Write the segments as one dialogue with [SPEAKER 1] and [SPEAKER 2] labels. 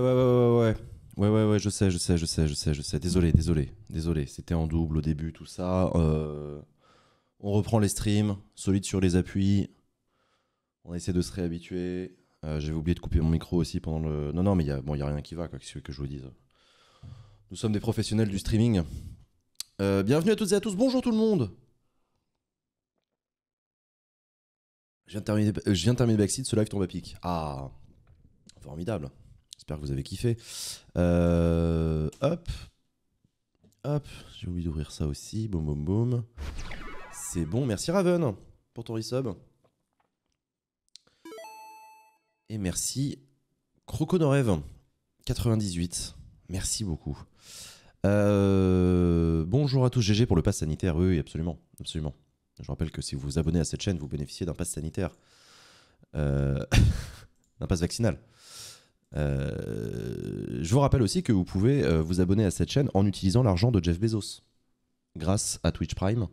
[SPEAKER 1] ouais, ouais, ouais, ouais. Ouais, ouais, ouais, je sais, je sais, je sais, je sais, je sais. Désolé, désolé, désolé. C'était en double au début, tout ça. Euh, on reprend les streams, solide sur les appuis. On essaie de se réhabituer. Euh, j'avais oublié de couper mon micro aussi pendant le. Non, non, mais il n'y a, a rien qui va, quoi, que, je vous dise. Nous sommes des professionnels du streaming. Euh, bienvenue à toutes et à tous, bonjour tout le monde. Je viens de terminer, je viens terminer Backseat, ce live tombe à pic. Ah, formidable. J'espère que vous avez kiffé. Euh, hop. Hop. J'ai oublié d'ouvrir ça aussi. Boum, boum, boum. C'est bon. Merci Raven pour ton resub. Et merci Croconorev 98. Merci beaucoup. Euh, bonjour à tous, GG pour le pass sanitaire. Oui, absolument, absolument. Je rappelle que si vous vous abonnez à cette chaîne, vous bénéficiez d'un pass sanitaire, euh, d'un pass vaccinal. Euh, je vous rappelle aussi que vous pouvez euh, vous abonner à cette chaîne en utilisant l'argent de Jeff Bezos grâce à Twitch Prime.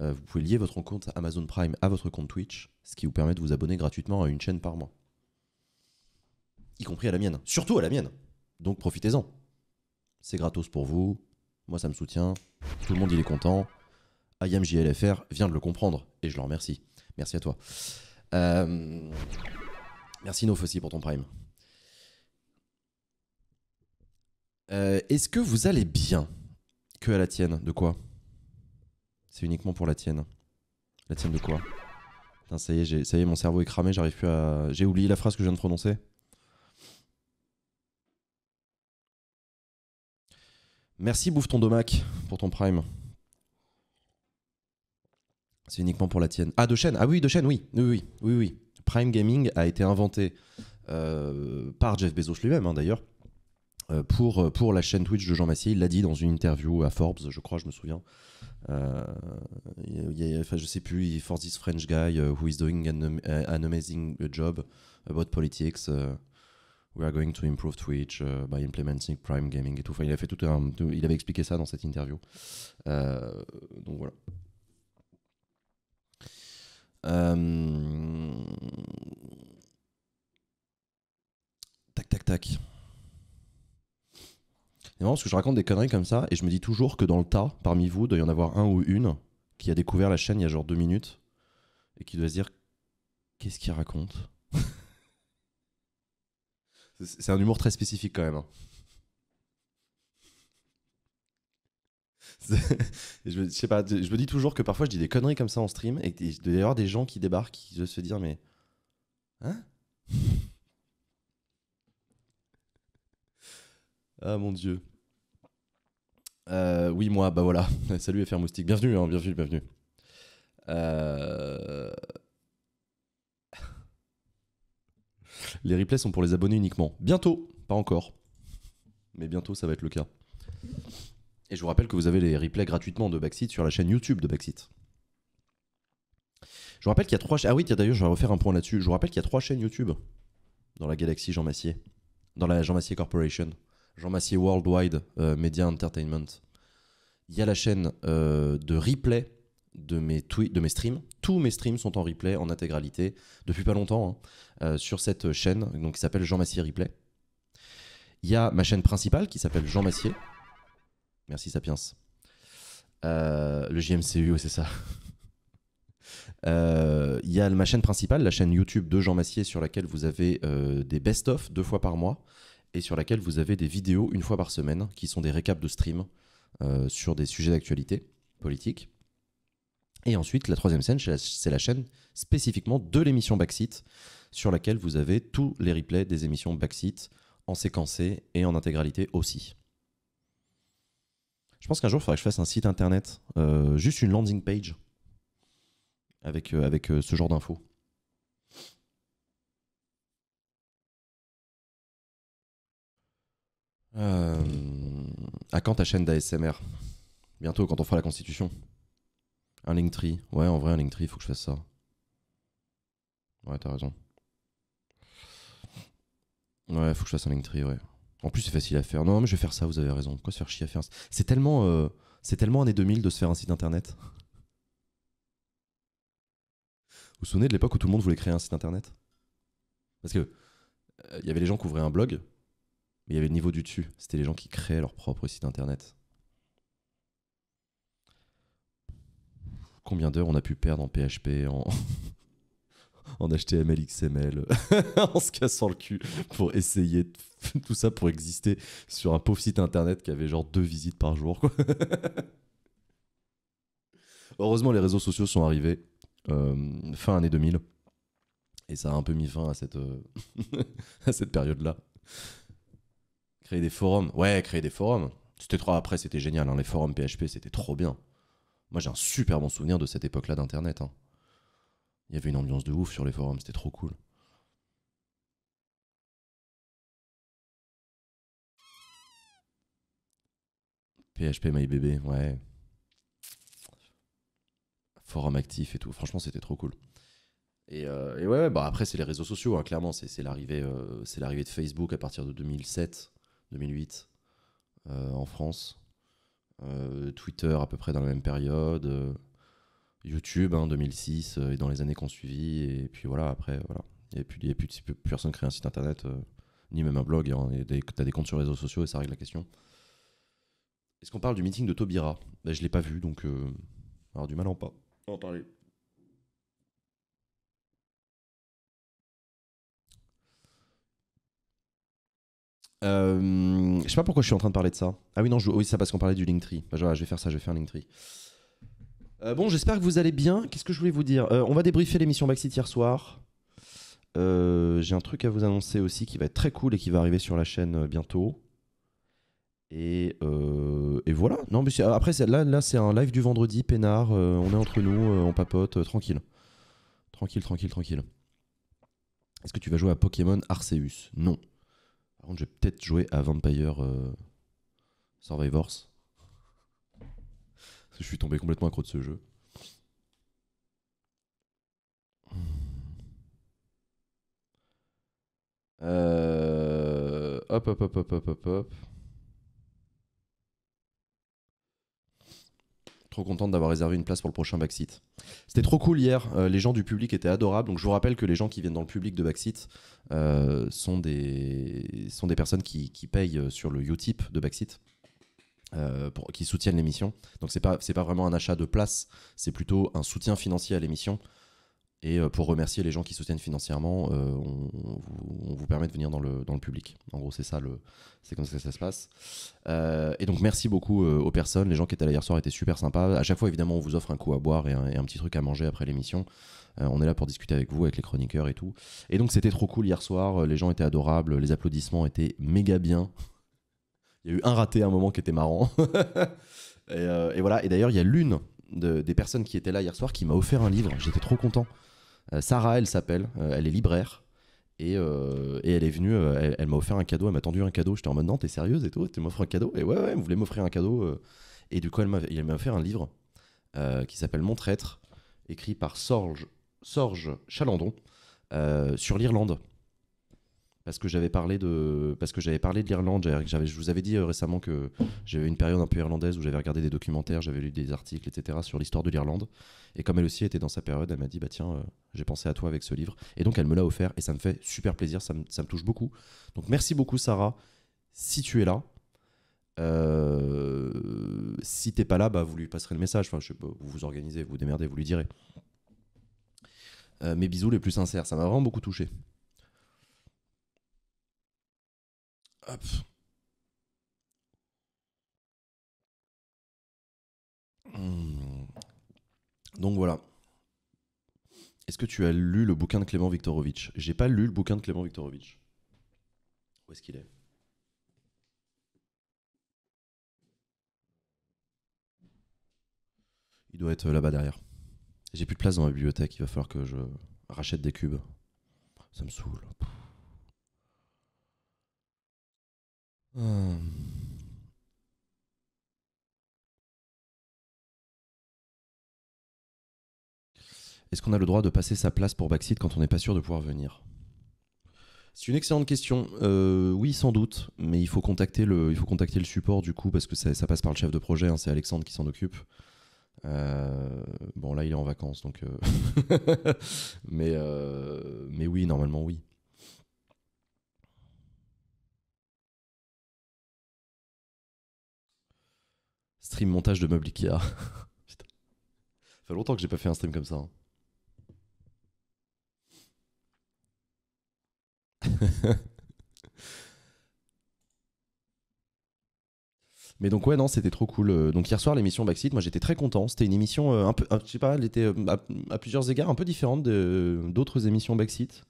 [SPEAKER 1] Euh, vous pouvez lier votre compte Amazon Prime à votre compte Twitch, ce qui vous permet de vous abonner gratuitement à une chaîne par mois. Y compris à la mienne. Surtout à la mienne. Donc profitez-en. C'est gratos pour vous. Moi, ça me soutient. Tout le monde, il est content. IAMJLFR vient de le comprendre. Et je le remercie. Merci à toi. merci Nof aussi pour ton Prime. Euh, est-ce que vous allez bien Que à la tienne De quoi C'est uniquement pour la tienne. La tienne de quoi Putain, ça y est, ça y est, mon cerveau est cramé, j'arrive plus à. J'ai oublié la phrase que je viens de prononcer. Merci bouffe ton domac pour ton prime. C'est uniquement pour la tienne. Ah, de chaîne. Ah oui, de chaîne, oui. Oui, oui, oui, Prime Gaming a été inventé euh, par Jeff Bezos lui-même, hein, d'ailleurs. Euh, pour, euh, pour la chaîne Twitch de Jean Massier. Il l'a dit dans une interview à Forbes, je crois, je me souviens. Euh, enfin, je sais plus, Force this French guy euh, who is doing uh, an, amazing job about politics, uh, we are going to improve Twitch uh, by implementing prime gaming et tout. Enfin, il, a fait tout un, tout, il avait expliqué ça dans cette interview. Euh, donc voilà. Tac, tac, tac. C'est marrant parce que je raconte des conneries comme ça et je me dis toujours que dans le tas, parmi vous, doit y en avoir un ou une qui a découvert la chaîne il y a genre deux minutes et qui doit se dire qu'est-ce qu'il raconte C'est un humour très spécifique quand même. Hein. je, sais pas, je me dis toujours que parfois je dis des conneries comme ça en stream et il doit y avoir des gens qui débarquent qui doivent se dire mais hein Ah mon dieu. Euh, oui, moi, bah voilà. Salut FR Moustique. Bienvenue, hein, bienvenue, bienvenue. Euh, les replays sont pour les abonnés uniquement. Bientôt, pas encore. Mais bientôt, ça va être le cas. Et je vous rappelle que vous avez les replays gratuitement de Backseat sur la chaîne YouTube de Backseat. Je vous rappelle qu'il y a trois. Ah oui, d'ailleurs, je vais refaire un point là-dessus. Je vous rappelle qu'il y a trois chaînes YouTube dans la galaxie Jean Massier, dans la Jean Massier Corporation. Jean Massier Worldwide euh, Media Entertainment. Il y a la chaîne euh, de replay de mes, de mes streams. Tous mes streams sont en replay en intégralité depuis pas longtemps hein, euh, sur cette chaîne donc, qui s'appelle Jean Massier Replay. Il y a ma chaîne principale qui s'appelle Jean Massier. Merci Sapiens. le JMCU, c'est ça. Il y a ma chaîne principale, la chaîne YouTube de Jean Massier, sur laquelle vous avez des best-of deux fois par mois, et sur laquelle vous avez des vidéos une fois par semaine qui sont des récaps de stream euh, sur des sujets d'actualité politique. Et ensuite, la troisième scène, c'est la chaîne spécifiquement de l'émission Backseat, sur laquelle vous avez tous les replays des émissions Backseat en séquencé et en intégralité aussi. Je pense qu'un jour, il faudrait que je fasse un site internet, euh, juste une landing page avec, euh, avec ce genre d'infos. Euh, à quand ta chaîne d'ASMR Bientôt, quand on fera la constitution. Un tree, Ouais, en vrai, un Linktree, il faut que je fasse ça. Ouais, t'as raison. Ouais, faut que je fasse un Linktree, ouais. En plus, c'est facile à faire. Non, mais je vais faire ça, vous avez raison. Quoi, se faire chier à faire C'est tellement, euh, c'est tellement année 2000 de se faire un site internet. Vous vous souvenez de l'époque où tout le monde voulait créer un site internet Parce que euh, il y avait les gens qui ouvraient un blog, mais il y avait le niveau du dessus. C'était les gens qui créaient leur propre site internet. Combien d'heures on a pu perdre en PHP, en, en HTML, XML, en se cassant le cul pour essayer tout ça pour exister sur un pauvre site internet qui avait genre deux visites par jour. Heureusement, les réseaux sociaux sont arrivés euh, fin année 2000 et ça a un peu mis fin à cette, euh, à cette période-là. Créer des forums. Ouais, créer des forums. C'était trop. Après, c'était génial. Hein. Les forums PHP, c'était trop bien. Moi, j'ai un super bon souvenir de cette époque-là d'Internet. Hein.
[SPEAKER 2] Il y avait une ambiance de ouf sur les forums. C'était trop cool.
[SPEAKER 1] PHP MyBB, ouais. Forum actif et tout. Franchement, c'était trop cool. Et, euh, ouais, bah après, c'est les réseaux sociaux, hein, clairement. Euh, c'est l'arrivée de Facebook à partir de 2007. 2008 euh, en France. Euh, Twitter à peu près dans la même période. Euh, YouTube en hein, 2006 et dans les années qu'on suivi, Et puis voilà, après, voilà. Il n'y a plus, y a plus, personne crée un site internet, ni même un blog. t'as tu as des comptes sur les réseaux sociaux et ça règle la question. Est-ce qu'on parle du meeting de Taubira ben, Je ne l'ai pas vu, donc alors du mal en, pas, en parler. Euh, je sais pas pourquoi je suis en train de parler de ça. Ah oui, non, je, oui, ça parce qu'on parlait du Linktree. Bah, je, vais faire ça, je vais faire un Linktree. Euh, bon, j'espère que vous allez bien. Qu'est-ce que je voulais vous dire euh, On va débriefer l'émission Backseat hier soir. J'ai un truc à vous annoncer aussi qui va être très cool et qui va arriver sur la chaîne bientôt. Et, voilà. Non, mais après, là, là c'est un live du vendredi, peinard. on est entre nous, on papote, tranquille. Tranquille, tranquille, tranquille. Est-ce que tu vas jouer à Pokémon Arceus Non. Par contre, je vais peut-être jouer à Vampire euh, Survivors. Parce que je suis tombé complètement accro de ce jeu. Euh, hop, hop, hop, hop, hop, hop, hop. trop contente d'avoir réservé une place pour le prochain Backseat. C'était trop cool hier. Euh, les gens du public étaient adorables. Donc je vous rappelle que les gens qui viennent dans le public de Backseat euh, sont, des, sont des personnes qui, payent euh, sur le Utip de Backseat. pour, qui soutiennent l'émission. Donc c'est pas c'est pas vraiment un achat de place, c'est plutôt un soutien financier à l'émission. Et euh, pour remercier les gens qui soutiennent financièrement, euh, on, vous, permet de venir dans le, dans le public. En gros, c'est ça, c'est comme ça que ça se passe. Euh, et donc, merci beaucoup aux personnes. Les gens qui étaient là hier soir étaient super sympas. À chaque fois, évidemment, on vous offre un coup à boire et un, petit truc à manger après l'émission. on est là pour discuter avec vous, avec les chroniqueurs et tout. Et donc, c'était trop cool hier soir. Les gens étaient adorables. Les applaudissements étaient méga bien. Il y a eu un raté à un moment qui était marrant. et, et voilà. Et d'ailleurs, il y a Lune des personnes qui étaient là hier soir qui m'a offert un livre. J'étais trop content. Euh, Sarah, elle s'appelle. Euh, elle est libraire. Et, euh, elle est venue, elle, m'a offert un cadeau, elle m'a tendu un cadeau. J'étais en mode non, t'es sérieuse et tout, tu m'offres un cadeau. Et ouais, ouais, elle voulait m'offrir un cadeau. et du coup, elle m'a, offert un livre qui s'appelle Mon traître, écrit par Sorge, Sorge Chalandon sur l'Irlande parce que j'avais parlé de parce que j'avais parlé de l'Irlande. J'avais, je vous avais dit euh, récemment que j'avais une période un peu irlandaise où j'avais regardé des documentaires, j'avais lu des articles, etc. sur l'histoire de l'Irlande. Et comme elle aussi était dans sa période, elle m'a dit bah tiens, euh, j'ai pensé à toi avec ce livre. Et donc elle me l'a offert et ça me fait super plaisir, ça me, touche beaucoup. Donc merci beaucoup Sarah, si tu es là. si euh, si t'es pas là, bah vous lui passerez le message. Enfin, vous vous organisez, vous, vous démerdez, vous lui direz. mes bisous les plus sincères, ça m'a vraiment beaucoup touché. Ah,
[SPEAKER 2] hmm. Donc voilà.
[SPEAKER 1] Est-ce que tu as lu le bouquin de Clément Viktorovitch J'ai pas lu le bouquin de Clément Viktorovitch. Où est-ce qu'il est, Il doit être euh, là-bas derrière. J'ai plus de place dans ma bibliothèque, il va falloir que je rachète des cubes. Ça me saoule. Hmm. Est-ce qu'on a le droit de passer sa place pour Baxit quand on n'est pas sûr de pouvoir venir C'est une excellente question. Euh, oui, sans doute, mais il faut contacter le, il faut contacter le support du coup parce que ça, passe par le chef de projet. Hein, c'est Alexandre qui s'en occupe. Euh, bon, là, il est en vacances, donc. Euh, mais oui, normalement, oui. Stream montage de meubles Ikea. Putain. Ça fait longtemps que j'ai pas fait un stream comme ça. Hein. Mais donc ouais non c'était trop cool. Euh. Donc hier soir l'émission Backseat, moi j'étais très content. C'était une émission euh, un peu, je sais pas, elle était euh, à, plusieurs égards un peu différente d'autres émissions Backseat.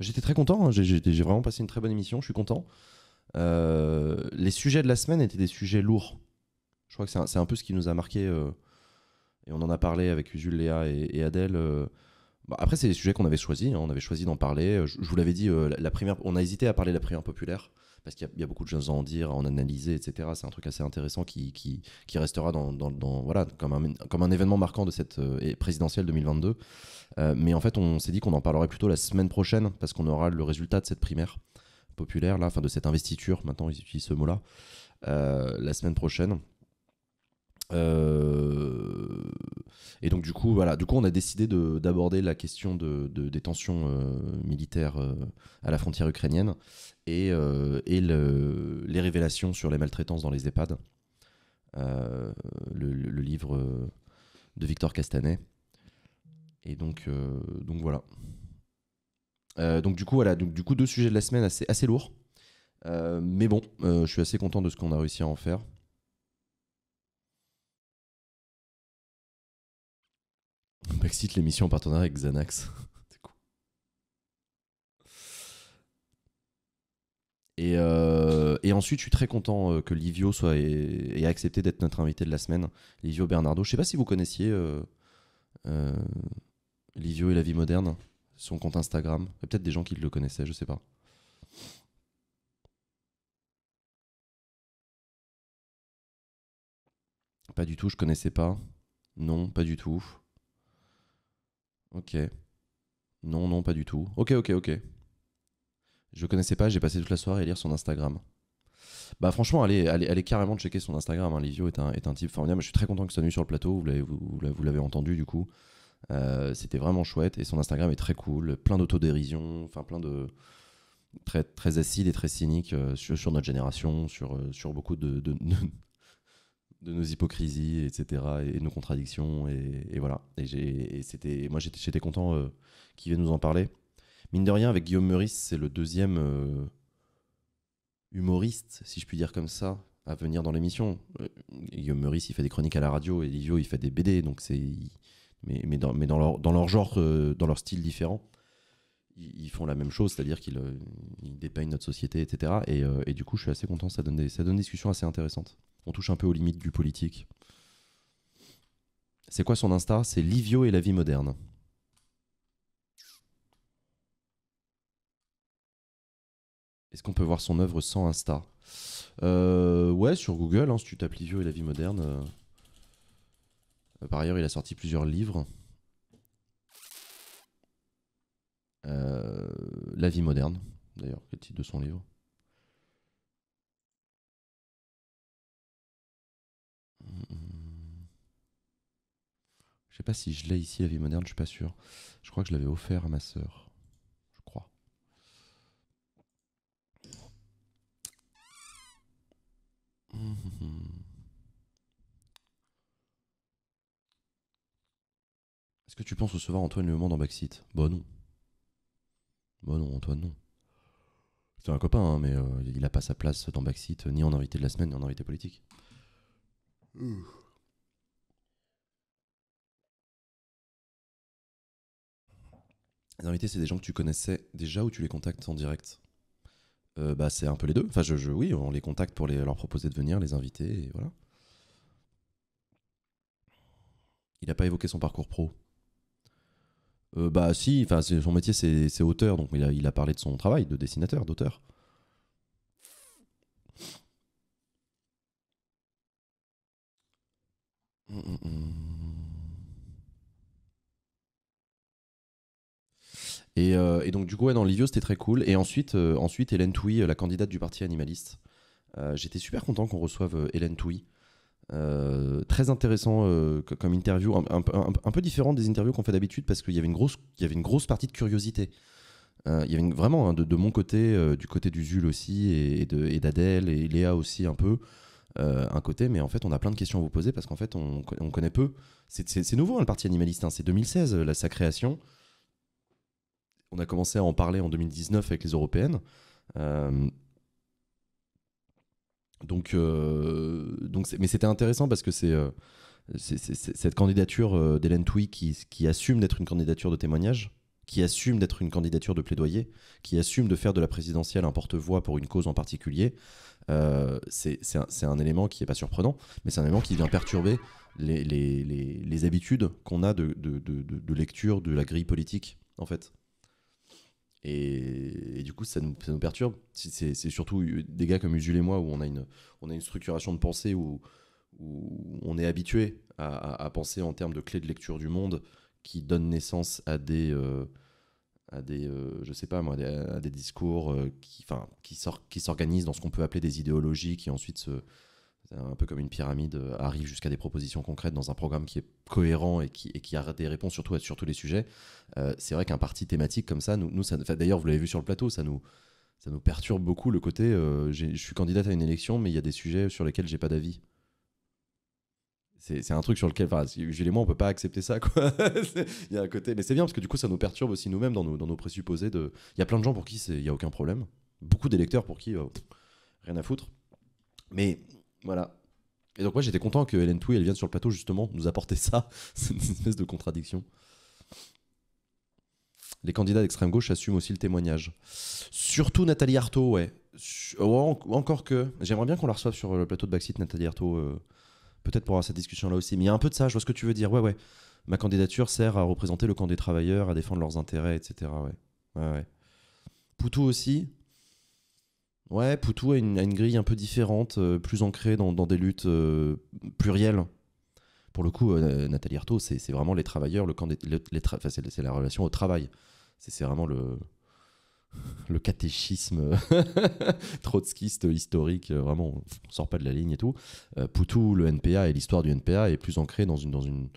[SPEAKER 1] J'étais très content. Hein. J'ai vraiment passé une très bonne émission. Je suis content. les sujets de la semaine étaient des sujets lourds. Je crois que c'est un, peu ce qui nous a marqué, euh, et on en a parlé avec Jules, Léa et, Adèle. Euh. Bah, après, c'est les sujets qu'on avait choisis, hein, on avait choisi d'en parler. Euh, je, vous l'avais dit, la, on a hésité à parler de la primaire populaire, parce qu'il y, a beaucoup de choses à en dire, à en analyser, etc. C'est un truc assez intéressant qui, restera comme, un, événement marquant de cette présidentielle 2022. mais en fait, on s'est dit qu'on en parlerait plutôt la semaine prochaine, parce qu'on aura le résultat de cette primaire populaire, enfin de cette investiture, maintenant ils utilisent ce mot-là, la semaine prochaine. Euh, et donc du coup, voilà, du coup, on a décidé d'aborder la question de, de des tensions euh, militaires euh, à la frontière ukrainienne et, les révélations sur les maltraitances dans les EHPAD. Le, livre de Victor Castanet. Et donc, donc voilà. donc du coup, voilà, donc, du coup, deux sujets de la semaine assez, assez lourds. mais bon, je suis assez content de ce qu'on a réussi à en faire.
[SPEAKER 2] Backseat, l'émission en partenariat avec Xanax.
[SPEAKER 1] Euh, et, ensuite, je suis très content euh, que Livio soit ait, accepté d'être notre invité de la semaine. Livio Bernardo. Je sais pas si vous connaissiez euh, Livio et la vie moderne, son compte Instagram. Il y a peut-être des gens qui le connaissaient, je sais pas.
[SPEAKER 2] Pas du tout, je connaissais pas. Non, pas du tout.
[SPEAKER 1] Ok. Non, non, pas du tout. Ok, ok, ok. Je connaissais pas, j'ai passé toute la soirée à lire son Instagram. Bah franchement, allez, allez, allez carrément checker son Instagram. Hein. Livio est un, type formidable. Je suis très content que ça soit sur le plateau. Vous l'avez, vous, l'avez entendu du coup. Euh, c'était vraiment chouette et son Instagram est très cool, plein d'autodérision, enfin plein de très très acide et très cynique euh, sur, notre génération, sur, euh, sur beaucoup de de nos hypocrisies, etc., et, nos contradictions. Et, voilà. Et, c'était, moi, j'étais content euh, qu'il vienne nous en parler. Mine de rien, avec Guillaume Meurice, c'est le deuxième euh, humoriste, si je puis dire comme ça, à venir dans l'émission. Euh, Guillaume Meurice, il fait des chroniques à la radio, et Livio, il fait des BD, donc c'est, mais, mais, dans, leur, dans leur genre, dans leur style différent ils font la même chose, c'est-à-dire qu'ils dépeignent notre société, etc. Et, du coup, je suis assez content, ça donne ça donne des discussions assez intéressantes on touche un peu aux limites du politique. C'est quoi son Insta C'est Livio et la vie moderne. Est-ce qu'on peut voir son œuvre sans Insta euh, Ouais, sur Google, hein, si tu tapes Livio et la vie moderne. Euh, par ailleurs, il a sorti plusieurs livres. Euh, la vie moderne, d'ailleurs, le titre de son livre. Je sais pas si je l'ai ici, la vie moderne, je suis pas sûr. Je crois que je l'avais offert à ma sœur. Je crois. Est-ce que tu penses recevoir Antoine Le Monde dans Backseat Bah non. Bah non, Antoine, non. C'est un copain, hein, mais euh, il a pas sa place dans Backseat, ni en invité de la semaine, ni en invité politique. Les invités, c'est des gens que tu connaissais déjà ou tu les contactes en direct euh, bah, C'est un peu les deux. Enfin, je, oui, on les contacte pour leur proposer de venir, les inviter, voilà. Il n'a pas évoqué son parcours pro. Euh, bah si, enfin, son métier c'est auteur, donc il a, parlé de son travail de dessinateur, d'auteur. Euh, et, donc du coup, ouais, dans Livio, c'était très cool. Et ensuite, euh, ensuite Hélène Touy, euh, la candidate du parti animaliste, j'étais super content qu'on reçoive Hélène Touy. très intéressant comme interview, un, peu différent des interviews qu'on fait d'habitude parce qu'il y avait une grosse, il y avait une grosse partie de curiosité. il y avait vraiment hein, de, mon côté, du côté du Zul aussi et, et d'Adèle et Léa aussi un peu. Euh, un côté, mais en fait, on a plein de questions à vous poser parce qu'en fait, on, on, connaît peu. C'est nouveau, hein, le Parti animaliste, hein, c'est 2016, euh, sa création. On a commencé à en parler en 2019 avec les européennes. Euh, donc, donc mais c'était intéressant parce que c'est cette candidature d'Hélène Touy qui, qui assume d'être une candidature de témoignage, qui assume d'être une candidature de plaidoyer, qui assume de faire de la présidentielle un porte-voix pour une cause en particulier, euh, c'est un, élément qui n'est pas surprenant, mais c'est un élément qui vient perturber les, les, les, les habitudes qu'on a de, de, de, lecture de la grille politique, en fait. Et, du coup, ça nous, ça nous perturbe. C'est surtout des gars comme Usul et moi où on a une, on a une structuration de pensée où, où on est habitué à, penser en termes de clés de lecture du monde qui donne naissance à des, euh, à des, euh, je sais pas moi, des discours euh, qui, enfin, qui, sort, qui s'organisent dans ce qu'on peut appeler des idéologies, qui ensuite se, un peu comme une pyramide, euh, arrivent jusqu'à des propositions concrètes dans un programme qui est cohérent et qui, et qui a des réponses surtout sur tous les sujets. c'est vrai qu'un parti thématique comme ça, nous, nous ça, d'ailleurs, vous l'avez vu sur le plateau, ça nous, ça nous perturbe beaucoup le côté, je suis candidate à une élection, mais il y a des sujets sur lesquels j'ai pas d'avis c'est un truc sur lequel, enfin, j'ai et moi, on peut pas accepter ça, quoi. Il y a un côté, mais c'est bien parce que du coup, ça nous perturbe aussi nous-mêmes dans nos, présupposés. De... Il y a plein de gens pour qui il n'y a aucun problème. Beaucoup d'électeurs pour qui euh, rien à foutre. Mais voilà. Et donc, moi, j'étais content que Hélène Touy, elle vienne sur le plateau justement nous apporter ça, C'est une espèce de contradiction. Les candidats d'extrême gauche assument aussi le témoignage. Surtout Nathalie Arthaud, ouais. Ou encore que. J'aimerais bien qu'on la reçoive sur le plateau de Backseat, Nathalie Arthaud. Euh, peut-être pour avoir cette discussion-là aussi. Mais il y a un peu de ça, je vois ce que tu veux dire. Ouais, ouais. Ma candidature sert à représenter le camp des travailleurs, à défendre leurs intérêts, etc. Ouais. ouais, Poutou aussi. Ouais, Poutou a une, grille un peu différente, euh, plus ancrée dans, des luttes euh, plurielles. Pour le coup, euh, Nathalie Arthaud, c'est vraiment les travailleurs, le camp des, les c'est la relation au travail. C'est vraiment le, le catéchisme trotskiste historique, euh, vraiment, on sort pas de la ligne et tout. Euh, Poutou, le NPA et l'histoire du NPA est plus ancrée dans, une, dans, une,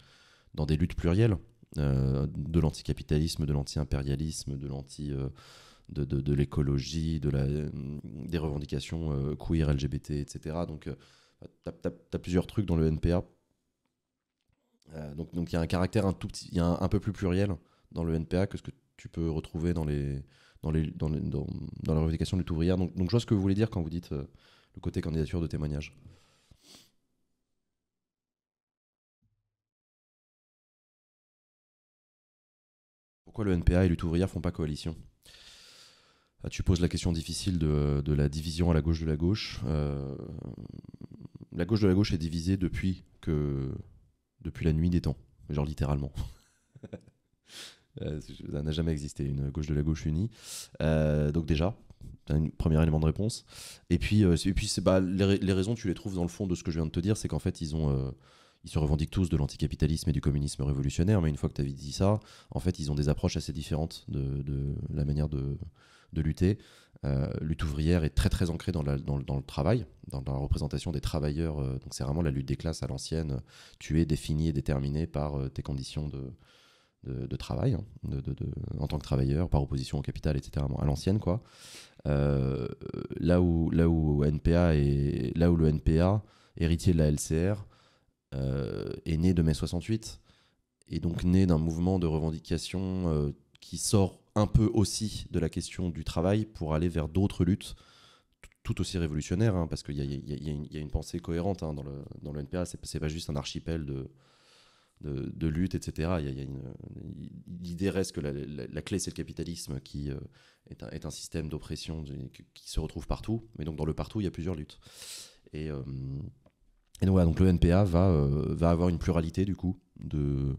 [SPEAKER 1] dans des luttes plurielles euh, de l'anticapitalisme, de l'anti-impérialisme, de l'anti. de, de, l'écologie, de la, des revendications queer, LGBT, etc. Donc, tu as, plusieurs trucs dans le NPA. donc, il y a un caractère un, tout petit, y a un peu plus pluriel dans le NPA que ce que tu peux retrouver dans les, dans, les, dans, la revendication de lutte ouvrière. Donc, donc, je vois ce que vous voulez dire quand vous dites euh, le côté candidature de témoignage. Pourquoi le NPA et lutte ouvrière font pas coalition ah, Tu poses la question difficile de, la division à la gauche de la gauche. Euh, la gauche de la gauche est divisée depuis que depuis la nuit des temps, genre littéralement. Euh, ça n'a jamais existé, une gauche de la gauche unie. Euh, donc déjà, un premier élément de réponse. Et puis, euh, et puis bah, les, raisons, tu les trouves dans le fond de ce que je viens de te dire, c'est qu'en fait, ils ont... ils se revendiquent tous de l'anticapitalisme et du communisme révolutionnaire, mais une fois que tu as dit ça, en fait, ils ont des approches assez différentes de, de la manière de, de lutter. lutte ouvrière est très très ancrée dans, la, dans, dans le travail, dans, dans, la représentation des travailleurs. donc c'est vraiment la lutte des classes à l'ancienne. Tu es défini et déterminé par tes conditions de, de, travail, hein, de, en tant que travailleur, par opposition au capital, etc., à l'ancienne, quoi. Euh, là, où, là, où NPA est, là où le NPA, héritier de la LCR, euh, est né de mai 68, et donc né d'un mouvement de revendication euh, qui sort un peu aussi de la question du travail pour aller vers d'autres luttes tout aussi révolutionnaires, hein, parce qu'il y, a une pensée cohérente hein, dans, le, dans, le, NPA. C'est pas juste un archipel de, de, lutte, etc. Il y a, l'idée reste que la, clé, c'est le capitalisme qui euh, est, un, système d'oppression qui se retrouve partout. Mais donc, dans le partout, il y a plusieurs luttes. Et, euh, donc, le NPA va, euh, va avoir une pluralité, du coup, de,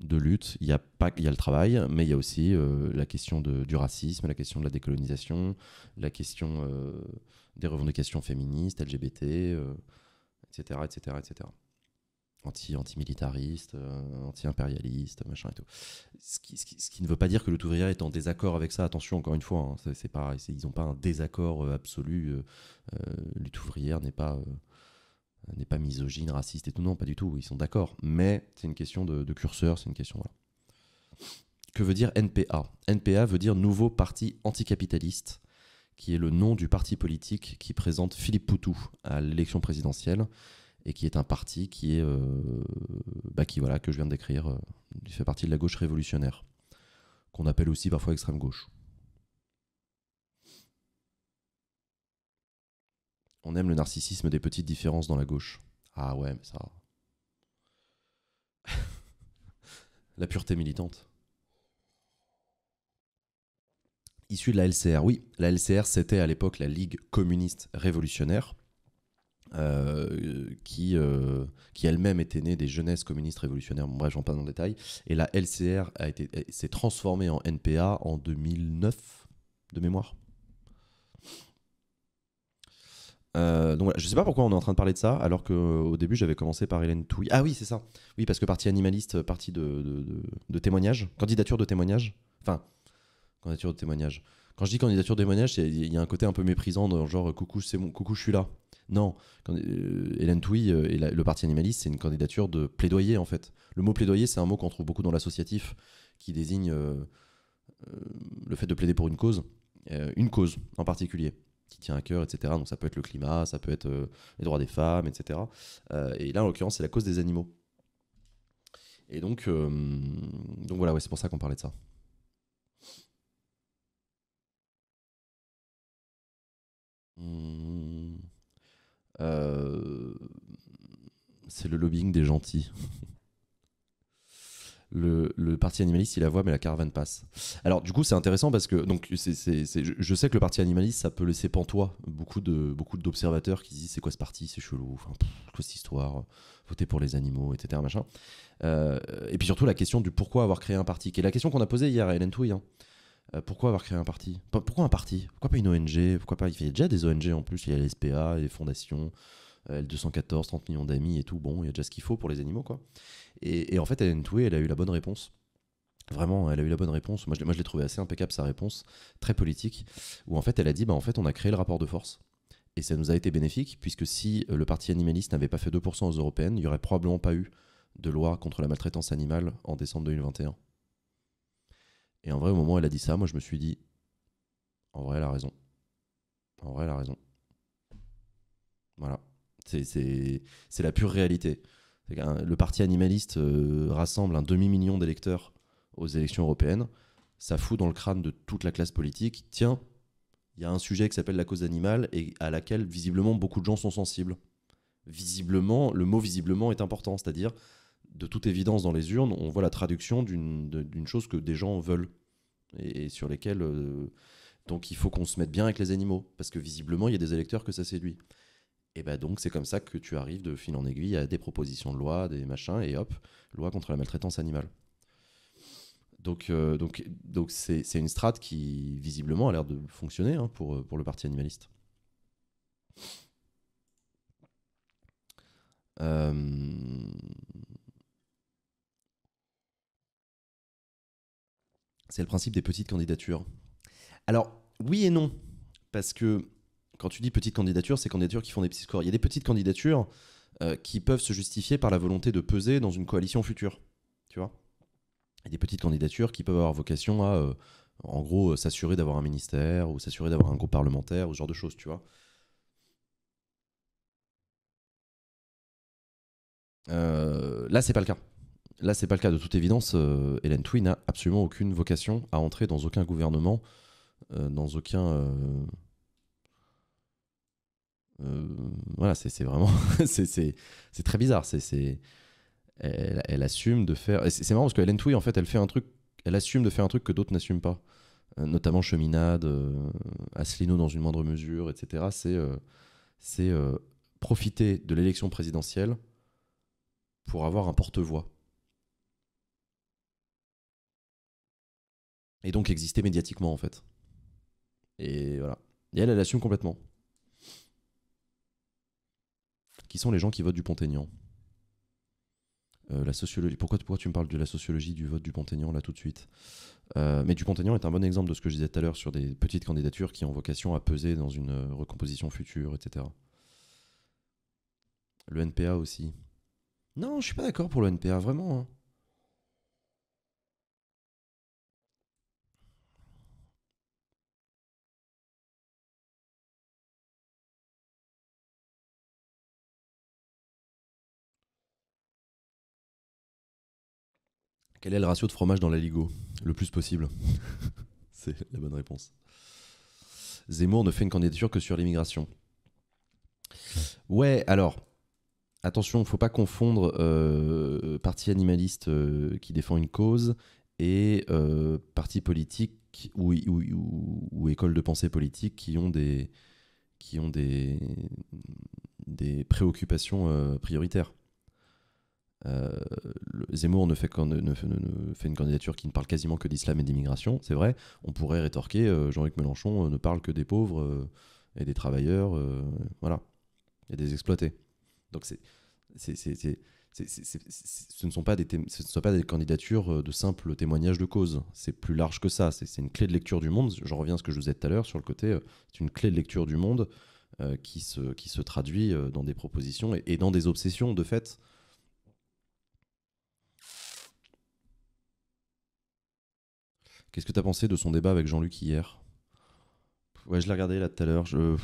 [SPEAKER 1] de luttes. Il y, a pas, il y a le travail, mais il y a aussi la question du racisme, la question de la décolonisation, la question des revendications féministes, LGBT, etc., etc., etc anti, anti-militariste, euh, anti-impérialiste, machin et tout. Ce qui, ne veut pas dire que le ouvrier est en désaccord avec ça. Attention, encore une fois, hein, c'est, ils n'ont pas un désaccord euh, absolu. Euh, euh ouvrière n'est pas, n'est pas misogyne, raciste et tout. Non, pas du tout. Ils sont d'accord. Mais c'est une question de, curseur, c'est une question. Que veut dire NPA NPA veut dire Nouveau Parti Anticapitaliste qui est le nom du parti politique qui présente Philippe Poutou à l'élection présidentielle et qui est un parti qui est euh, bah, qui voilà que je viens de décrire. Euh, il fait partie de la gauche révolutionnaire, qu'on appelle aussi parfois extrême gauche. On aime le narcissisme des petites différences dans la gauche. Ah ouais, mais ça. la pureté militante. Issue de la LCR. Oui, la LCR, c'était à l'époque la Ligue communiste révolutionnaire. Euh, qui, euh, qui elle-même était née des jeunesses communistes révolutionnaires, bref, j'en passe dans le détail. Et la LCR a été, s'est transformée en NPA en 2009, de mémoire. Euh, donc je sais pas pourquoi on est en train de parler de ça, alors qu'au début j'avais commencé par Hélène Touy. Ah oui, c'est ça. Oui, parce que partie animaliste, partie de, de, témoignage, candidature de témoignage. Enfin, candidature de témoignage. Quand je dis candidature de témoignage, il y a un côté un peu méprisant, genre coucou, c'est mon coucou, je suis là. Non, euh, Hélène Touy euh, et le Parti animaliste, c'est une candidature de plaidoyer, en fait. Le mot plaidoyer, c'est un mot qu'on trouve beaucoup dans l'associatif, qui désigne euh, le fait de plaider pour une cause, une cause en particulier qui tient à cœur, etc. Donc ça peut être le climat, ça peut être les droits des femmes, etc. et là, en l'occurrence, c'est la cause des animaux. Et donc, donc voilà, ouais, c'est pour ça qu'on parlait de ça.
[SPEAKER 2] Mmh. Euh, c'est
[SPEAKER 1] le lobbying des gentils. Le, parti animaliste il la voit mais la caravane passe alors du coup c'est intéressant parce que donc je sais que le parti animaliste ça peut laisser pantois beaucoup de beaucoup d'observateurs qui disent c'est quoi ce parti c'est chelou enfin, quoi cette histoire voter pour les animaux etc machin euh, et puis surtout la question du pourquoi avoir créé un parti qui est la question qu'on a posée hier à Hélène Touille hein. Euh, pourquoi avoir créé un parti Pourquoi un parti Pourquoi pas une ONG Pourquoi pas Il y a déjà des ONG en plus, il y a SPA, les fondations, euh, L214, 30 millions d'amis et tout. Bon, il y a déjà ce qu'il faut pour les animaux, quoi. Et, en fait, Hélène Toué, elle a eu la bonne réponse. Vraiment, elle a eu la bonne réponse. Moi, je, moi, l'ai trouvé assez impeccable, sa réponse, très politique, où en fait, elle a dit bah, en fait, on a créé le rapport de force. Et ça nous a été bénéfique, puisque si euh, le parti animaliste n'avait pas fait 2% aux européennes, il n'y aurait probablement pas eu de loi contre la maltraitance animale en décembre 2021. Et en vrai, au moment où elle a dit ça, moi, je me suis dit, en vrai, elle a raison. En vrai, elle a raison. Voilà. C'est la pure réalité. Le parti animaliste euh, rassemble un demi-million d'électeurs aux élections européennes. Ça fout dans le crâne de toute la classe politique. Tiens, il y a un sujet qui s'appelle la cause animale et à laquelle visiblement beaucoup de gens sont sensibles. Visiblement, le mot visiblement est important, c'est-à-dire de toute évidence, dans les urnes, on voit la traduction d'une chose que des gens veulent et, sur lesquels. Euh, donc il faut qu'on se mette bien avec les animaux, parce que visiblement, il y a des électeurs que ça séduit. Et bah donc, c'est comme ça que tu arrives de fil en aiguille à des propositions de loi, des machins, et hop, loi contre la maltraitance animale. Donc, euh, donc, donc c'est, une strate qui, visiblement, a l'air de fonctionner hein, pour, euh, pour le parti animaliste. Euh... c'est le principe des petites candidatures. Alors, oui et non, parce que quand tu dis petites candidatures, c'est candidatures qui font des petits scores. Il y a des petites candidatures euh, qui peuvent se justifier par la volonté de peser dans une coalition future, tu vois. a des petites candidatures qui peuvent avoir vocation à, euh, en gros, euh, s'assurer d'avoir un ministère ou s'assurer d'avoir un groupe parlementaire ou ce genre de choses, tu vois. là, c'est pas le cas. Là, c'est pas le cas. De toute évidence, euh, Hélène Twin n'a absolument aucune vocation à entrer dans aucun gouvernement, euh, dans aucun. Euh, voilà, c'est vraiment. c'est très bizarre. C'est. Elle, assume de faire. C'est marrant parce que Hélène en fait, elle fait un truc. Elle assume de faire un truc que d'autres n'assument pas. notamment Cheminade, Asselineau dans une moindre mesure, etc. C'est. c'est profiter de l'élection présidentielle pour avoir un porte-voix. et donc exister médiatiquement en fait. Et voilà. Et elle, elle assume complètement. Qui sont les gens qui votent du Pont-Aignan euh, la sociologie. Pourquoi, tu me parles de la sociologie du vote du Pont-Aignan là tout de suite euh, Mais du Pont-Aignan est un bon exemple de ce que je disais tout à l'heure sur des petites candidatures qui ont vocation à peser dans une recomposition future, etc. Le NPA aussi.
[SPEAKER 2] Non, je suis pas d'accord pour le NPA, vraiment. Hein. Quel est le ratio de fromage dans la Ligo Le plus
[SPEAKER 1] possible. C'est la bonne réponse. Zemmour ne fait une candidature que sur l'immigration. Ouais, alors, attention, faut pas confondre euh, parti animaliste euh, qui défend une cause et euh, parti politique ou, école de pensée politique qui ont des, qui ont des, des préoccupations prioritaires. Euh, Zemmour ne fait, ne, fait, une candidature qui ne parle quasiment que d'islam et d'immigration, c'est vrai. On pourrait rétorquer euh, Jean-Luc Mélenchon euh, ne parle que des pauvres et des travailleurs, voilà, et des exploités. Donc ce ne sont pas des, candidatures de simples témoignages de cause. C'est plus large que ça. C'est, une clé de lecture du monde. J'en reviens à ce que je vous ai dit tout à l'heure sur le côté. c'est une clé de lecture du monde qui se, qui se traduit dans des propositions et, et dans des obsessions de fait Qu'est-ce que tu as pensé de son débat avec Jean-Luc hier Ouais, je l'ai regardé là tout à l'heure. Je...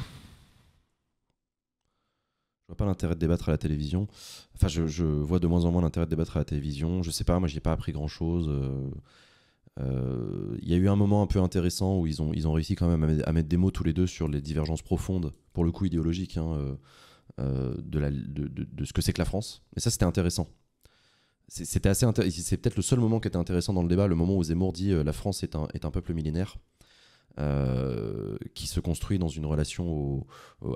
[SPEAKER 1] Je vois pas l'intérêt de débattre à la télévision. Enfin, je, vois de moins en moins l'intérêt de débattre à la télévision. Je sais pas, moi, j'ai pas appris grand chose. Euh, euh, il y a eu un moment un peu intéressant où ils ont, ils ont réussi quand même à mettre des mots tous les deux sur les divergences profondes, pour le coup idéologiques, hein, euh, de, la, de, de, ce que c'est que la France. Et ça, c'était intéressant. C'était assez c'est peut-être le seul moment qui était intéressant dans le débat, le moment où Zemmour dit euh, la France est un, est un peuple millénaire euh, qui se construit dans une relation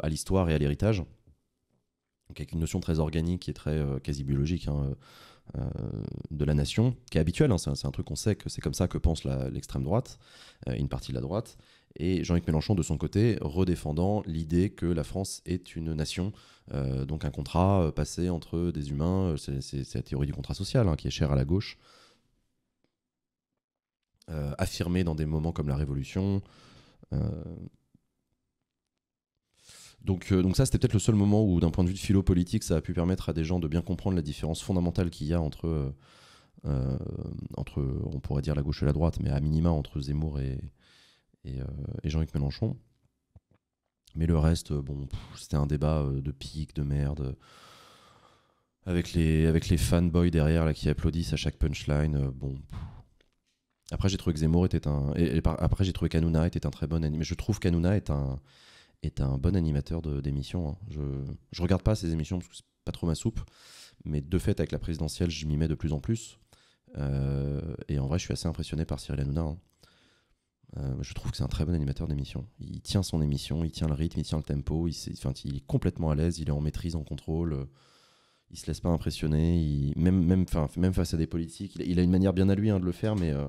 [SPEAKER 1] à l'histoire et à l'héritage, avec une notion très organique et très euh, quasi biologique hein, de la nation, qui est habituelle. Hein. c'est un truc qu'on sait que c'est comme ça que pense l'extrême droite, une partie de la droite et Jean-Luc Mélenchon de son côté redéfendant l'idée que la France est une nation, euh, donc un contrat euh, passé entre des humains, euh, c'est la théorie du contrat social hein, qui est chère à la gauche, affirmée dans des moments comme la Révolution. Donc, donc ça, c'était peut-être le seul moment où, d'un point de vue de philo politique, ça a pu permettre à des gens de bien comprendre la différence fondamentale qu'il y a entre, entre, on pourrait dire la gauche et la droite, mais à minima entre Zemmour et, euh, et, Jean-Luc Mélenchon. Mais le reste, euh, bon, c'était un débat euh, de pique, de merde, avec les, avec les fanboys derrière là, qui applaudissent à chaque punchline. bon, après j'ai trouvé que Zemmour était un, et, après j'ai trouvé qu'Anouna était un très bon animateur. Je trouve qu'Anouna est un, est un bon animateur d'émissions. Hein. Je, je regarde pas ces émissions parce que c'est pas trop ma soupe, mais de fait avec la présidentielle, je m'y mets de plus en plus. et en vrai, je suis assez impressionné par Cyril Hanouna. Hein. Euh, je trouve que c'est un très bon animateur d'émission. Il tient son émission, il tient le rythme, il tient le tempo, il, il est complètement à l'aise, il est en maîtrise, en contrôle, euh, il se laisse pas impressionner, il, même, même, face à des politiques, il, il, a une manière bien à lui hein, de le faire, mais... Euh,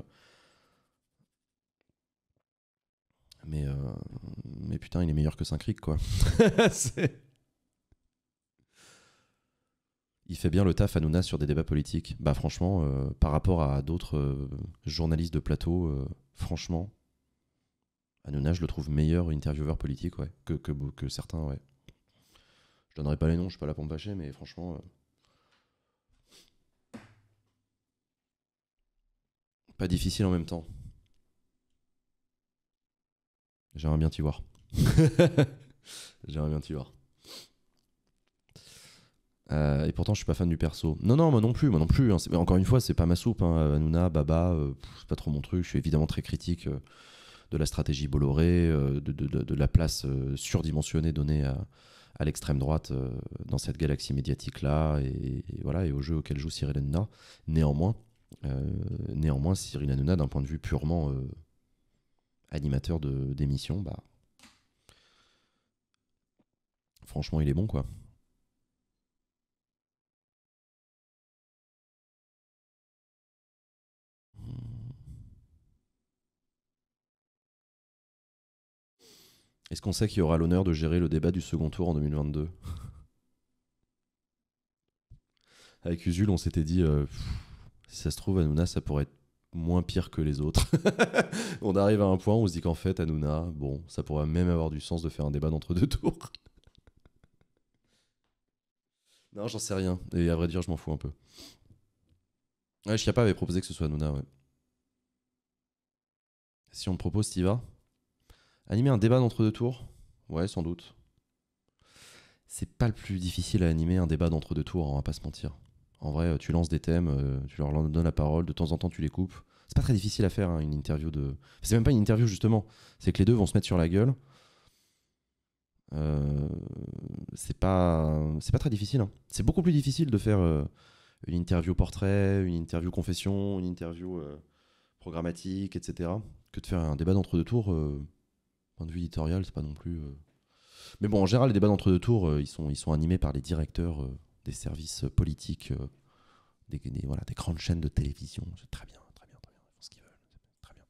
[SPEAKER 1] mais, putain, il est meilleur que saint quoi. il fait bien le taf à Nouna sur des débats politiques. Bah franchement, par rapport à d'autres journalistes de plateau, franchement, Hanouna, je le trouve meilleur intervieweur politique ouais, que, que, certains. Ouais. Je donnerai pas les noms, je ne suis pas la pompe me mais franchement. Euh, pas difficile en même temps. J'aimerais bien t'y voir. J'aimerais bien t'y voir. Euh, et pourtant, je suis pas fan du perso. Non, non, moi non plus, moi non plus. Hein. Encore une fois, c'est pas ma soupe. Hein. Baba, ce euh, c'est pas trop mon truc. Je suis évidemment très critique de la stratégie Bolloré, euh, de, la place euh, surdimensionnée donnée à, l'extrême droite euh, dans cette galaxie médiatique-là, et, voilà, et au jeu auquel joue Cyril Hanouna. Néanmoins, néanmoins Cyril Hanouna, d'un point de vue purement animateur d'émission, bah,
[SPEAKER 2] franchement, il est bon, quoi. Est-ce qu'on sait qui aura l'honneur de
[SPEAKER 1] gérer le débat du second tour en 2022 Avec Usul, on s'était dit, euh, si ça se trouve, Hanouna, ça pourrait être moins pire que les autres. on arrive à un point où on se dit qu'en fait, Hanouna, bon, ça pourrait même avoir du sens de faire un débat d'entre deux tours. non, j'en sais rien. Et à vrai dire, je m'en fous un peu. Ouais, Chiappa avait proposé que ce soit Hanouna, ouais. Si on te propose, t'y Animer un débat d'entre deux tours Ouais, sans doute. C'est pas le plus difficile à animer un débat d'entre deux tours, hein, on va pas se mentir. En vrai, euh, tu lances des thèmes, euh, tu leur donnes la parole, de temps en temps tu les coupes. C'est pas très difficile à faire hein, une interview de. C'est même pas une interview justement, c'est que les deux vont se mettre sur la gueule. Euh, c'est pas c'est pas très difficile. Hein. C'est beaucoup plus difficile de faire une interview portrait, une interview confession, une interview programmatique, etc. que de faire un débat d'entre deux tours point de vue éditorial, c'est pas non plus. Euh. Mais bon, en général, les débats d'entre deux tours, euh, ils, sont, ils sont animés par les directeurs euh, des services politiques, des, grandes chaînes de télévision. C'est très bien, très bien, très bien. Ils font ce qu'ils veulent. Très bien.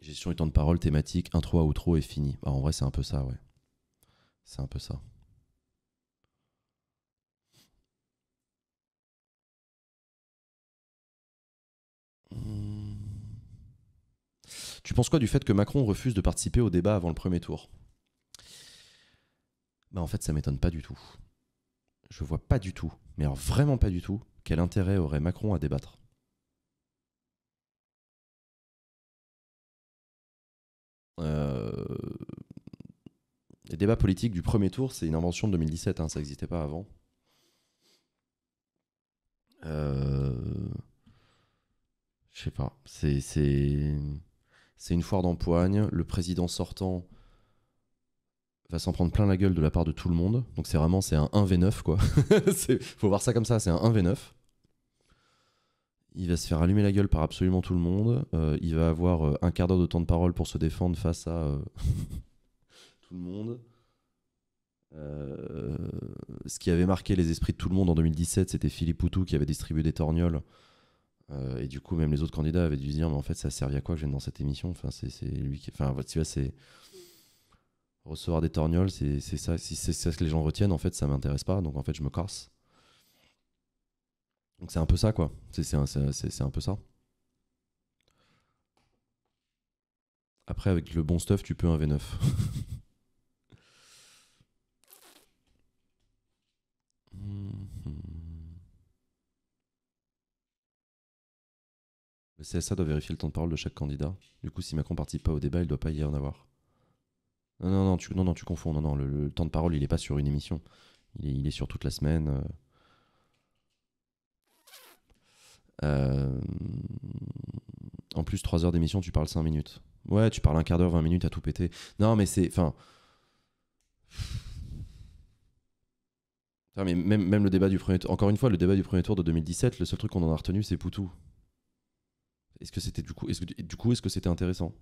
[SPEAKER 1] Gestion du temps de parole, thématique, intro à outro est fini.
[SPEAKER 2] Ah, en vrai, c'est un peu ça, ouais. C'est un peu ça.
[SPEAKER 1] Hmm. Tu penses quoi du fait que Macron refuse de participer au débat avant le premier tour Bah en fait, ça m'étonne pas du tout. Je vois pas du tout, mais alors vraiment pas du tout, quel intérêt aurait Macron à débattre. Euh, les débats politiques du premier tour, c'est une invention de 2017, hein, ça n'existait pas avant. Euh, je sais pas. C'est. C'est une foire d'empoigne. Le président sortant va s'en prendre plein la gueule de la part de tout le monde. Donc c'est vraiment c'est un 1v9 quoi. faut voir ça comme ça, c'est un 1v9. Il va se faire allumer la gueule par absolument tout le monde. Euh, il va avoir euh, un quart d'heure de temps de parole pour se défendre face à euh, tout le monde. ce qui avait marqué les esprits de tout le monde en 2017, c'était Philippe Poutou qui avait distribué des torgnoles euh, et du coup, même les autres candidats avaient dû se dire, mais en fait, ça servait à quoi que je vienne dans cette émission Enfin, c'est lui qui. Enfin, tu vois, c'est. Recevoir des torgnoles, c'est ça. Si c'est ça que les gens retiennent, en fait, ça m'intéresse pas. Donc, en fait, je me corse. Donc, c'est un peu ça, quoi. C'est un, un, peu ça. Après, avec le bon stuff, tu peux un V9. Le CSA doit vérifier le temps de parole de chaque candidat. Du coup, si Macron participe pas au débat, il ne doit pas y en avoir. Non, non, non, tu, non, non, tu confonds. Non, non, le, temps de parole, il n'est pas sur une émission. Il est, sur toute la semaine. Euh. Euh, en plus, 3 heures d'émission, tu parles 5 minutes. Ouais, tu parles un quart d'heure, 20 minutes à tout péter. Non, mais c'est. Enfin. Ah, mais même, même le débat du premier tour. Encore une fois, le débat du premier tour de 2017, le seul truc qu'on en a retenu, c'est Poutou. Est-ce que c'était du coup, est-ce que, du coup, est-ce que c'était intéressant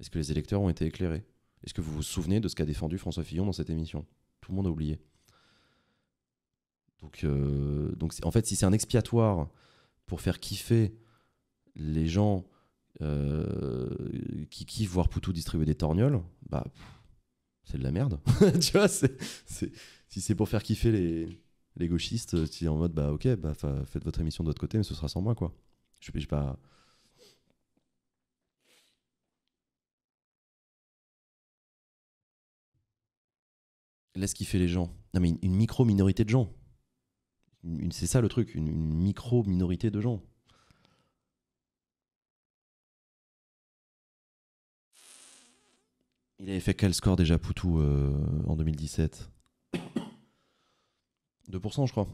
[SPEAKER 1] Est-ce que les électeurs ont été éclairés Est-ce que vous vous souvenez de ce qu'a défendu François Fillon dans cette émission Tout le monde a oublié. Donc, euh, donc en fait, si c'est un expiatoire pour faire kiffer les gens euh, qui kiffent voir Poutou distribuer des torgnoles, bah, c'est de la merde. tu vois, si c'est pour faire kiffer les, les gauchistes, tu en mode, bah ok, bah, faites votre émission de l'autre côté, mais ce sera sans moi, quoi. Je sais
[SPEAKER 2] pas. qui fait les gens. Non, mais une, micro-minorité
[SPEAKER 1] de gens. C'est ça le truc, une, micro-minorité de gens. Il avait fait quel score déjà Poutou euh, en 2017
[SPEAKER 2] 2% je crois.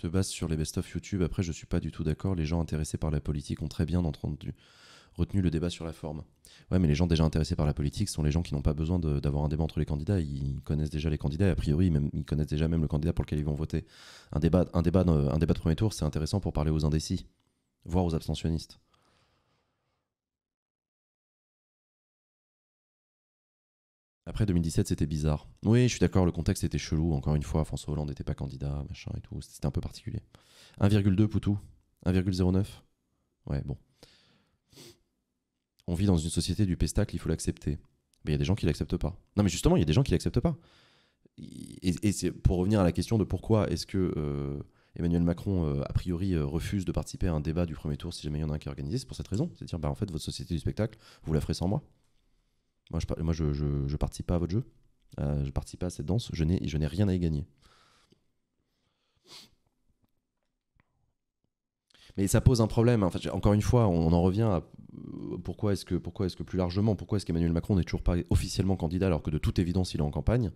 [SPEAKER 2] te base sur les best-of YouTube. Après, je suis pas du tout d'accord. Les gens intéressés par
[SPEAKER 1] la politique ont très bien entendu, retenu le débat sur la forme. Ouais, mais les gens déjà intéressés par la politique sont les gens qui n'ont pas besoin d'avoir un débat entre les candidats. Ils connaissent déjà les candidats. a priori, même, ils connaissent déjà même le candidat pour lequel ils vont voter. Un débat, un débat, euh, un débat de premier tour, c'est intéressant pour parler aux indécis, voire aux abstentionnistes. Après 2017, c'était bizarre. Oui, je suis d'accord, le contexte était chelou. Encore une fois, François Hollande n'était pas candidat, machin et tout. C'était un peu particulier. 1,2 Poutou 1,09 Ouais, bon. On vit dans une société du pestacle, il faut l'accepter. Mais il y a des gens qui l'acceptent pas. Non, mais justement, il y a des gens qui l'acceptent pas. Et, c'est pour revenir à la question de pourquoi est-ce que euh, Emmanuel Macron, euh, a priori, euh, refuse de participer à un débat du premier tour si jamais il y en a un qui est organisé, c'est pour cette raison. C'est dire, bah, en fait, votre société du spectacle, vous la ferez sans moi. Moi, je, ne participe pas à votre jeu. Euh, je participe pas à cette danse. Je n'ai, rien à y gagner. Mais ça pose un problème. encore une fois, on, en revient à euh, pourquoi est-ce que, plus largement, pourquoi est-ce qu'Emmanuel Macron n'est toujours pas officiellement candidat alors que de toute évidence il est en campagne.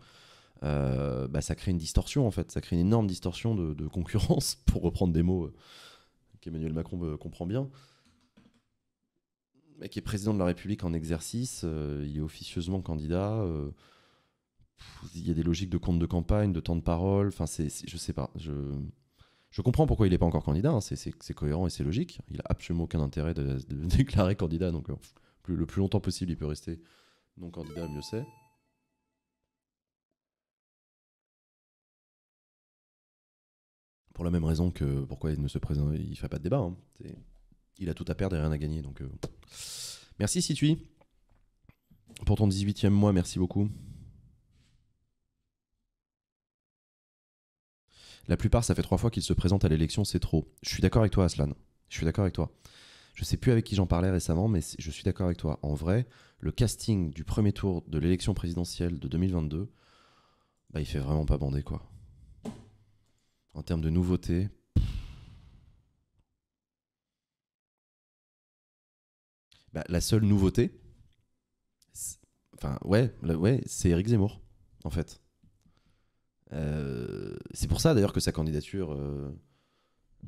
[SPEAKER 1] Euh, bah, ça crée une distorsion en fait, ça crée une énorme distorsion de concurrence, pour reprendre des mots euh, qu'Emmanuel Macron comprend bien qui est président de la République en exercice, euh, il est officieusement candidat. Euh, il y a des logiques de compte de campagne, de temps de parole. Enfin, c'est, je sais pas. Je, je comprends pourquoi il n'est pas encore candidat. Hein, c'est, cohérent et c'est logique. Il a absolument aucun intérêt de, déclarer candidat. Donc, euh, plus, le plus longtemps possible, il peut rester non
[SPEAKER 2] candidat, mieux c'est. Pour la même raison que pourquoi il ne se présente, il fait pas de débat. Hein,
[SPEAKER 1] il a tout à perdre et rien à gagner. Donc, euh, Merci Situi pour ton 18e mois, merci beaucoup. La plupart, ça fait trois fois qu'il se présente à l'élection, c'est trop. Je suis d'accord avec toi, Aslan. Je suis d'accord avec toi. Je sais plus avec qui j'en parlais récemment, mais je suis d'accord avec toi. En vrai, le casting du premier tour de l'élection présidentielle de 2022, bah, il fait vraiment pas bander, quoi. En termes de nouveautés, Bah, la seule nouveauté, enfin ouais, ouais, c'est Eric Zemmour en fait. Euh, c'est pour ça d'ailleurs que sa candidature euh,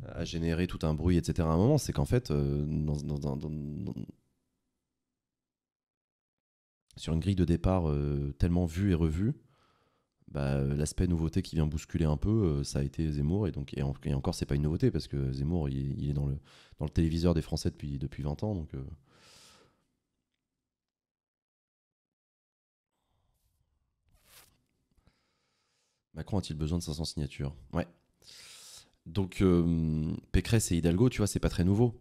[SPEAKER 1] a généré tout un bruit, etc. À un moment, c'est qu'en fait, euh, dans, sur une grille de départ tellement vue et revue, bah, l'aspect nouveauté qui vient bousculer un peu, ça a été Zemmour. Et, donc, et, n'est encore, c'est pas une nouveauté parce que Zemmour, il, est dans le, dans le téléviseur des Français depuis, depuis 20 ans. Donc, Macron a-t-il besoin de 500 signatures Ouais. Donc euh, Pécresse et Hidalgo, tu vois, c'est pas très nouveau.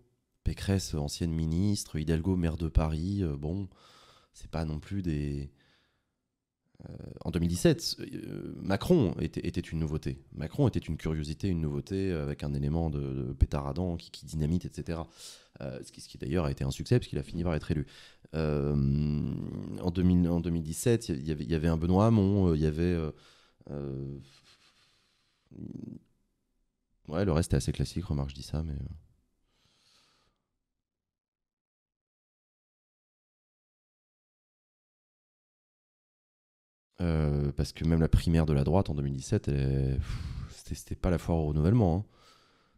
[SPEAKER 1] Pécresse, ancienne ministre, Hidalgo, maire de Paris, euh, bon, c'est pas non plus des. Euh, en 2017, Macron était, une nouveauté. Macron était une curiosité, une nouveauté, avec un élément de, pétard pétaradant qui, qui, dynamite, etc. ce qui, d'ailleurs a été un succès, puisqu'il a fini par être élu. en, en 2017, il y avait un Benoît Hamon, il y avait euh,
[SPEAKER 2] ouais, le reste est assez classique, remarque, je dis ça, mais. Euh, euh, parce que même la primaire de la droite en 2017,
[SPEAKER 1] c'était pas la foire au renouvellement. Hein.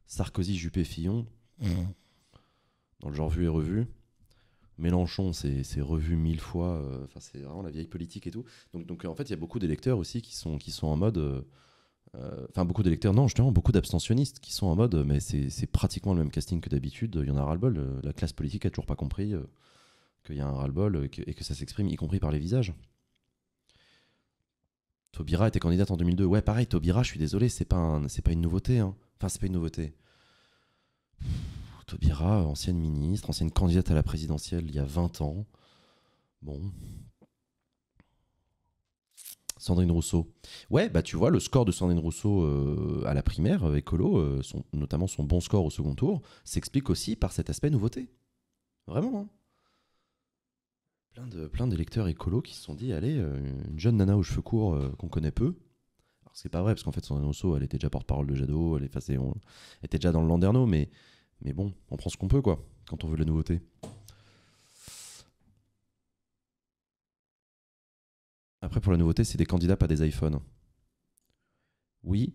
[SPEAKER 1] Sarkozy, Juppé, Fillon, mmh. dans le genre vu et revu. Mélenchon, c'est revu mille fois. Euh, enfin, c'est vraiment la vieille politique et tout. Donc, en fait, il y a beaucoup d'électeurs aussi qui sont, en mode. Euh, euh, enfin, beaucoup d'électeurs, non, justement, beaucoup d'abstentionnistes qui sont en mode, mais c'est pratiquement le même casting que d'habitude. Il y en a ras-le-bol. La classe politique a toujours pas compris qu'il y a un ras-le-bol et, que ça s'exprime, y compris par les visages. Taubira était candidate en 2002. Ouais, pareil, Taubira, je suis désolé, c'est pas, pas une nouveauté. Hein. Enfin, c'est pas une nouveauté. Tobira, ancienne ministre, ancienne candidate à la présidentielle il y a 20 ans. Bon. Sandrine Rousseau. Ouais, bah tu vois, le score de Sandrine Rousseau euh, à la primaire, euh, écolo, euh, notamment son bon score au second tour, s'explique aussi par cet aspect nouveauté. Vraiment. Hein. plein, de, plein d'électeurs écolos qui se sont dit, allez, une jeune nana aux cheveux courts qu'on connaît peu. Alors c'est pas vrai, parce qu'en fait, Sandrine Rousseau, elle était déjà porte-parole de Jadot, elle, était déjà dans le Landerneau, mais mais bon, on prend ce qu'on peut, quoi, quand on veut de la nouveauté. Après, pour la nouveauté, c'est des candidats, pas des iPhones. Oui,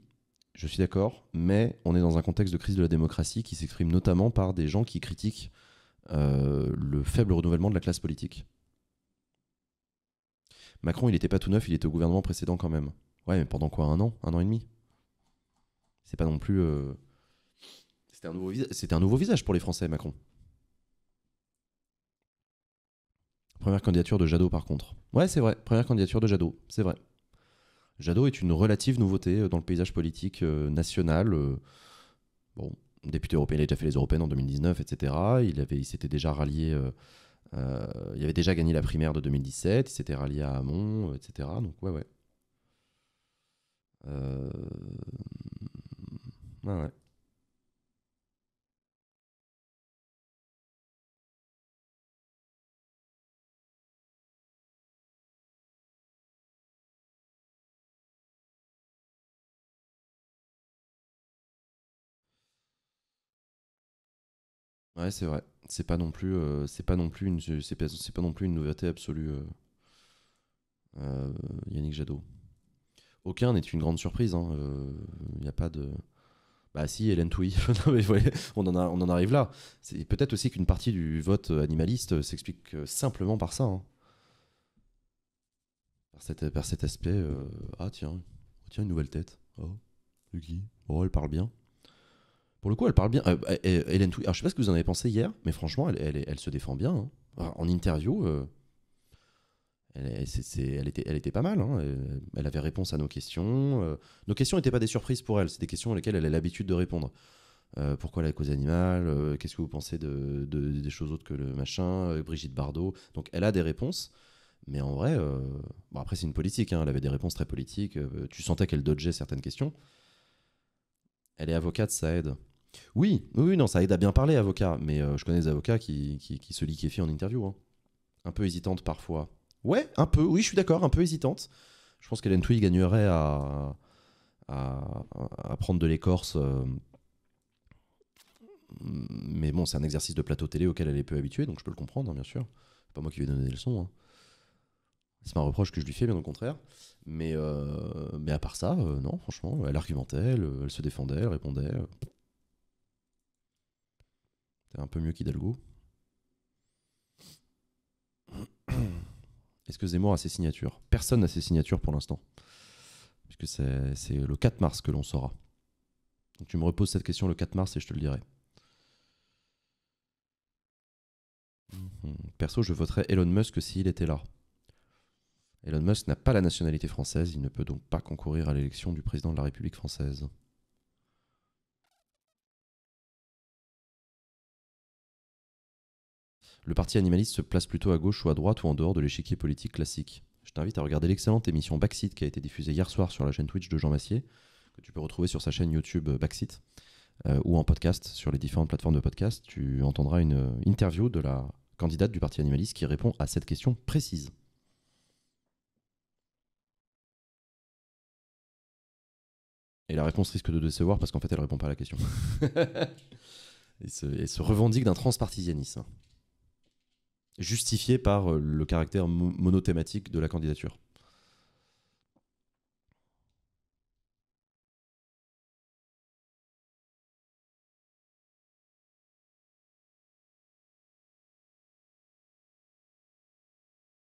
[SPEAKER 1] je suis d'accord, mais on est dans un contexte de crise de la démocratie qui s'exprime notamment par des gens qui critiquent euh, le faible renouvellement de la classe politique. Macron, il n'était pas tout neuf, il était au gouvernement précédent quand même. Ouais, mais pendant quoi Un an Un an et demi C'est pas non plus. Euh, c'était un, nouveau visage, pour les Français, Macron. Première candidature de Jadot, par contre. Ouais, c'est vrai. Première candidature de Jadot, c'est vrai. Jadot est une relative nouveauté euh, dans le paysage politique euh, national. Euh. bon, député européen, il a déjà fait les européennes en 2019, etc. Il, avait, il s'était déjà rallié. il avait déjà gagné la primaire de 2017. Il s'était rallié à Hamon, etc. Donc, ouais, ouais.
[SPEAKER 2] Ah ouais. Ouais,
[SPEAKER 1] c'est vrai. C'est pas non plus, euh, c'est pas non plus une, c'est pas, non plus une nouveauté absolue. Euh, euh, Yannick Jadot. Aucun n'est une grande surprise. Il hein, n'y a pas de. Bah si, Hélène Touy. on en arrive là. C'est peut-être aussi qu'une partie du vote animaliste s'explique simplement par ça. Hein. Par, cet, aspect. ah tiens, tiens une nouvelle tête. Oh, Lucky. Oh, elle parle bien. Pour le coup, elle parle bien. Euh, bah, euh, Hélène je sais pas ce que vous en avez pensé hier, mais franchement, elle, se défend bien. Hein. En interview, euh, elle, elle était, elle était pas mal. Hein. Elle, avait réponse à nos questions. nos questions n'étaient pas des surprises pour elle, c'est des questions auxquelles elle a l'habitude de répondre. pourquoi la cause animale Qu'est-ce que vous pensez de, des choses autres que le machin Brigitte Bardot. Donc elle a des réponses. Mais en vrai, après c'est une politique, hein. elle avait des réponses très politiques, tu sentais qu'elle dodgeait certaines questions. Elle est avocate, ça aide. Oui, oui, non, ça aide à bien parler, avocat. Mais euh, je connais des avocats qui, se liquéfient en interview. Hein. Un peu hésitante parfois. Ouais, un peu, oui, je suis d'accord, un peu hésitante. Je pense qu'Hélène Twig gagnerait à, prendre de l'écorce. Euh, mais bon, c'est un exercice de plateau télé auquel elle est peu habituée, donc je peux le comprendre, hein, bien sûr. C'est pas moi qui vais donner des leçons. Hein. C'est un reproche que je lui fais, bien au contraire. Mais, euh, mais à part ça, non, franchement, elle argumentait, elle, se défendait, elle répondait. C'est un peu mieux qu'Hidalgo. Est-ce que Zemmour a ses signatures Personne n'a ses signatures pour l'instant. Puisque c'est le 4 mars que l'on saura. Donc tu me reposes cette question le 4 mars et je te le dirai. Hmm, perso, je voterai Elon Musk s'il était là. Elon Musk n'a pas la nationalité française, il ne peut donc pas concourir à l'élection du président de la République française. le parti animaliste se place plutôt à gauche ou à droite ou en dehors de l'échiquier politique classique. Je t'invite à regarder l'excellente émission Backseat qui a été diffusée hier soir sur la chaîne Twitch de Jean Massier, que tu peux retrouver sur sa chaîne YouTube euh, Backseat, euh, ou en podcast sur les différentes plateformes de podcast. Tu entendras une euh, interview de la candidate du parti animaliste qui répond à cette question précise. Et la réponse risque de décevoir parce qu'en fait elle répond pas à la question. et, se, se revendique d'un transpartisanisme. Justifié par euh, le caractère monothématique
[SPEAKER 2] de la candidature.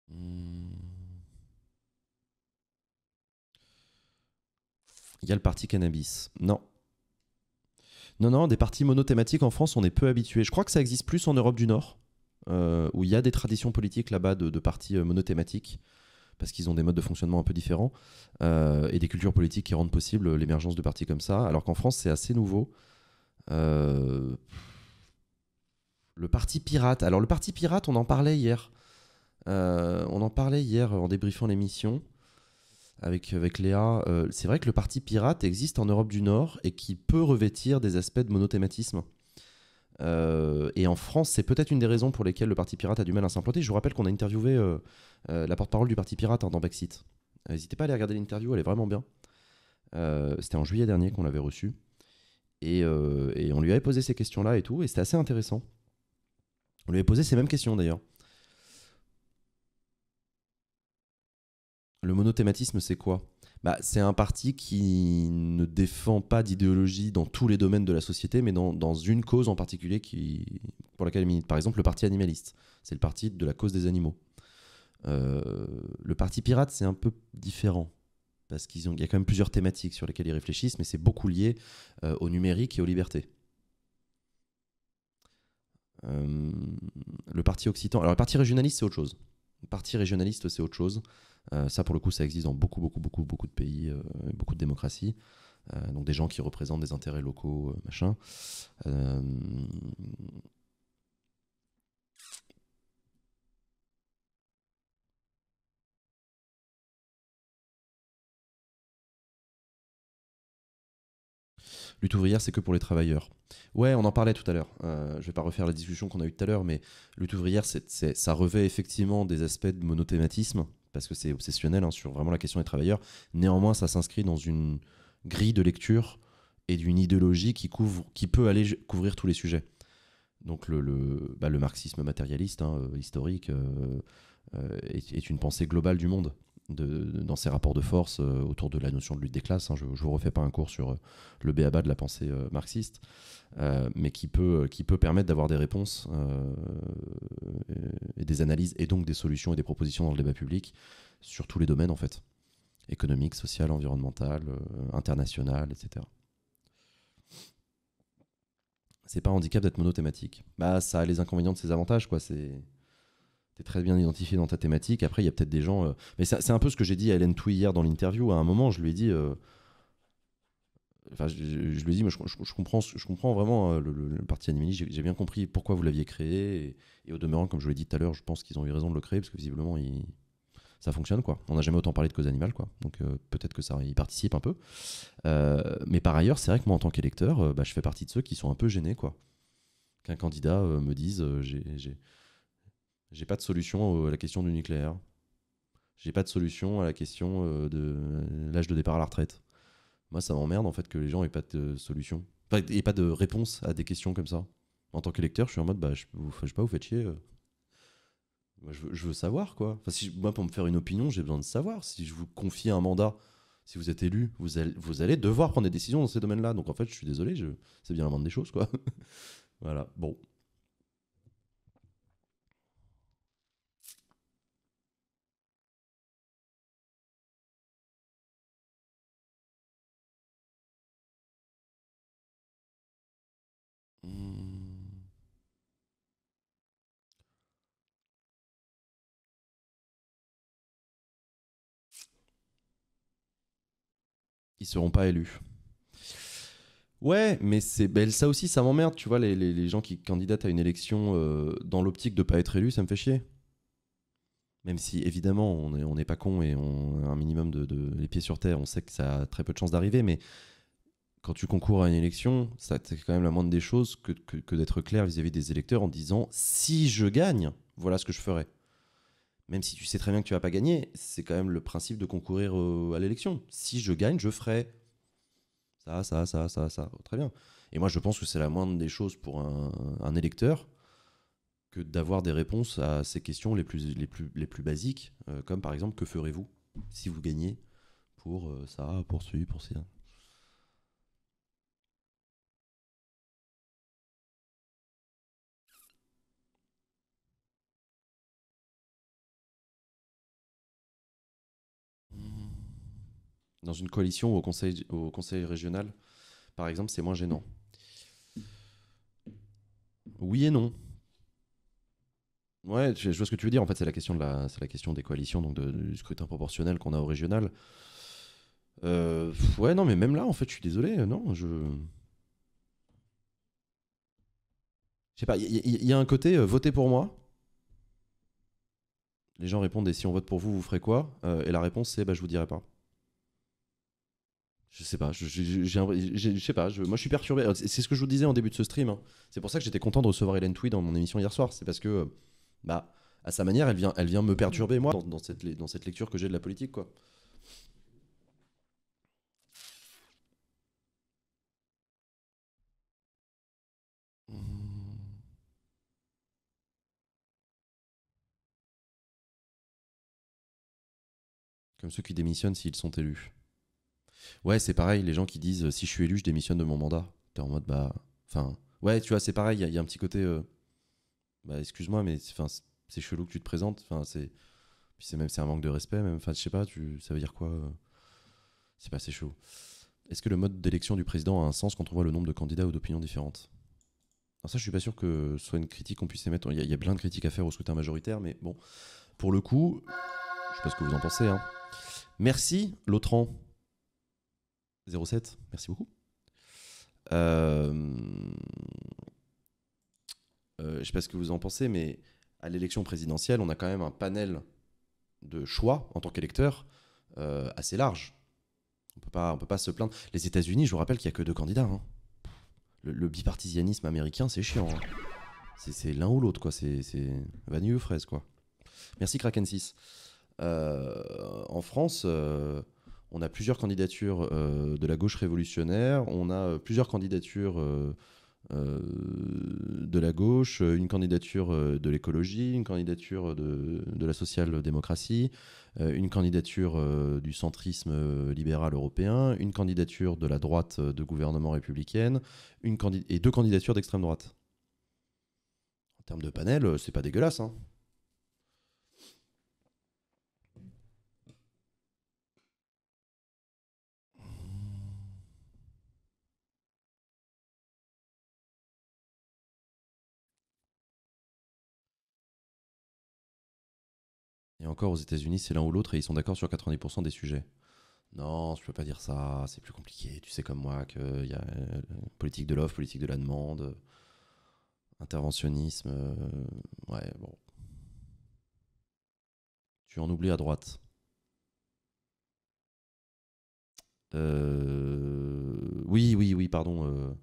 [SPEAKER 2] Hmm. Il y a le parti cannabis.
[SPEAKER 1] Non. Non, non, des partis monothématiques en France, on est peu habitué. Je crois que ça existe plus en Europe du Nord. Euh, où il y a des traditions politiques là-bas de, de partis euh, monothématiques, parce qu'ils ont des modes de fonctionnement un peu différents, euh, et des cultures politiques qui rendent possible l'émergence de partis comme ça, alors qu'en France, c'est assez nouveau. Le parti pirate. Alors, le parti pirate, on en parlait hier. on en parlait hier en débriefant l'émission avec, avec Léa. c'est vrai que le parti pirate existe en Europe du Nord et qui peut revêtir des aspects de monothématisme. Euh, et en France, c'est peut-être une des raisons pour lesquelles le Parti Pirate a du mal à s'implanter. Je vous rappelle qu'on a interviewé euh, euh, la porte-parole du Parti Pirate dans Backseat. N'hésitez pas à aller regarder l'interview, elle est vraiment bien. c'était en juillet dernier qu'on l'avait reçu. et, on lui avait posé ces questions-là et tout, et c'était assez intéressant. On lui avait posé ces mêmes questions d'ailleurs. Le monothématisme, c'est quoi bah, c'est un parti qui ne défend pas d'idéologie dans tous les domaines de la société, mais dans, une cause en particulier pour laquelle il milite. Par exemple, le parti animaliste, c'est le parti de la cause des animaux. Euh, le parti pirate, c'est un peu différent, parce qu'il y a quand même plusieurs thématiques sur lesquelles ils réfléchissent, mais c'est beaucoup lié euh, au numérique et aux libertés. Euh, le parti occitan. Alors, le parti régionaliste, c'est autre chose. Le parti régionaliste, c'est autre chose. Euh, ça, pour le coup, ça existe dans beaucoup, beaucoup, beaucoup, beaucoup de pays, euh, beaucoup de démocraties. Euh, donc des gens qui représentent des intérêts locaux, machin.
[SPEAKER 2] Lutte ouvrière, c'est que pour les travailleurs. Ouais, on en parlait tout à l'heure. Je je vais pas refaire la discussion
[SPEAKER 1] qu'on a eue tout à l'heure, mais lutte ouvrière, ça revêt effectivement des aspects de monothématisme parce que c'est obsessionnel hein, sur vraiment la question des travailleurs. Néanmoins, ça s'inscrit dans une grille de lecture et d'une idéologie qui, couvre, qui peut aller couvrir tous les sujets. Donc le, bah, marxisme matérialiste, hein, euh, historique, euh, euh, est, une pensée globale du monde dans ses rapports de force euh, autour de la notion de lutte des classes. Hein. je ne vous refais pas un cours sur euh, le béaba de la pensée euh, marxiste, mais qui peut, qui peut permettre d'avoir des réponses et, des analyses et donc des solutions et des propositions dans le débat public sur tous les domaines en fait économique, social, environnemental, international, etc. C'est pas un handicap d'être monothématique. Bah, ça a les inconvénients de ses avantages, quoi. C'est très bien identifié dans ta thématique. Après, il y a peut-être des gens. Euh, mais c'est un peu ce que j'ai dit à Hélène Touy hier dans l'interview. À un moment, je lui ai dit. Euh, enfin, je, lui ai dit, je, comprends, je comprends vraiment euh, le, parti animaliste. J'ai bien compris pourquoi vous l'aviez créé. Et, au demeurant, comme je l'ai dit tout à l'heure, je pense qu'ils ont eu raison de le créer parce que visiblement, ça fonctionne. quoi. On n'a jamais autant parlé de cause animale. quoi. Donc peut-être que ça participe un peu. mais par ailleurs, c'est vrai que moi, en tant qu'électeur, bah, je fais partie de ceux qui sont un peu gênés. quoi. Qu'un candidat me dise, j'ai j'ai pas de solution à la question du nucléaire. J'ai pas de solution à la question euh, de euh, l'âge de départ à la retraite. Moi, ça m'emmerde en fait que les gens aient pas de solution, enfin, aient pas de réponse à des questions comme ça. En tant qu'électeur, je suis en mode, bah, je, vous, sais pas, vous faites chier. Euh. Moi, je, veux, savoir quoi. Enfin, si, moi, pour me faire une opinion, j'ai besoin de savoir. Si je vous confie un mandat, si vous êtes élu, vous allez, vous allez devoir prendre des décisions dans ces domaines-là. Donc en fait, je suis désolé, je, c'est bien la moindre des choses quoi. voilà, bon.
[SPEAKER 2] seront pas élus.
[SPEAKER 1] Ouais, mais c'est belle ça aussi, ça m'emmerde, tu vois, les, gens qui candidatent à une élection euh, dans l'optique de pas être élus, ça me fait chier. Même si, évidemment, on n'est pas con et on a un minimum de, les pieds sur terre, on sait que ça a très peu de chances d'arriver, mais quand tu concours à une élection, c'est quand même la moindre des choses que, d'être clair vis à -vis des électeurs en disant si je gagne, voilà ce que je ferai même si tu sais très bien que tu vas pas gagner, c'est quand même le principe de concourir à l'élection. Si je gagne, je ferai ça, ça, ça, ça, ça. Oh, très bien. Et moi, je pense que c'est la moindre des choses pour un, électeur que d'avoir des réponses à ces questions les plus, les plus, les plus basiques, euh, comme par exemple, que
[SPEAKER 2] ferez-vous si vous gagnez pour euh, ça, pour celui, pour ça dans une coalition ou au conseil, au conseil régional,
[SPEAKER 1] par exemple, c'est moins gênant. Oui et non. Ouais, je, vois ce que tu veux dire. En fait, c'est la question de la, question des coalitions, donc du scrutin proportionnel qu'on a au régional. Euh, ouais, non, mais même là, en fait, je suis désolé. Euh, non, je. Je sais pas, il y, a un côté euh, votez pour moi. Les gens répondent et si on vote pour vous, vous ferez quoi Et la réponse c'est bah, je vous dirai pas. Je sais pas, je, sais pas, moi je suis perturbé. C'est ce que je vous disais en début de ce stream. Hein. C'est pour ça que j'étais content de recevoir Hélène Tweed dans mon émission hier soir. C'est parce que, euh, bah, à sa manière, elle vient, elle vient me perturber, moi, dans, dans cette, dans cette lecture que j'ai de la politique, quoi. Comme ceux qui démissionnent s'ils sont élus. Ouais, c'est pareil, les gens qui disent euh, si je suis élu, je démissionne de mon mandat. T'es en mode bah. Enfin, ouais, tu vois, c'est pareil, il y, a un petit côté. Euh, bah, excuse-moi, mais c'est chelou que tu te présentes. Enfin, c'est. Puis c'est même c'est un manque de respect, même. Enfin, je sais pas, tu, ça veut dire quoi euh, C'est pas assez chaud. Est-ce que le mode d'élection du président a un sens quand on voit le nombre de candidats ou d'opinions différentes Alors, ça, je suis pas sûr que ce soit une critique qu'on puisse émettre. Il y, a plein de critiques à faire au scrutin majoritaire, mais bon. Pour le coup, je sais pas ce que vous en pensez. Hein. Merci, Lautran. 07, merci beaucoup. Euh, euh, je ne sais pas ce que vous en pensez, mais à l'élection présidentielle, on a quand même un panel de choix en tant qu'électeur euh, assez large. On peut pas, on peut pas se plaindre. Les États-Unis, je vous rappelle qu'il n'y a que deux candidats. Hein. Le, bipartisanisme américain, c'est chiant. Hein. C'est l'un ou l'autre, quoi. C'est vanille ou fraise, quoi. Merci Kraken 6. en France, on a plusieurs candidatures euh, de la gauche révolutionnaire, on a euh, plusieurs candidatures euh, de la gauche, une candidature de l'écologie, une candidature de, la social-démocratie, une candidature du centrisme libéral européen, une candidature de la droite de gouvernement républicaine, une et deux candidatures d'extrême droite. En termes de panel, c'est pas dégueulasse. Hein
[SPEAKER 2] Et encore aux États-Unis, c'est l'un ou l'autre et ils
[SPEAKER 1] sont d'accord sur 90% des sujets. Non, je peux pas dire ça, c'est plus compliqué. Tu sais comme moi qu'il euh, y a euh, politique de l'offre, politique de la demande, euh, interventionnisme. ouais, bon. Tu en oublies à droite. oui, oui, oui, pardon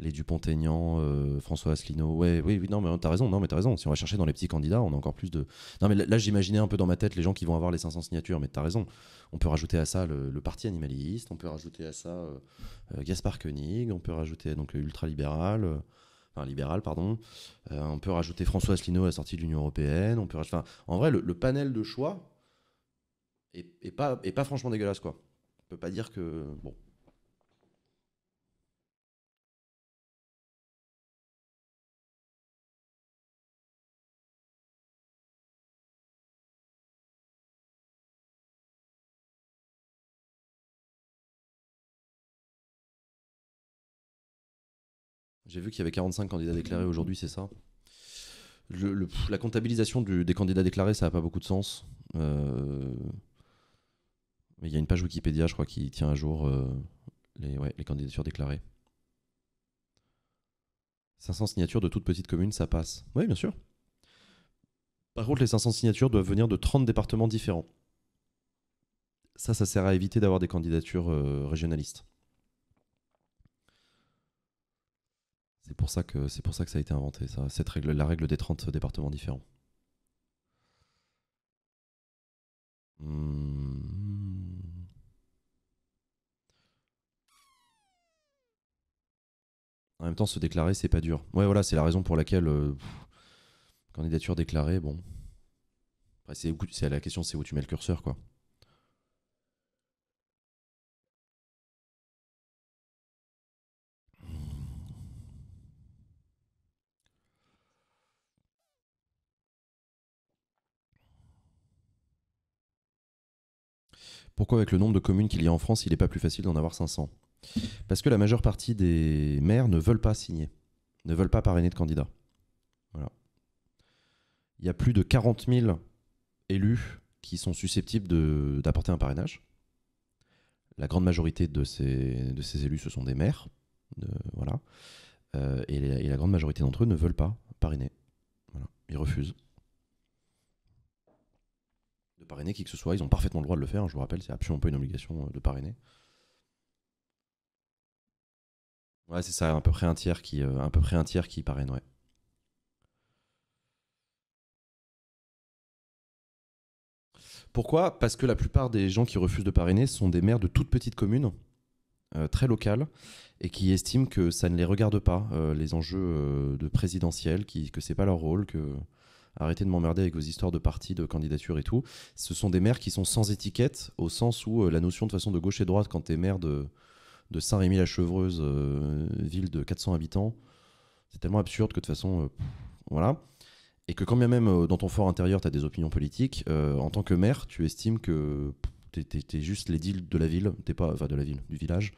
[SPEAKER 1] les Dupont-Aignan, euh, François Asselineau. Ouais, oui, oui, non, mais t'as raison, non, mais raison. Si on va chercher dans les petits candidats, on a encore plus de. Non, mais là, j'imaginais un peu dans ma tête les gens qui vont avoir les 500 signatures, mais as raison. On peut rajouter à ça le, Parti animaliste, on peut rajouter à ça euh, euh, Gaspard Koenig, on peut rajouter donc libéral Enfin, libéral, pardon. on peut rajouter François Asselineau à la sortie de l'Union européenne. On peut en vrai, le, panel de choix
[SPEAKER 2] est, pas, est pas franchement dégueulasse, quoi. On peut pas dire que. Bon, J'ai vu qu'il y avait 45 candidats déclarés aujourd'hui, c'est ça
[SPEAKER 1] La comptabilisation des candidats déclarés, ça n'a pas beaucoup de sens. Euh... Il y a une page Wikipédia, je crois, qui tient à jour euh, les, candidatures déclarées. 500 signatures de toute petite communes, ça passe. Oui, bien sûr. Par contre, les 500 signatures doivent venir de 30 départements différents. Ça, ça sert à éviter d'avoir des candidatures euh, régionalistes. C'est pour, ça que, pour ça que ça a été inventé, cette règle, la règle des 30 départements différents. Hmm. En même temps, se déclarer, c'est pas dur. Ouais, voilà, c'est la raison pour laquelle euh, candidature déclarée, bon. c'est la question, c'est où tu mets le curseur, quoi. Pourquoi avec le nombre de communes qu'il y a en France, il n'est pas plus facile d'en avoir 500 Parce que la majeure partie des maires ne veulent pas signer, ne veulent pas parrainer de candidats. Voilà. Il y a plus de 40 000 élus qui sont susceptibles d'apporter un parrainage. La grande majorité de ces, élus, ce sont des maires. Euh, voilà. Euh, et, la grande majorité d'entre eux ne veulent pas parrainer. Voilà. Ils refusent parrainer qui que ce soit. Ils ont parfaitement le droit de le faire, hein, je vous rappelle, c'est absolument pas une obligation euh, de parrainer. Ouais, c'est ça, à peu près un tiers qui, parrainent, euh, peu près un tiers qui parraine, ouais. Pourquoi Parce que la plupart des gens qui refusent de parrainer sont des maires de toutes petites communes, euh, très locales, et qui estiment que ça ne les regarde pas, les enjeux de présidentiel, qui, que c'est pas leur rôle, que arrêtez de m'emmerder avec vos histoires de partis, de candidatures et tout. Ce sont des maires qui sont sans étiquette, au sens où euh, la notion de façon de gauche et droite, quand tu es maire de, Saint-Rémy-la-Chevreuse, euh, ville de 400 habitants, c'est tellement absurde que de façon, euh, voilà. Et que quand bien même dans ton fort intérieur, tu as des opinions politiques, en tant que maire, tu estimes que tu es, juste les deals de la ville, pas, enfin de la ville, du village.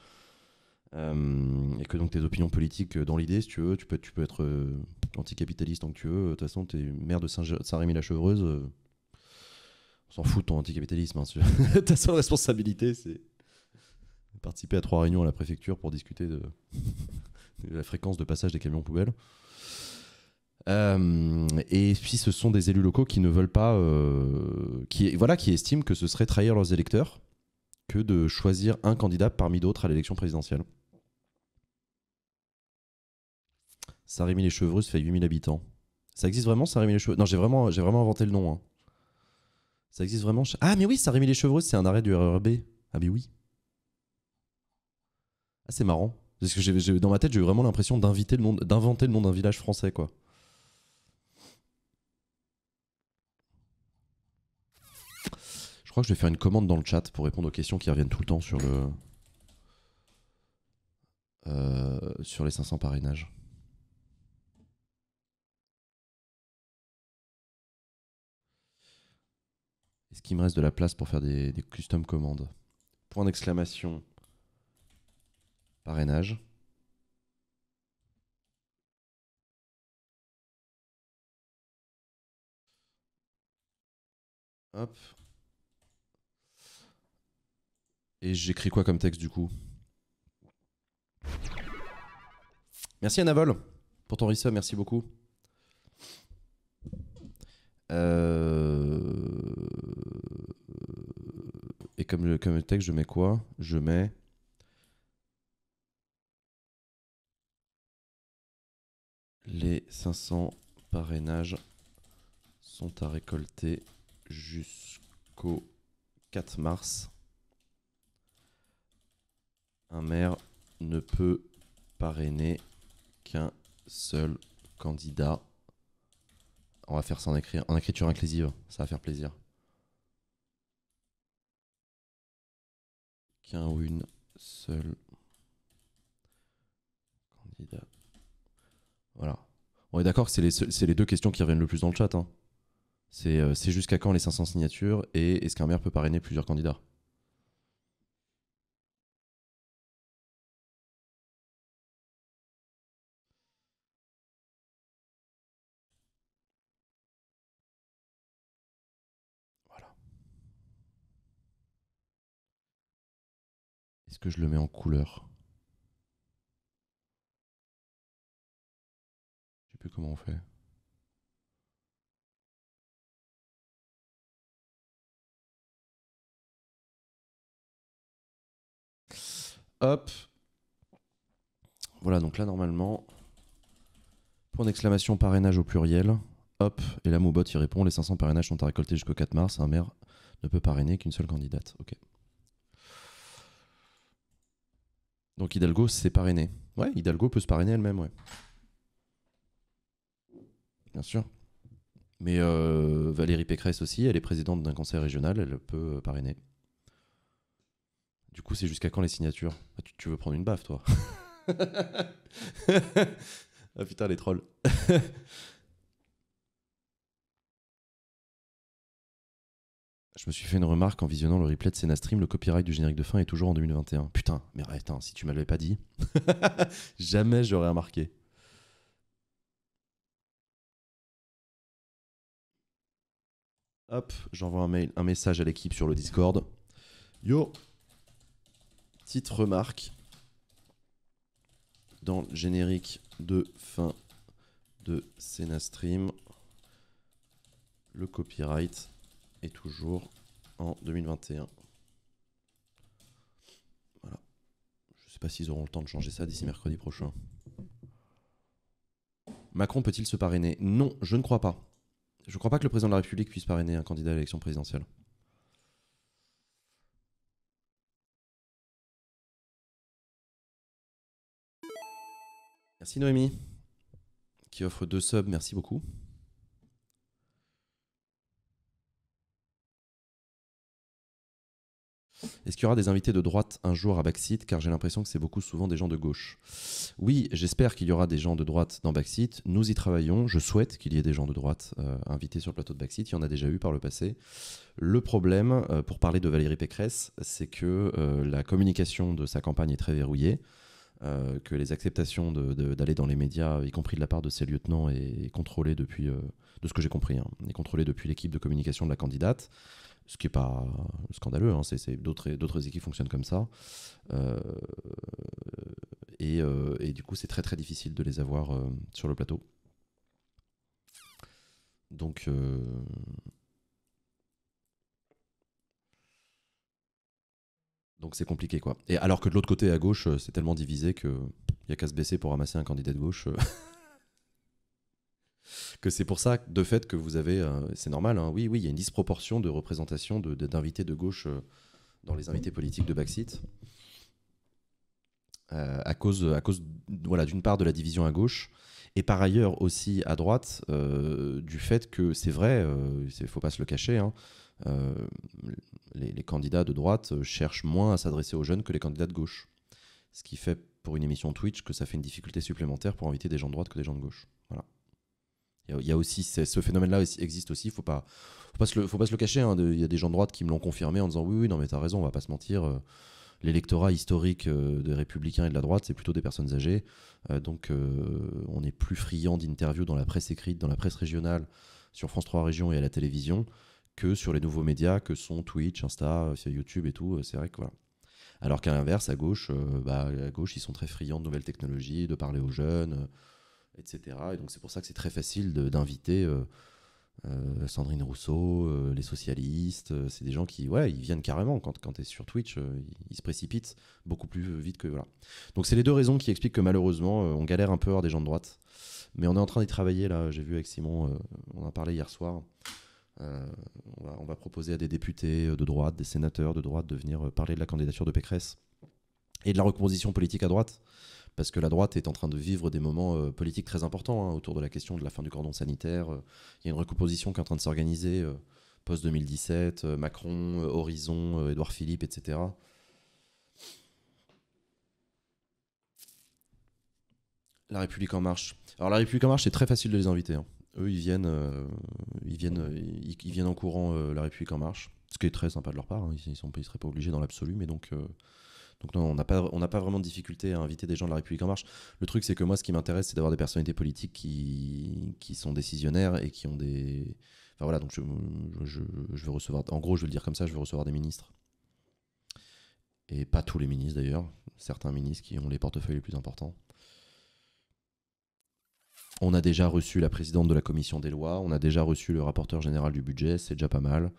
[SPEAKER 1] Euh, et que donc tes opinions politiques, euh, dans l'idée, si tu veux, tu peux, être euh, anticapitaliste tant que tu veux. De toute façon, tu es maire de Saint-Rémy-la-Chevreuse. on s'en fout de ton anticapitalisme. Hein, Ta seule responsabilité, c'est participer à trois réunions à la préfecture pour discuter de, la fréquence de passage des camions poubelles. et puis ce sont des élus locaux qui ne veulent pas, qui, voilà, qui estiment que ce serait trahir leurs électeurs que de choisir un candidat parmi d'autres à l'élection présidentielle. saint les chevreuses fait 8000 habitants. Ça existe vraiment, saint les chevreuses Non, j'ai vraiment, j'ai vraiment inventé le nom. Hein. Ça existe vraiment Ah, mais oui, saint les Chevreuses, c'est un arrêt du e B Ah, mais oui. Ah, c'est marrant. Parce que dans ma tête, j'ai eu vraiment l'impression d'inventer le nom, d'inventer le d'un village français, quoi. Je crois que je vais faire une commande dans le chat pour répondre aux questions qui reviennent tout le temps sur le. Euh, sur les 500 parrainages. Est-ce qu'il me reste de la place pour faire des, custom commandes Point d'exclamation, parrainage. Hop. Et j'écris quoi comme texte du coup Merci Anavol pour ton risque. merci beaucoup. Euh... Et comme, le texte, je mets quoi Je mets. Les 500 parrainages sont à récolter jusqu'au 4 mars. Un maire ne peut parrainer qu'un seul candidat. On va faire ça en écriture inclusive, ça va faire plaisir. ou une seule candidat. Voilà. On est d'accord que c'est les, deux questions qui reviennent le plus dans le chat. Hein. Euh, c'est jusqu'à quand les 500 signatures et est-ce qu'un maire peut parrainer plusieurs
[SPEAKER 2] candidats que je le mets en couleur Je sais plus comment on fait. Hop.
[SPEAKER 1] Voilà, donc là normalement, point d'exclamation parrainage au pluriel. Hop, et là bot y répond, les 500 parrainages sont à récolter jusqu'au 4 mars, un maire ne peut parrainer qu'une seule candidate. Ok. Donc Hidalgo s'est parrainé. Ouais, Hidalgo peut se parrainer elle-même, ouais. Bien sûr. Mais euh, Valérie Pécresse aussi, elle est présidente d'un conseil régional, elle peut euh, parrainer. Du coup, c'est jusqu'à quand les signatures ah, tu, tu, veux prendre une baffe, toi Ah putain, les trolls Je me suis fait une remarque en visionnant le replay de Senastream. le copyright du générique de fin est toujours en 2021. Putain, mais attends, hein, si tu m'avais pas dit, jamais j'aurais remarqué. Hop, j'envoie un, un message à l'équipe sur le Discord. Yo, petite remarque dans le générique de fin de Senastream, le copyright et toujours en 2021. Voilà. Je sais pas s'ils auront le temps de changer ça d'ici mercredi prochain. Macron peut-il se parrainer Non, je ne crois pas. Je ne crois pas que le président de la République puisse parrainer un candidat à l'élection présidentielle. Merci Noémie, qui offre deux subs, merci beaucoup. Est-ce qu'il y aura des invités de droite un jour à Baxit Car j'ai l'impression que c'est beaucoup souvent des gens de gauche. Oui, j'espère qu'il y aura des gens de droite dans Baxit. Nous y travaillons. Je souhaite qu'il y ait des gens de droite euh, invités sur le plateau de Baxit. Il y en a déjà eu par le passé. Le problème, euh, pour parler de Valérie Pécresse, c'est que euh, la communication de sa campagne est très verrouillée. que les acceptations d'aller dans les médias, y compris de la part de ses lieutenants, est, contrôlée depuis, de ce que j'ai compris, hein, est contrôlée depuis l'équipe de communication de la candidate ce qui n'est pas scandaleux, hein, c'est d'autres équipes fonctionnent comme ça. Euh, euh, et, du coup, c'est très très difficile de les avoir euh, sur le plateau. Donc, donc c'est compliqué quoi. Et alors que de l'autre côté à gauche, c'est tellement divisé qu'il n'y a qu'à se baisser pour ramasser un candidat de gauche que c'est pour ça, de fait, que vous avez, euh, c'est normal, hein, oui, oui, il y a une disproportion de représentation d'invités de, gauche euh, dans les invités politiques de Backseat, euh, à cause, à cause voilà, d'une part de la division à gauche, et par ailleurs aussi à droite, du fait que c'est vrai, il ne faut pas se le cacher, hein, les, les candidats de droite cherchent moins à s'adresser aux jeunes que les candidats de gauche. Ce qui fait pour une émission Twitch que ça fait une difficulté supplémentaire pour inviter des gens de droite que des gens de gauche. Voilà. Il y, a aussi ce phénomène-là existe aussi. Faut pas, faut pas se le, faut pas se le cacher. Hein, il y a des gens de droite qui me l'ont confirmé en disant oui, oui, non, mais t'as raison, on va pas se mentir. Euh, l'électorat historique euh, des républicains et de la droite, c'est plutôt des personnes âgées. Euh, donc, on est plus friand d'interviews dans la presse écrite, dans la presse régionale, sur France 3 Région et à la télévision, que sur les nouveaux médias que sont Twitch, Insta, YouTube et tout. C'est vrai que voilà. Alors qu'à l'inverse, à gauche, bah, à gauche, ils sont très friands de nouvelles technologies, de parler aux jeunes etc. Et donc c'est pour ça que c'est très facile d'inviter euh, euh, Sandrine Rousseau, euh, les socialistes, c'est des gens qui, ouais, ils viennent carrément. Quand, quand tu es sur Twitch, ils se précipitent beaucoup plus vite que. Voilà. Donc, c'est les deux raisons qui expliquent que malheureusement, on galère un peu hors des gens de droite. Mais on est en train d'y travailler, là. J'ai vu avec Simon, on en a parlé hier soir. On va, on, va, proposer à des députés de droite, des sénateurs de droite, de venir parler de la candidature de Pécresse et de la recomposition politique à droite parce que la droite est en train de vivre des moments euh, politiques très importants hein, autour de la question de la fin du cordon sanitaire. Euh. Il y a une recomposition qui est en train de s'organiser euh, post-2017, Macron, Horizon, Édouard Philippe, etc. La République en marche. Alors la République en marche, c'est très facile de les inviter. Hein. Eux, ils viennent, ils viennent, ils, viennent en courant la République en marche, ce qui est très sympa de leur part. Hein. Ils, ne sont, seraient pas obligés dans l'absolu, mais donc donc non, on n'a pas, vraiment de difficulté à inviter des gens de la République en marche. Le truc, c'est que moi, ce qui m'intéresse, c'est d'avoir des personnalités politiques qui, sont décisionnaires et qui ont des... Enfin voilà, donc je, je veux recevoir... En gros, je veux le dire comme ça, je veux recevoir des ministres. Et pas tous les ministres d'ailleurs, certains ministres qui ont les portefeuilles les plus importants. On a déjà reçu la présidente de la commission des lois, on a déjà reçu le rapporteur général du budget, c'est déjà pas mal.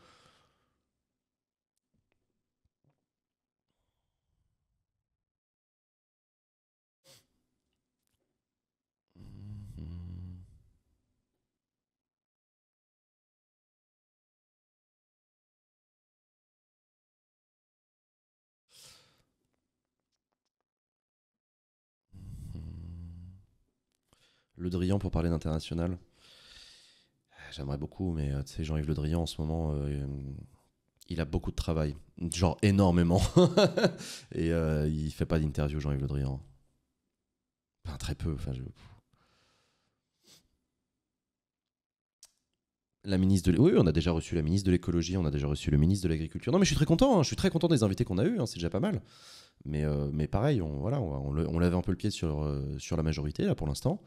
[SPEAKER 1] Le Drian pour parler d'international. Euh, j'aimerais beaucoup, mais euh, tu sais, Jean-Yves Le Drian en ce moment, euh, il a beaucoup de travail, genre énormément. et il il fait pas d'interview, Jean-Yves Le Drian. très peu. Enfin, La ministre de oui, on a déjà reçu la ministre de l'écologie, on a déjà reçu le ministre de l'agriculture. Non, mais je suis très content. Hein. Je suis très content des invités qu'on a eus. Hein. C'est déjà pas mal. Mais, mais pareil, on, voilà, l'avait un peu le pied sur, sur la majorité là pour l'instant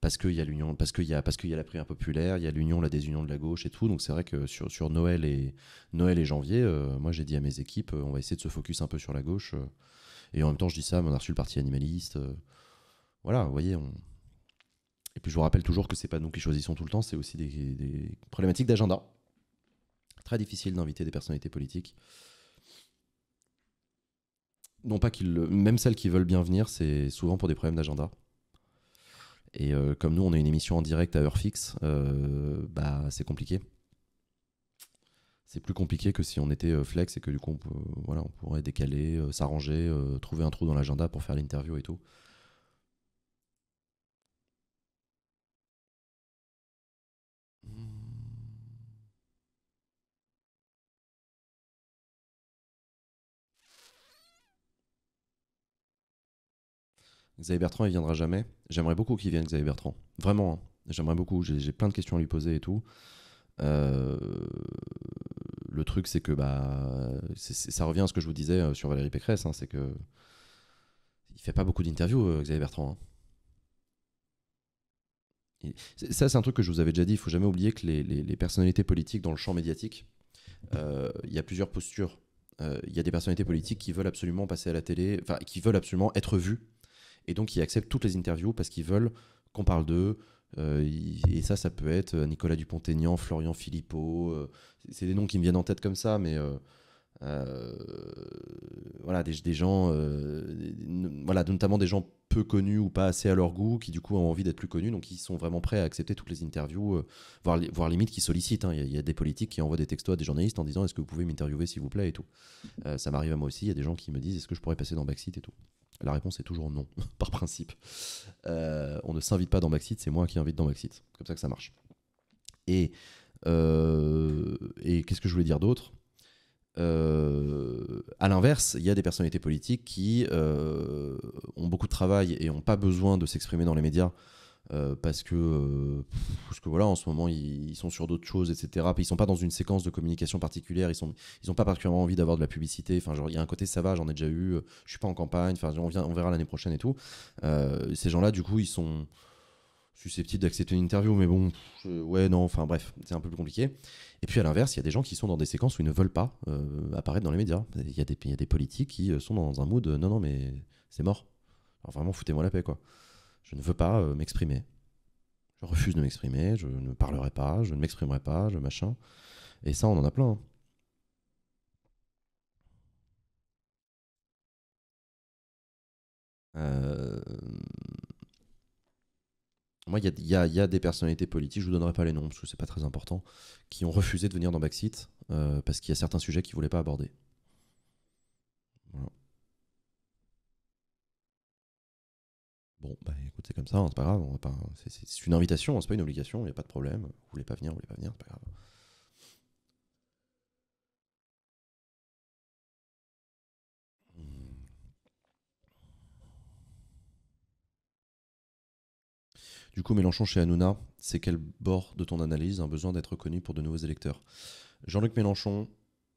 [SPEAKER 1] parce qu'il y a l'union, parce qu'il y a, parce qu'il y a la prière populaire, il y a l'union, la désunion de la gauche et tout. Donc c'est vrai que sur, Noël et Noël et janvier, euh, moi j'ai dit à mes équipes, euh, on va essayer de se focus un peu sur la gauche. Euh, et en même temps, je dis ça, on a reçu le parti animaliste. voilà, vous voyez. On... Et puis je vous rappelle toujours que c'est pas nous qui choisissons tout le temps, c'est aussi des, des problématiques d'agenda. Très difficile d'inviter des personnalités politiques non pas qu'ils même celles qui veulent bien venir, c'est souvent pour des problèmes d'agenda. Et euh, comme nous, on a une émission en direct à heure fixe, euh, bah, c'est compliqué. C'est plus compliqué que si on était euh, flex et que du coup, voilà, on pourrait décaler, s'arranger, trouver un trou dans l'agenda pour faire l'interview et tout. Xavier Bertrand, il viendra jamais. J'aimerais beaucoup qu'il vienne, Xavier Bertrand. Vraiment, hein. j'aimerais beaucoup. J'ai plein de questions à lui poser et tout. Euh, le truc, c'est que bah, ça revient à ce que je vous disais euh, sur Valérie Pécresse. Hein, c'est que il fait pas beaucoup d'interviews, euh, Xavier Bertrand. Hein. Ça, c'est un truc que je vous avais déjà dit. Il faut jamais oublier que les, personnalités politiques dans le champ médiatique, il y a plusieurs postures. Il y a des personnalités politiques qui veulent absolument passer à la télé, enfin, qui veulent absolument être vues et donc, ils acceptent toutes les interviews parce qu'ils veulent qu'on parle d'eux. Euh, et ça, ça peut être euh, Nicolas Dupont-Aignan, Florian Philippot. Euh, c'est des noms qui me viennent en tête comme ça, mais voilà, des, gens, voilà, notamment des gens peu connus ou pas assez à leur goût, qui du coup ont envie d'être plus connus, donc ils sont vraiment prêts à accepter toutes les interviews, voire, voire, limite qui sollicitent. Hein. Il y, a des politiques qui envoient des textos à des journalistes en disant Est-ce que vous pouvez m'interviewer s'il vous plaît et tout. ça m'arrive à moi aussi. Il y a des gens qui me disent Est-ce que je pourrais passer dans Backseat et tout. La réponse est toujours non, par principe. Euh, on ne s'invite pas dans Maxit, c'est moi qui invite dans Maxit. Comme ça que ça marche. Euh, et, qu'est-ce que je voulais dire d'autre euh, à l'inverse, il y a des personnalités politiques qui euh, ont beaucoup de travail et n'ont pas besoin de s'exprimer dans les médias euh, parce que, euh, parce que voilà, en ce moment ils, sont sur d'autres choses, etc. Puis ils sont pas dans une séquence de communication particulière. Ils sont, ils ont pas particulièrement envie d'avoir de la publicité. Enfin, il y a un côté ça va, j'en ai déjà eu. Euh, je suis pas en campagne. Enfin, on, verra l'année prochaine et tout. ces gens-là, du coup, ils sont susceptibles d'accepter une interview, mais bon, ouais, non, enfin bref, c'est un peu plus compliqué. Et puis à l'inverse, il y a des gens qui sont dans des séquences où ils ne veulent pas apparaître dans les médias. Il y, a des, y a des politiques qui sont dans un mood, non, non, mais c'est mort. Alors vraiment, foutez-moi la paix, quoi. Je ne veux pas euh, m'exprimer. Je refuse de m'exprimer, je ne parlerai pas, je ne m'exprimerai pas, je machin. Et ça, on en a plein. Hein. Euh, moi, il y, a, des personnalités politiques, je vous donnerai pas les noms parce que c'est pas très important, qui ont refusé de venir dans Backseat euh, parce qu'il y a certains sujets qu'ils voulaient pas aborder. Bon, bah écoute, c'est comme ça, hein, c'est pas grave, c'est une invitation, c'est pas une obligation, il n'y a pas de problème. Vous voulez pas venir,
[SPEAKER 2] vous voulez pas venir, c'est pas grave.
[SPEAKER 1] Hmm. Du coup, Mélenchon chez Hanouna, c'est quel bord de ton analyse un besoin d'être connu pour de nouveaux électeurs Jean-Luc Mélenchon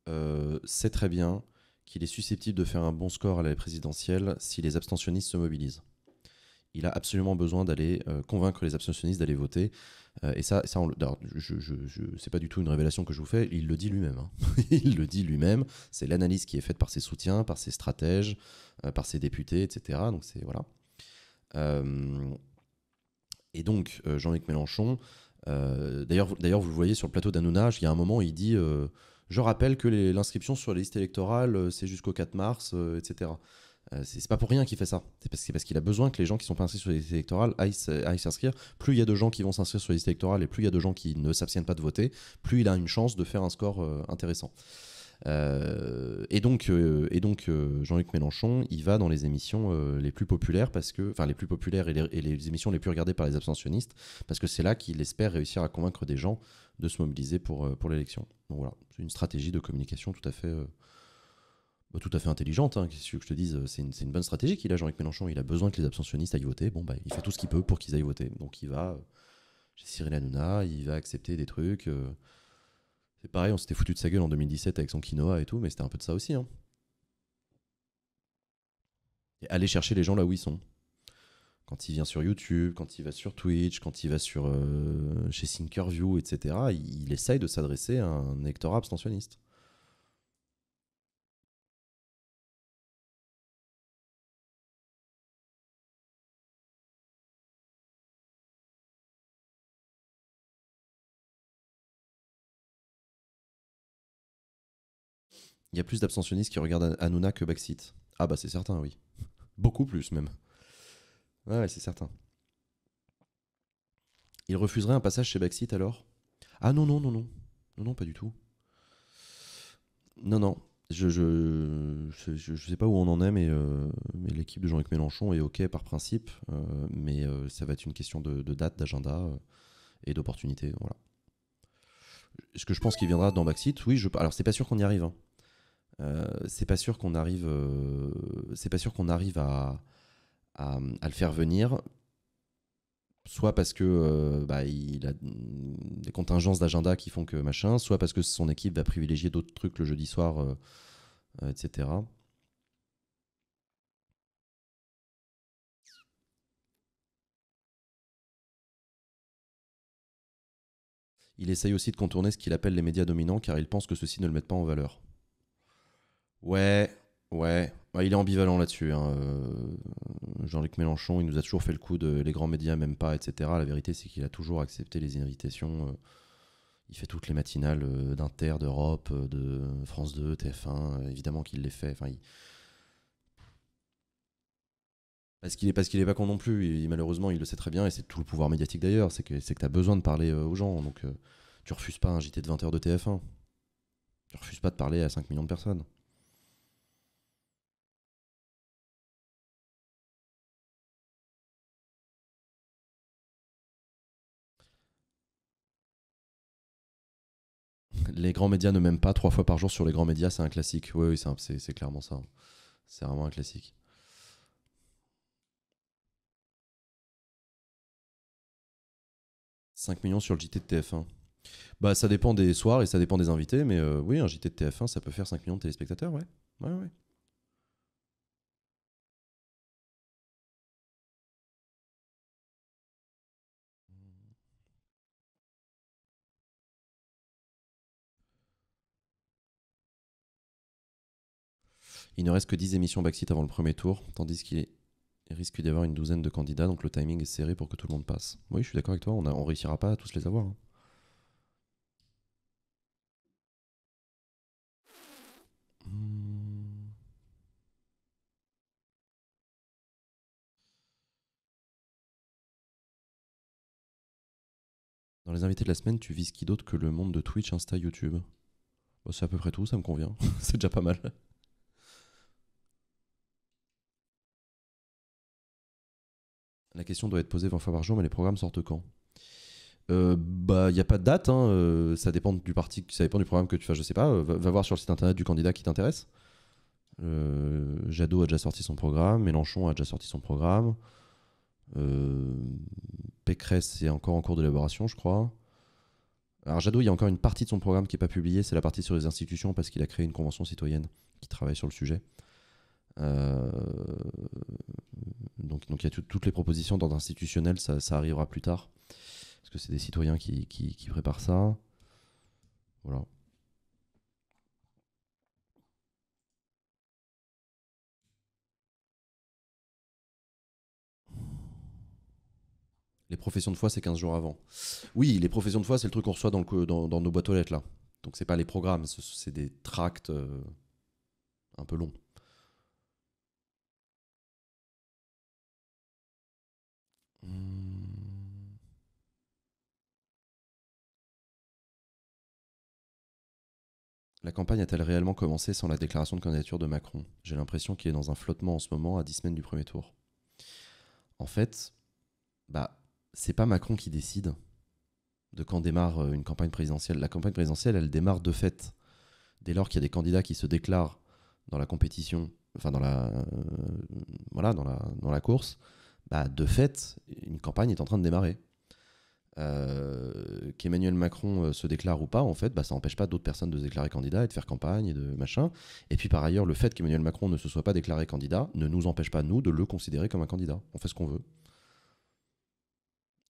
[SPEAKER 1] euh, sait très bien qu'il est susceptible de faire un bon score à la présidentielle si les abstentionnistes se mobilisent il a absolument besoin d'aller euh, convaincre les abstentionnistes d'aller voter. Euh, et ça, ça on, je, je, c'est pas du tout une révélation que je vous fais, il le dit lui-même. Hein. il le dit lui-même, c'est l'analyse qui est faite par ses soutiens, par ses stratèges, euh, par ses députés, etc. Donc c'est voilà. et donc, Jean-Luc Mélenchon, d'ailleurs, d'ailleurs, vous le voyez sur le plateau d'Anounage, il y a un moment, il dit Je rappelle que l'inscription sur les listes électorales, c'est jusqu'au 4 mars, etc. Euh, Ce c'est pas pour rien qu'il fait ça. C'est parce, qu'il a besoin que les gens qui sont pas inscrits sur les listes électorales aillent, s'inscrire. Plus il y a de gens qui vont s'inscrire sur les listes électorales et plus il y a de gens qui ne s'abstiennent pas de voter, plus il a une chance de faire un score euh, intéressant. Euh, et donc, et donc Jean-Luc Mélenchon, il va dans les émissions les plus populaires parce que, enfin les plus populaires et les, émissions les plus regardées par les abstentionnistes, parce que c'est là qu'il espère réussir à convaincre des gens de se mobiliser pour, pour l'élection. Donc voilà, c'est une stratégie de communication tout à fait bah, tout à fait intelligente, hein, que je te dise, euh, c'est une, bonne stratégie qu'il a, Jean-Luc Mélenchon. Il a besoin que les abstentionnistes aillent voter. Bon, bah, il fait tout ce qu'il peut pour qu'ils aillent voter. Donc il va euh, chez Cyril Hanouna, il va accepter des trucs. Euh, c'est pareil, on s'était foutu de sa gueule en 2017 avec son quinoa et tout, mais c'était un peu de ça aussi. Hein. Et aller chercher les gens là où ils sont. Quand il vient sur YouTube, quand il va sur Twitch, quand il va sur chez View, etc.,
[SPEAKER 2] il, il essaye de s'adresser à un électorat abstentionniste. il y a plus d'abstentionnistes
[SPEAKER 1] qui regardent Hanouna que Baxit. Ah bah c'est certain, oui. Beaucoup plus même. Ouais, c'est certain. Il refuserait un passage chez Baxit, alors Ah non, non, non, non. Non, non, pas du tout. Non, non. Je, je, sais pas où on en est, mais, euh, mais l'équipe de Jean-Luc Mélenchon est OK par principe. Euh, mais euh, ça va être une question de, date, d'agenda et d'opportunité. Voilà. Est-ce que je pense qu'il viendra dans Baxit Oui, je... alors c'est pas sûr qu'on y arrive. Hein. Euh, c'est pas sûr qu'on arrive, euh, c'est pas sûr qu'on arrive à, le faire venir soit parce que euh, bah, il a des contingences d'agenda qui font que machin, soit parce que son équipe va privilégier d'autres trucs le jeudi soir,
[SPEAKER 2] etc. Il
[SPEAKER 1] essaye aussi de contourner ce qu'il appelle les médias dominants car il pense que ceux-ci ne le mettent pas en valeur. Ouais, ouais. Bah, il est ambivalent là-dessus. Hein, euh, Jean-Luc Mélenchon, il nous a toujours fait le coup de les grands médias, même pas, etc. La vérité, c'est qu'il a toujours accepté les invitations. Euh. Il fait toutes les matinales euh, d'Inter, d'Europe, de France 2, TF1. Évidemment qu'il les fait. Enfin, Parce qu'il est parce qu'il est con non plus. malheureusement, il le sait très bien et c'est tout le pouvoir médiatique d'ailleurs. C'est que c'est que t'as besoin de parler aux gens. Donc
[SPEAKER 2] tu refuses pas un JT de 20h de TF1. Tu refuses pas de parler à 5 millions de personnes. les grands médias ne m'aiment pas trois fois par jour sur les grands médias, c'est un classique. Oui, oui
[SPEAKER 1] c'est clairement ça. Hein. C'est vraiment un classique. « 5 millions sur le JT de TF1. Bah, ça dépend des soirs et ça dépend des invités, mais euh, oui, un JT de TF1, ça peut faire 5 millions de téléspectateurs, ouais. Ouais, ouais. Il ne reste que 10 émissions backseat avant le premier tour, tandis qu'il risque d'y avoir une douzaine de candidats, donc le timing est serré pour que tout le monde passe. Oui, je suis d'accord avec toi, on ne réussira pas à tous les avoir. Hein.
[SPEAKER 2] Hmm. Dans les invités de la semaine, tu vises qui
[SPEAKER 1] d'autre que le monde de Twitch, Insta, YouTube C'est à peu près tout, ça me convient. c'est déjà pas mal. La question doit être posée 20 fois par jour, mais les programmes sortent quand euh, bah, il n'y a pas de date, hein, euh, ça dépend du parti, ça dépend du programme que tu fais, je sais pas, euh, va, va, voir sur le site internet du candidat qui t'intéresse. Jadot a déjà sorti son programme, Mélenchon a déjà sorti son programme, Pécresse est encore en cours d'élaboration, je crois. Alors Jadot, il y a encore une partie de son programme qui n'est pas publiée, c'est la partie sur les institutions parce qu'il a créé une convention citoyenne qui travaille sur le sujet. Euh, donc, donc il y a toutes les propositions d'ordre institutionnel, ça, arrivera plus tard, parce que c'est des citoyens qui, préparent ça. Voilà. Les professions de foi, c'est 15 jours avant. Oui, les professions de foi, c'est le truc qu'on reçoit dans, dans, nos boîtes aux lettres, là. Donc, c'est pas les programmes, c'est des tracts euh,
[SPEAKER 2] un peu longs. La campagne a-t-elle réellement commencé sans la déclaration de candidature
[SPEAKER 1] de Macron J'ai l'impression qu'il est dans un flottement en ce moment à 10 semaines du premier tour. En fait, bah, c'est pas Macron qui décide de quand démarre euh, une campagne présidentielle. La campagne présidentielle, elle démarre de fait. Dès lors qu'il y a des candidats qui se déclarent dans la compétition, enfin dans la, euh, voilà, dans la, dans la course, bah, de fait, une campagne est en train de démarrer. Euh, qu'Emmanuel Macron euh, se déclare ou pas, en fait, bah, ça n'empêche pas d'autres personnes de se déclarer candidat et de faire campagne et de machin. Et puis par ailleurs, le fait qu'Emmanuel Macron ne se soit pas déclaré candidat ne nous empêche pas, nous, de le considérer comme un candidat. On fait ce qu'on veut.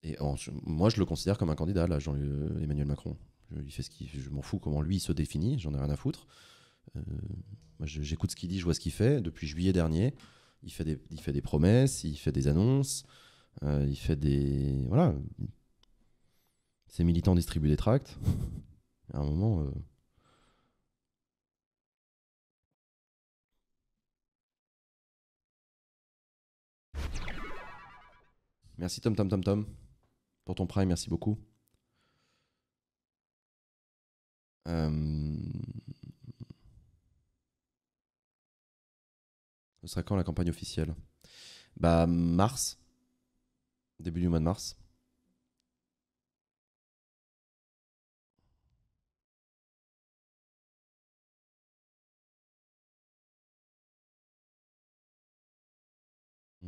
[SPEAKER 1] Et moi, je le considère comme un candidat, là, Jean euh, Emmanuel Macron. Je, il fait ce qu'il, je m'en fous comment lui se définit, j'en ai rien à foutre. j'écoute ce qu'il dit, je vois ce qu'il fait. Depuis juillet dernier, il fait il fait des promesses, il fait des annonces, il fait des. Voilà ces militants distribuent des tracts. à un moment. Euh, merci Tom Tom Tom Tom pour ton prime, merci beaucoup. Euh, ce sera quand la campagne officielle Bah mars,
[SPEAKER 2] début du mois de mars.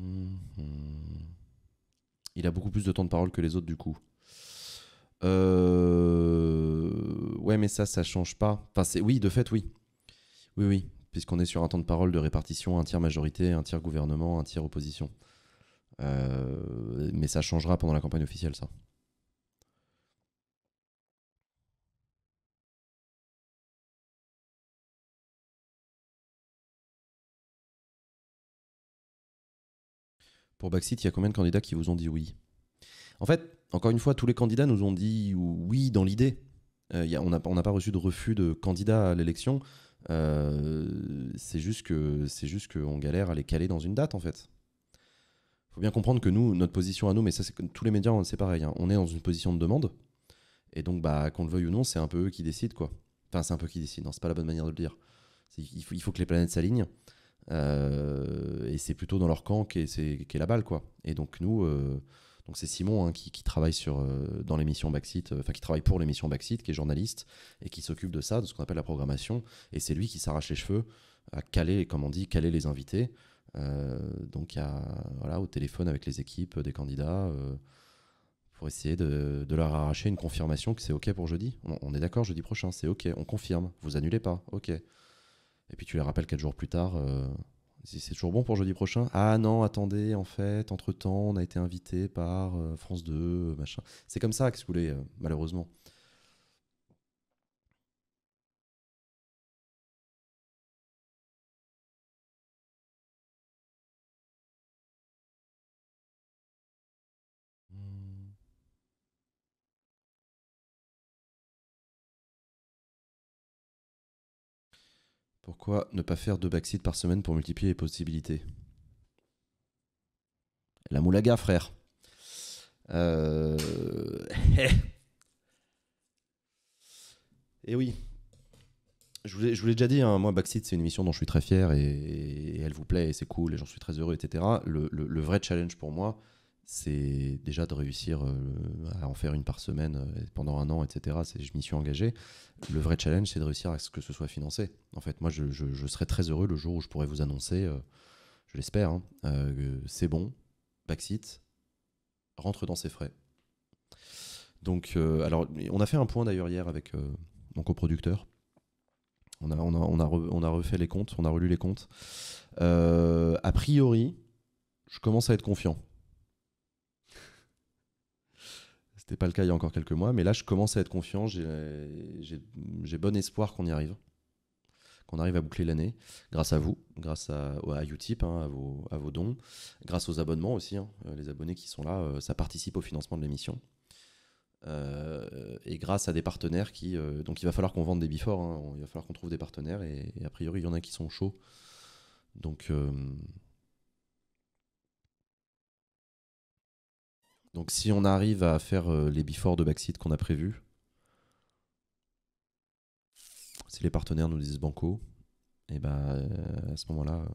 [SPEAKER 2] Mhm.
[SPEAKER 1] Il a beaucoup plus de temps de parole que les autres du coup. Euh, ouais, mais ça, ça change pas. Enfin, oui, de fait, oui. Oui, oui, puisqu'on est sur un temps de parole de répartition, un tiers majorité, un tiers gouvernement, un tiers opposition.
[SPEAKER 2] Euh, mais ça changera pendant la campagne officielle, ça. Pour Backseat, il y a combien de candidats
[SPEAKER 1] qui vous ont dit oui En fait, encore une fois, tous les candidats nous ont dit oui dans l'idée. Euh, on n'a pas reçu de refus de candidats à l'élection. Euh, c'est juste que c'est juste qu'on galère à les caler dans une date en fait. Faut bien comprendre que nous, notre position à nous, mais ça tous les médias, c'est pareil. Hein. on est dans une position de demande, et donc bah qu'on le veuille ou non, c'est un peu eux qui décident quoi. Enfin c'est un peu qui décident. Hein. c'est pas la bonne manière de le dire. il faut, que les planètes s'alignent. Euh, et c'est plutôt dans leur camp qu'est est la balle, quoi. Et donc nous, euh, donc c'est Simon hein, qui, travaille sur euh, dans l'émission Backseat, enfin qui travaille pour l'émission Backseat, qui est journaliste et qui s'occupe de ça, de ce qu'on appelle la programmation. Et c'est lui qui s'arrache les cheveux à caler, comme on dit, caler les invités. donc il a voilà au téléphone avec les équipes des candidats. pour essayer de, leur arracher une confirmation que c'est OK pour jeudi. on est d'accord, jeudi prochain, c'est OK, on confirme, vous annulez pas, OK. Et puis tu les rappelles 4 jours plus tard. Euh, si c'est toujours bon pour jeudi prochain. Ah non, attendez, en fait, entre-temps, on a été invité par euh, France 2, machin. C'est comme ça que se voulait euh, malheureusement.
[SPEAKER 2] Pourquoi ne pas faire deux
[SPEAKER 1] backseats par semaine pour multiplier les possibilités La moulaga, frère. Euh, eh et oui. Je vous, l'ai, déjà dit, hein, moi, Backseat, c'est une émission dont je suis très fier et, elle vous plaît et c'est cool et j'en suis très heureux, etc. le vrai challenge pour moi, c'est déjà de réussir euh, à en faire une par semaine euh, pendant un an, etc. Je m'y suis engagé. Le vrai challenge, c'est de réussir à ce que ce soit financé. En fait, moi, je, serais très heureux le jour où je pourrais vous annoncer, euh, je l'espère, hein, c'est bon, Backseat rentre dans ses frais. Donc, alors, on a fait un point d'ailleurs hier avec mon coproducteur. On on a, refait les comptes, on a relu les comptes. a priori, je commence à être confiant pas le cas il y a encore quelques mois, mais là je commence à être confiant, j'ai bon espoir qu'on y arrive, qu'on arrive à boucler l'année, grâce à vous, grâce à, Utip, hein, à, vos, dons, grâce aux abonnements aussi, hein. euh, les abonnés qui sont là, euh, ça participe au financement de l'émission. Euh, et grâce à des partenaires qui... donc il va falloir qu'on vende des biforts, hein, il va falloir qu'on trouve des partenaires, et, a priori il y en a qui sont chauds. Donc... Donc si on arrive à faire euh, les before de backseat qu'on a prévus, si les partenaires nous disent banco, et eh ben euh, à ce moment-là,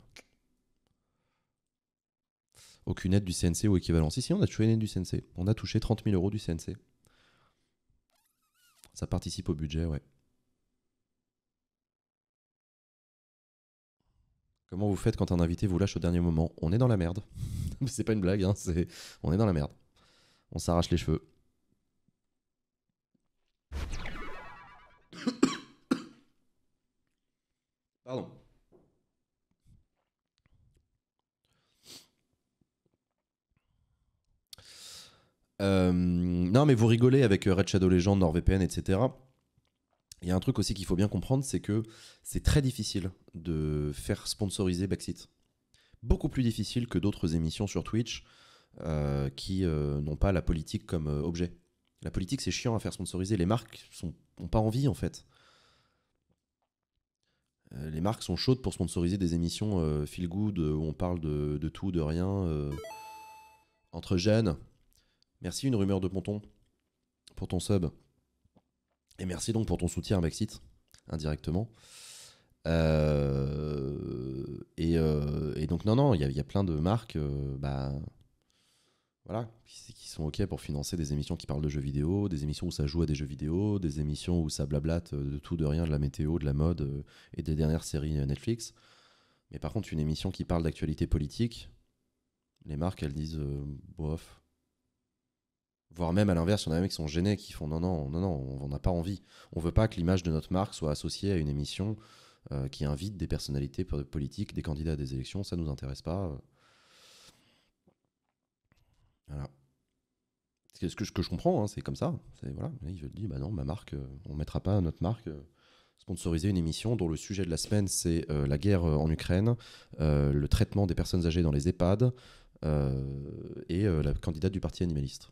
[SPEAKER 1] aucune aide du CNC ou équivalent. Si, si, on a touché une aide du CNC. On a touché 30 000 euros du CNC. Ça participe au budget, ouais. Comment vous faites quand un invité vous lâche au dernier moment On est dans la merde. c'est pas une blague, hein, on est dans la merde on s'arrache les cheveux. Pardon. Euh, non, mais vous rigolez avec euh, Red Shadow Legends, NordVPN, etc. Il y a un truc aussi qu'il faut bien comprendre, c'est que c'est très difficile de faire sponsoriser Backseat. Beaucoup plus difficile que d'autres émissions sur Twitch. Euh, qui euh, n'ont pas la politique comme euh, objet. La politique, c'est chiant à faire sponsoriser. Les marques n'ont pas envie, en fait. les marques sont chaudes pour sponsoriser des émissions feel good où on parle de, tout, de rien. entre jeunes. Merci, une rumeur de ponton, pour ton sub. Et merci donc pour ton soutien à Maxit, indirectement. Et, donc, non, non, il y, a plein de marques. Bah, voilà, qui, sont OK pour financer des émissions qui parlent de jeux vidéo, des émissions où ça joue à des jeux vidéo, des émissions où ça blablate euh, de tout, de rien, de la météo, de la mode euh, et des dernières séries euh, Netflix. Mais par contre, une émission qui parle d'actualité politique, les marques, elles disent bof. Voire même à l'inverse, il y en a même qui sont gênés, qui font non, non, non, non, on n'a pas envie. On veut pas que l'image de notre marque soit associée à une émission qui invite des personnalités politiques, des candidats à des élections, ça nous intéresse pas. Voilà. Ce que, je comprends, hein, c'est comme ça. Voilà, il veut dire, bah non, ma marque, euh, on ne mettra pas notre marque euh, sponsoriser une émission dont le sujet de la semaine, c'est euh, la guerre en Ukraine, le traitement des personnes âgées dans les EHPAD et la candidate du Parti animaliste.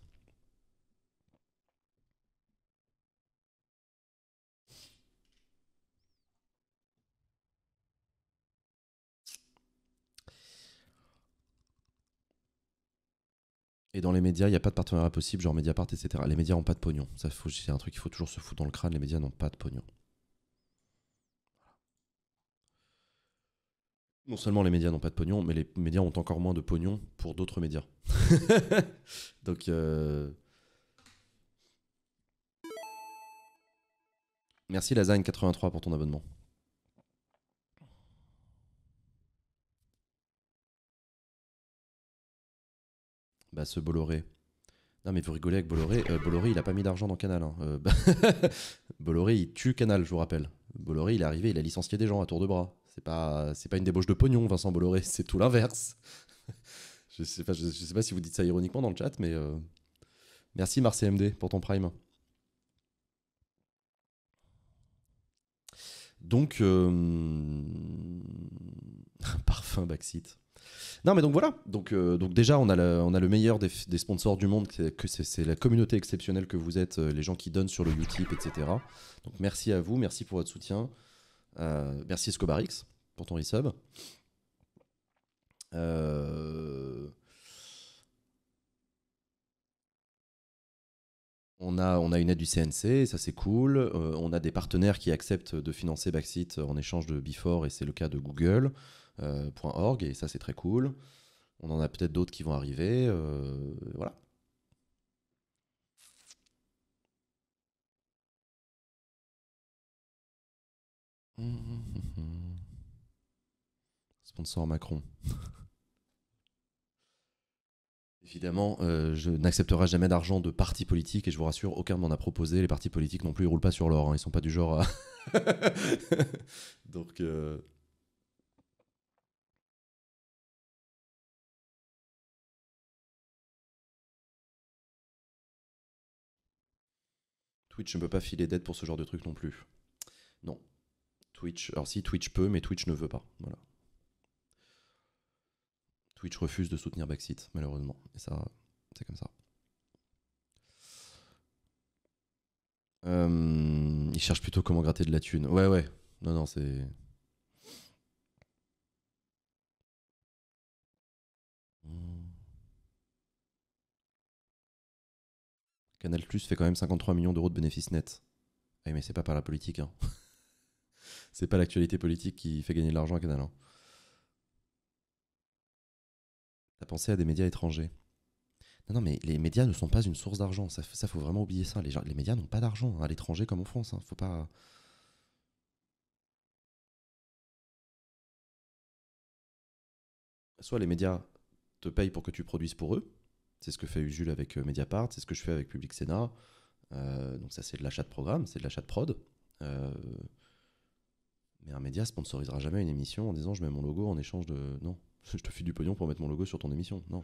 [SPEAKER 1] Et dans les médias, il n'y a pas de partenariat possible, genre Mediapart, etc. Les médias n'ont pas de pognon. c'est un truc qu'il faut toujours se foutre dans le crâne. Les médias n'ont pas de pognon. Non seulement les médias n'ont pas de pognon, mais les médias ont encore moins de pognon pour d'autres médias. Donc. Euh, Merci Lasagne83 pour ton abonnement. Bah, ce Bolloré. Non, mais vous rigolez avec Bolloré. Euh, Bolloré, il a pas mis d'argent dans Canal. Hein. Euh, Bolloré, il tue Canal, je vous rappelle. Bolloré, il est arrivé, il a licencié des gens à tour de bras. C'est pas, pas une débauche de pognon, Vincent Bolloré, c'est tout l'inverse. je, ne sais pas si vous dites ça ironiquement dans le chat, mais euh, merci Marc MD pour ton prime. Donc, parfum backseat non, mais donc voilà. Donc, euh, donc déjà, on a, le, on a le meilleur des, sponsors du monde, que c'est la communauté exceptionnelle que vous êtes, euh, les gens qui donnent sur le Utip, etc. Donc merci à vous, merci pour votre soutien. Euh, merci Scobarix pour ton resub. On a, on a une aide du CNC, ça c'est cool. on a des partenaires qui acceptent de financer Backseat en échange de Before, et c'est le cas de Google. Euh, org, et ça c'est très cool. On en a peut-être d'autres qui vont arriver. Euh,
[SPEAKER 2] voilà. Sponsor Macron. Évidemment,
[SPEAKER 1] euh, je n'accepterai jamais d'argent de partis politiques et je vous rassure, aucun m'en a proposé. Les partis politiques non plus, ils roulent pas sur
[SPEAKER 2] l'or, ils hein. ils sont pas du genre Donc, Twitch ne peut pas filer d'aide pour ce
[SPEAKER 1] genre de truc non plus. Non. Twitch, alors si Twitch peut, mais Twitch ne veut pas. Voilà. Twitch refuse de soutenir Backseat, malheureusement. Et ça, c'est comme ça. Euh, il cherche plutôt comment gratter de la thune. Ouais, ouais. Non, non, c'est. Canal Plus fait quand même 53 millions d'euros de bénéfices nets. Oui, eh, mais c'est pas par la politique. Hein. c'est pas l'actualité politique qui fait gagner de l'argent à Canal. Hein. T'as pensé à des médias étrangers non, non, mais les médias ne sont pas une source d'argent. Ça, ça, faut vraiment oublier ça. Les, médias n'ont pas d'argent hein, à l'étranger comme en France.
[SPEAKER 2] Hein. Faut pas. Soit les médias te payent pour que tu produises pour eux, c'est ce
[SPEAKER 1] que fait Ujul avec euh, Mediapart, c'est ce que je fais avec Public Sénat. Euh, donc ça, c'est de l'achat de programme, c'est de l'achat de prod. Euh, mais un média sponsorisera jamais une émission en disant je mets mon logo en échange de... Non, je te fais du pognon pour mettre mon logo sur ton émission. Non.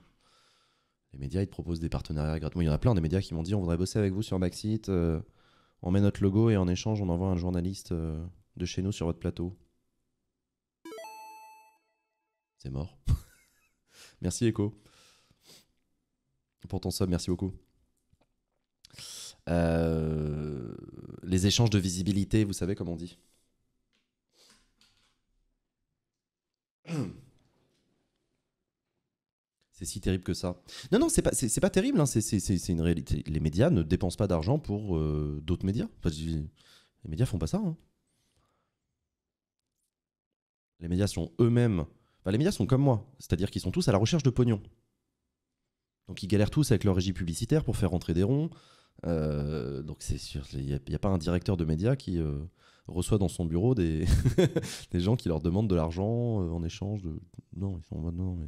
[SPEAKER 1] Les médias, ils te proposent des partenariats gratuits. Il y en a plein des médias qui m'ont dit on voudrait bosser avec vous sur Maxit, on met notre logo et en échange, on envoie un journaliste de chez nous sur votre plateau. C'est mort. Merci Echo pour ton Merci beaucoup. Euh, les échanges de visibilité, vous savez comment on dit C'est si terrible que ça. Non, non, c'est pas, pas terrible, hein. c'est, une réalité. Les médias ne dépensent pas d'argent pour euh, d'autres médias. les médias font pas ça. Hein. Les médias sont eux-mêmes. les médias sont comme moi, c'est-à-dire qu'ils sont tous à la recherche de pognon. Donc ils galèrent tous avec leur régie publicitaire pour faire rentrer des ronds. Euh, donc c'est sûr, il n'y a, pas un directeur de médias qui euh, reçoit dans son bureau des, gens qui leur demandent de l'argent euh, en échange de... Non, ils sont en mais...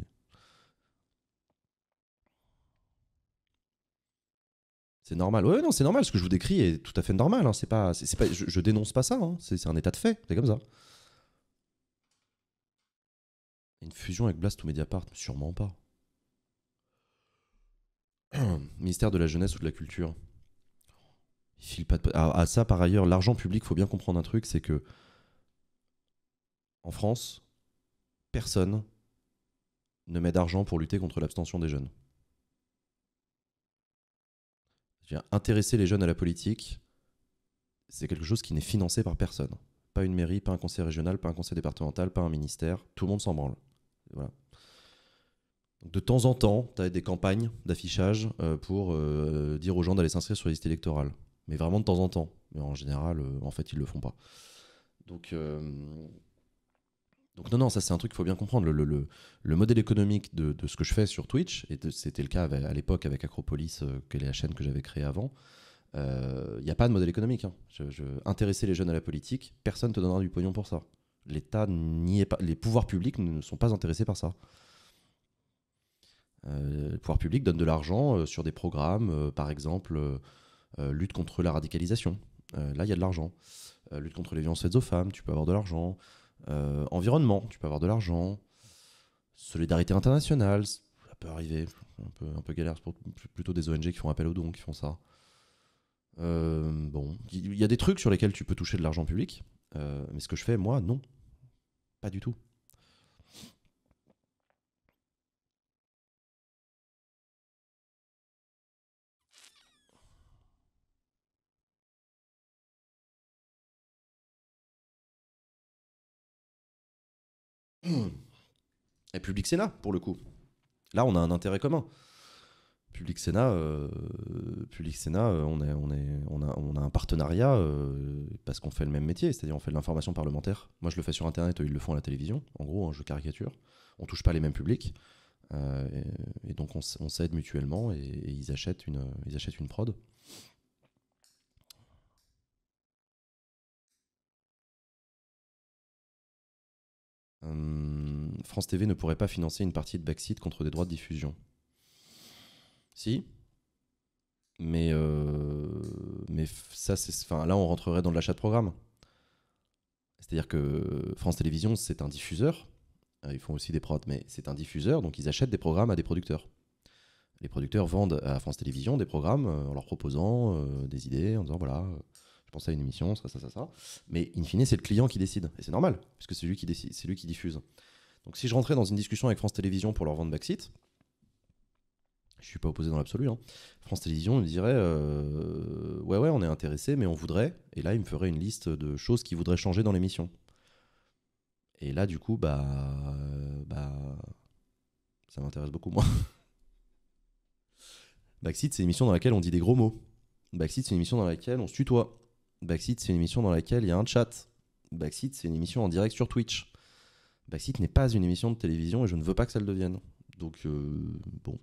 [SPEAKER 1] C'est normal. Ouais, non, c'est normal. Ce que je vous décris est tout à fait normal. Hein. C'est pas, c'est, pas, je, je, dénonce pas ça. Hein. C'est, un état de fait. C'est comme ça. Une fusion avec Blast ou Mediapart Sûrement pas. ministère de la Jeunesse ou de la Culture. Il pas à ça, par ailleurs, l'argent public, faut bien comprendre un truc, c'est que en France, personne ne met d'argent pour lutter contre l'abstention des jeunes. Intéresser les jeunes à la politique, c'est quelque chose qui n'est financé par personne. Pas une mairie, pas un conseil régional, pas un conseil départemental, pas un ministère. Tout le monde s'en branle. Voilà de temps en temps, tu as des campagnes d'affichage euh, pour euh, dire aux gens d'aller s'inscrire sur les listes électorales. Mais vraiment de temps en temps. Mais en général, euh, en fait, ils le font pas. Donc, non, non, ça c'est un truc qu'il faut bien comprendre. Le, modèle économique de, ce que je fais sur Twitch, et c'était le cas à l'époque avec Acropolis, quelle est la chaîne que j'avais créée avant, il n'y a pas de modèle économique. Hein. intéresser les jeunes à la politique, personne ne te donnera du pognon pour ça. L'État n'y est pas, les pouvoirs publics ne sont pas intéressés par ça. Euh, le pouvoir public donne de l'argent euh, sur des programmes, euh, par exemple, lutte contre la radicalisation. là, il y a de l'argent. lutte contre les violences faites aux femmes, tu peux avoir de l'argent. environnement, tu peux avoir de l'argent. Solidarité internationale, ça peut arriver. Un peu, un peu galère. C'est plutôt des ONG qui font appel aux dons, qui font ça. bon, il y a des trucs sur lesquels tu peux toucher de l'argent public, mais ce que je fais, moi, non. Pas du tout.
[SPEAKER 2] Et Public Sénat, pour le coup. Là, on a un intérêt commun. Public
[SPEAKER 1] Sénat, euh, Public Sénat euh, on, a, un partenariat euh, parce qu'on fait le même métier, c'est-à-dire on fait de l'information parlementaire. Moi, je le fais sur Internet, ils le font à la télévision, en gros, hein, je caricature. On touche pas les mêmes publics. Et, donc, on, s'aide mutuellement et,
[SPEAKER 2] ils, achètent une, ils achètent une prod. Euh,
[SPEAKER 1] France TV ne pourrait pas financer une partie de Backseat contre des droits de diffusion. Si. Mais, euh, mais ça, c'est, fin là, on rentrerait dans de l'achat de programme. C'est-à-dire que France Télévisions, c'est un diffuseur. Euh, ils font aussi des prods, mais c'est un diffuseur, donc ils achètent des programmes à des producteurs. Les producteurs vendent à France Télévisions des programmes en leur proposant des idées, en disant voilà, penser à une émission, ça, ça, ça, ça. Mais in fine, c'est le client qui décide. Et c'est normal, puisque c'est lui qui décide, c'est lui qui diffuse. Donc si je rentrais dans une discussion avec France Télévisions pour leur vendre Backseat, je suis pas opposé dans l'absolu. Hein. France Télévisions me dirait euh, ouais ouais on est intéressé mais on voudrait et là il me ferait une liste de choses qu'il voudraient changer dans l'émission. Et là du coup bah bah ça m'intéresse beaucoup moi. Backseat c'est une émission dans laquelle on dit des gros mots. Backseat c'est une émission dans laquelle on se tutoie. Backseat, c'est une émission dans laquelle il y a un chat. Backseat, c'est une émission en direct sur Twitch. Backseat n'est pas une émission de télévision et je ne veux pas que ça le devienne. Donc, euh, bon.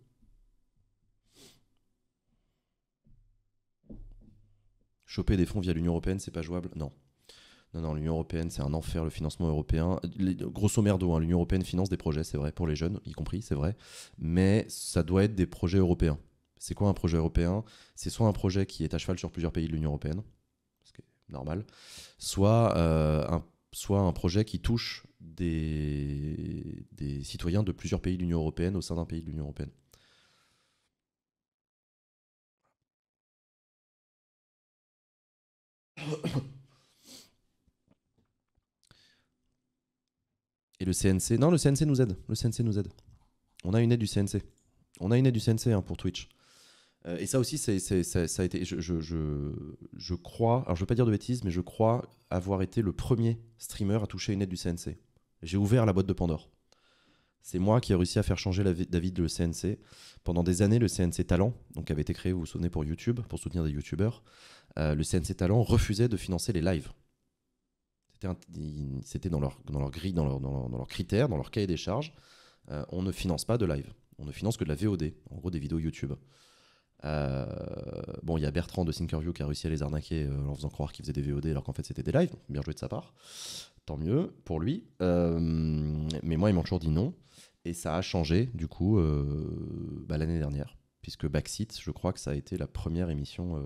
[SPEAKER 1] Choper des fonds via l'Union Européenne, c'est pas jouable Non. Non, non, l'Union Européenne, c'est un enfer, le financement européen. grosso merdo, hein, l'Union Européenne finance des projets, c'est vrai, pour les jeunes, y compris, c'est vrai. Mais ça doit être des projets européens. C'est quoi un projet européen C'est soit un projet qui est à cheval sur plusieurs pays de l'Union Européenne, normal, soit, euh, un, soit un projet qui touche des, des citoyens de plusieurs pays de l'Union européenne au sein d'un pays de l'Union européenne.
[SPEAKER 2] Et le CNC, non,
[SPEAKER 1] le CNC nous aide. Le CNC nous aide. On a une aide du CNC. On a une aide du CNC hein, pour Twitch. Euh, et ça aussi, ça, a été. Je, je, je, je, crois, alors je veux pas dire de bêtises, mais je crois avoir été le premier streamer à toucher une aide du CNC. J'ai ouvert la boîte de Pandore. C'est moi qui ai réussi à faire changer la vie, David le CNC. Pendant des années, le CNC Talent, donc avait été créé, vous vous souvenez, pour YouTube, pour soutenir des YouTubeurs, euh, le CNC Talent refusait de financer les lives. C'était, dans leur, dans leur grille, dans leurs leur, critères, dans leur cahier des charges. Euh, on ne finance pas de live. On ne finance que de la VOD, en gros des vidéos YouTube. Euh, bon, il y a Bertrand de Sinkerview qui a réussi à les arnaquer euh, en faisant croire qu'il faisait des VOD alors qu'en fait c'était des lives. bien joué de sa part. Tant mieux pour lui. Euh, mais moi, il m'a toujours dit non. Et ça a changé, du coup, bah, l'année dernière. Puisque Backseat, je crois que ça a été la première émission.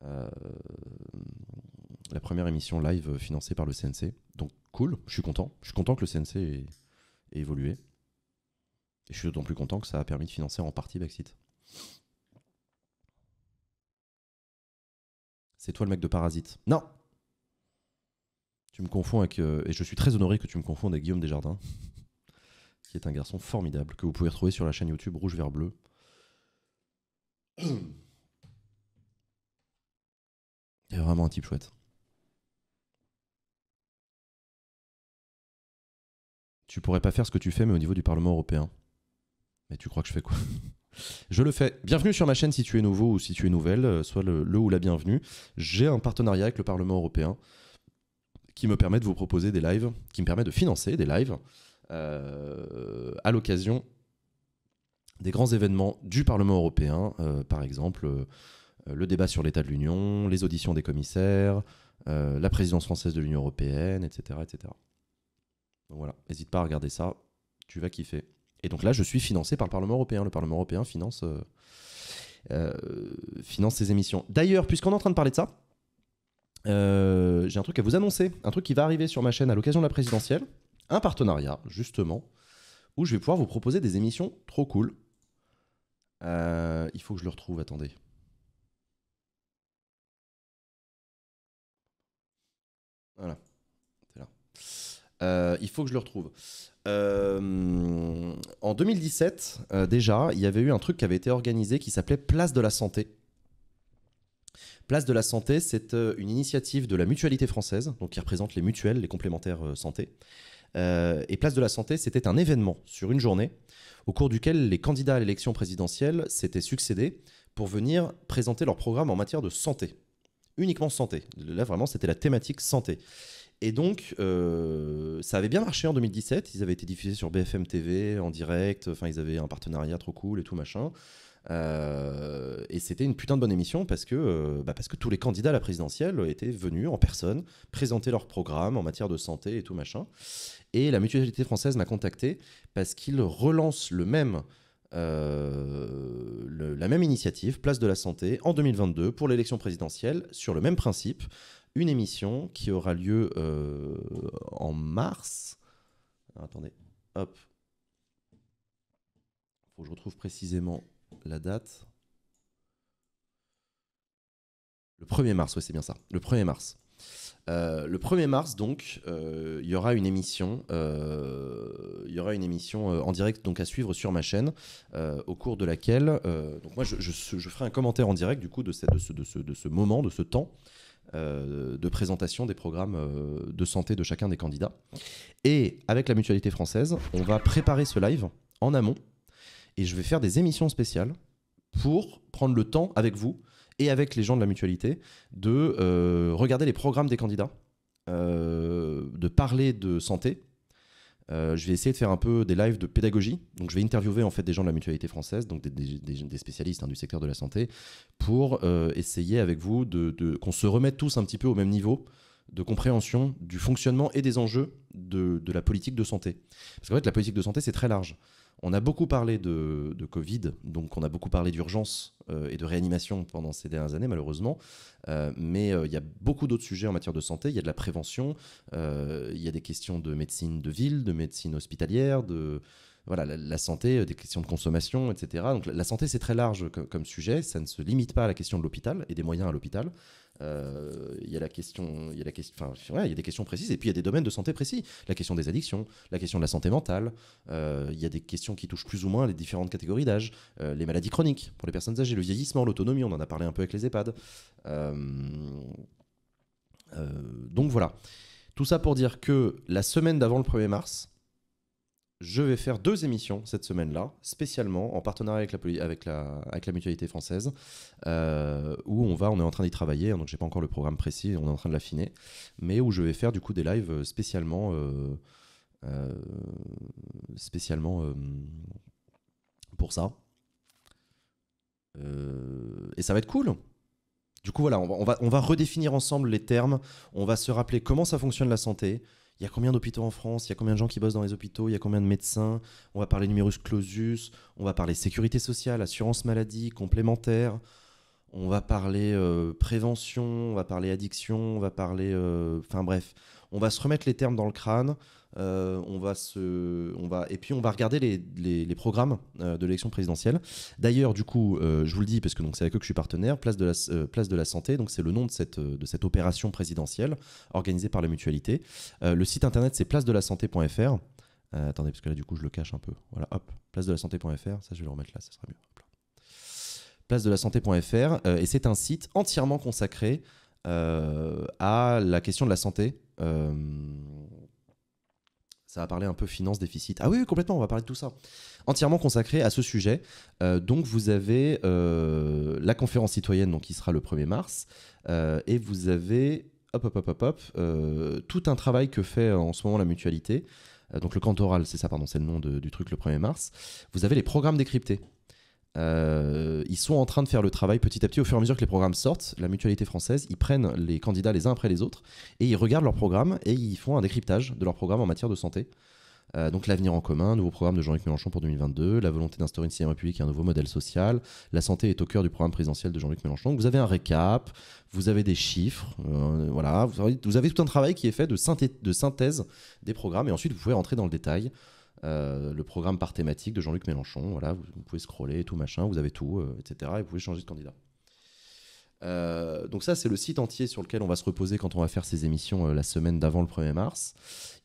[SPEAKER 1] la première émission live financée par le CNC. Donc cool, je suis content. Je suis content que le CNC ait, ait évolué. Et je suis d'autant plus content que ça a permis de financer en partie Backseat. C'est toi le mec de Parasite. Non Tu me confonds avec. Euh, et je suis très honoré que tu me confondes avec Guillaume Desjardins, qui est un garçon formidable, que vous pouvez retrouver sur la chaîne YouTube Rouge Vert Bleu. est
[SPEAKER 2] vraiment un type chouette.
[SPEAKER 1] Tu pourrais pas faire ce que tu fais, mais au niveau du Parlement européen. Mais tu crois que je fais quoi Je le fais. Bienvenue sur ma chaîne si tu es nouveau ou si tu es nouvelle, euh, soit le, ou la bienvenue. J'ai un partenariat avec le Parlement européen qui me permet de vous proposer des lives, qui me permet de financer des lives euh, à l'occasion des grands événements du Parlement européen, euh, par exemple le débat sur l'état de l'Union, les auditions des commissaires, la présidence française de l'Union européenne, etc. etc. Donc voilà, n'hésite pas à regarder ça, tu vas kiffer. Et donc là, je suis financé par le Parlement européen. Le Parlement européen finance, euh, euh ces émissions. D'ailleurs, puisqu'on est en train de parler de ça, euh, j'ai un truc à vous annoncer, un truc qui va arriver sur ma chaîne à l'occasion de la présidentielle, un partenariat, justement, où je vais pouvoir vous proposer des émissions trop cool. Euh, il faut que je le retrouve, attendez. Voilà. il faut que je le retrouve. Euh, en 2017, euh, déjà, il y avait eu un truc qui avait été organisé qui s'appelait Place de la Santé. Place de la Santé, c'est euh, une initiative de la mutualité française, donc qui représente les mutuelles, les complémentaires santé. et Place de la Santé, c'était un événement sur une journée au cours duquel les candidats à l'élection présidentielle s'étaient succédés pour venir présenter leur programme en matière de santé. Uniquement santé. Là, vraiment, c'était la thématique santé. Et donc, euh, ça avait bien marché en 2017. Ils avaient été diffusés sur BFM TV en direct. Enfin, ils avaient un partenariat trop cool et tout machin. Euh, et c'était une putain de bonne émission parce que, euh, bah, parce que tous les candidats à la présidentielle étaient venus en personne présenter leur programme en matière de santé et tout machin. Et la mutualité française m'a contacté parce qu'ils relancent le même la même initiative, Place de la Santé, en 2022 pour l'élection présidentielle, sur le même principe, une émission qui aura lieu euh, en mars. attendez, hop. Faut que je retrouve précisément la date. Le 1er mars, oui, c'est bien ça. Le 1er mars. Euh, le 1er mars, donc, euh, il y aura une émission, il y aura une émission en direct donc à suivre sur ma chaîne, au cours de laquelle, donc moi je, ferai un commentaire en direct du coup de, cette, de, ce, de, de ce moment, de ce temps, euh, de présentation des programmes euh, de santé de chacun des candidats. Et avec la mutualité française, on va préparer ce live en amont et je vais faire des émissions spéciales pour prendre le temps avec vous et avec les gens de la mutualité de euh, regarder les programmes des candidats, de parler de santé euh, je vais essayer de faire un peu des lives de pédagogie. Donc, je vais interviewer en fait des gens de la mutualité française, donc des, spécialistes hein, du secteur de la santé, pour euh, essayer avec vous de, qu'on se remette tous un petit peu au même niveau de compréhension du fonctionnement et des enjeux de, de la politique de santé. Parce qu'en fait, la politique de santé, c'est très large. On a beaucoup parlé de, Covid, donc on a beaucoup parlé d'urgence euh, et de réanimation pendant ces dernières années, malheureusement. Euh, mais euh, il y a beaucoup d'autres sujets en matière de santé. Il y a de la prévention, il y a des questions de médecine de ville, de médecine hospitalière, de voilà, la, santé, des questions de consommation, etc. Donc la, santé, c'est très large comme, sujet. Ça ne se limite pas à la question de l'hôpital et des moyens à l'hôpital. Euh, il y a la question, il y a la question, il y a des questions précises et puis il y a des domaines de santé précis. La question des addictions, la question de la santé mentale. Euh, il y a des questions qui touchent plus ou moins les différentes catégories d'âge, euh, les maladies chroniques pour les personnes âgées, le vieillissement, l'autonomie. On en a parlé un peu avec les EHPAD. donc voilà. Tout ça pour dire que la semaine d'avant le 1er mars, je vais faire deux émissions cette semaine-là, spécialement en partenariat avec la, avec la, la mutualité française, euh, où on va, on est en train d'y travailler, hein, donc j'ai pas encore le programme précis, on est en train de l'affiner, mais où je vais faire du coup des lives euh, spécialement, euh, spécialement pour ça. et ça va être cool. Du coup, voilà, on on va, on va redéfinir ensemble les termes, on va se rappeler comment ça fonctionne la santé, il y a combien d'hôpitaux en France, il y a combien de gens qui bossent dans les hôpitaux, il y a combien de médecins, on va parler numerus clausus, on va parler sécurité sociale, assurance maladie, complémentaire, on va parler euh, prévention, on va parler addiction, on va parler... Euh, enfin bref, on va se remettre les termes dans le crâne, euh, on va se, on va, et puis on va regarder les, programmes euh, de l'élection présidentielle. D'ailleurs, du coup, euh, je vous le dis parce que donc c'est avec eux que je suis partenaire. Place de la, place de la santé, donc c'est le nom de cette de cette opération présidentielle organisée par la mutualité. le site internet c'est place de la santé.fr. attendez, parce que là du coup je le cache un peu. Voilà, hop, place de la santé.fr. Ça je vais le remettre là, ça sera mieux. Place de la santé.fr et c'est un site entièrement consacré à la question de la santé. Euh, ça va parler un peu finance, déficit. Ah oui, complètement, on va parler de tout ça. Entièrement consacré à ce sujet. Euh, donc vous avez euh, la conférence citoyenne donc, qui sera le 1er mars, euh, et vous avez hop, hop, hop, hop, tout un travail que fait en ce moment la mutualité. donc le cantoral, c'est ça, pardon, c'est le nom du truc le 1er mars. Vous avez les programmes décryptés. Euh, ils sont en train de faire le travail petit à petit au fur et à mesure que les programmes sortent. La mutualité française, ils prennent les candidats les uns après les autres et ils regardent leur programme et ils font un décryptage de leur programme en matière de santé. Euh, donc l'avenir en commun, nouveau programme de Jean-Luc Mélenchon pour 2022, la volonté d'instaurer une 6 République et un nouveau modèle social, la santé est au cœur du programme présidentiel de Jean-Luc Mélenchon. Vous avez un récap, vous avez des chiffres, euh, voilà, vous avez, tout un travail qui est fait de, de synthèse des programmes et ensuite vous pouvez rentrer dans le détail euh, le programme par thématique de Jean-Luc Mélenchon. Voilà, vous, pouvez scroller, tout machin, vous avez tout, euh, etc. Et vous pouvez changer de candidat. Euh, donc ça, c'est le site entier sur lequel on va se reposer quand on va faire ces émissions la semaine d'avant le 1er mars.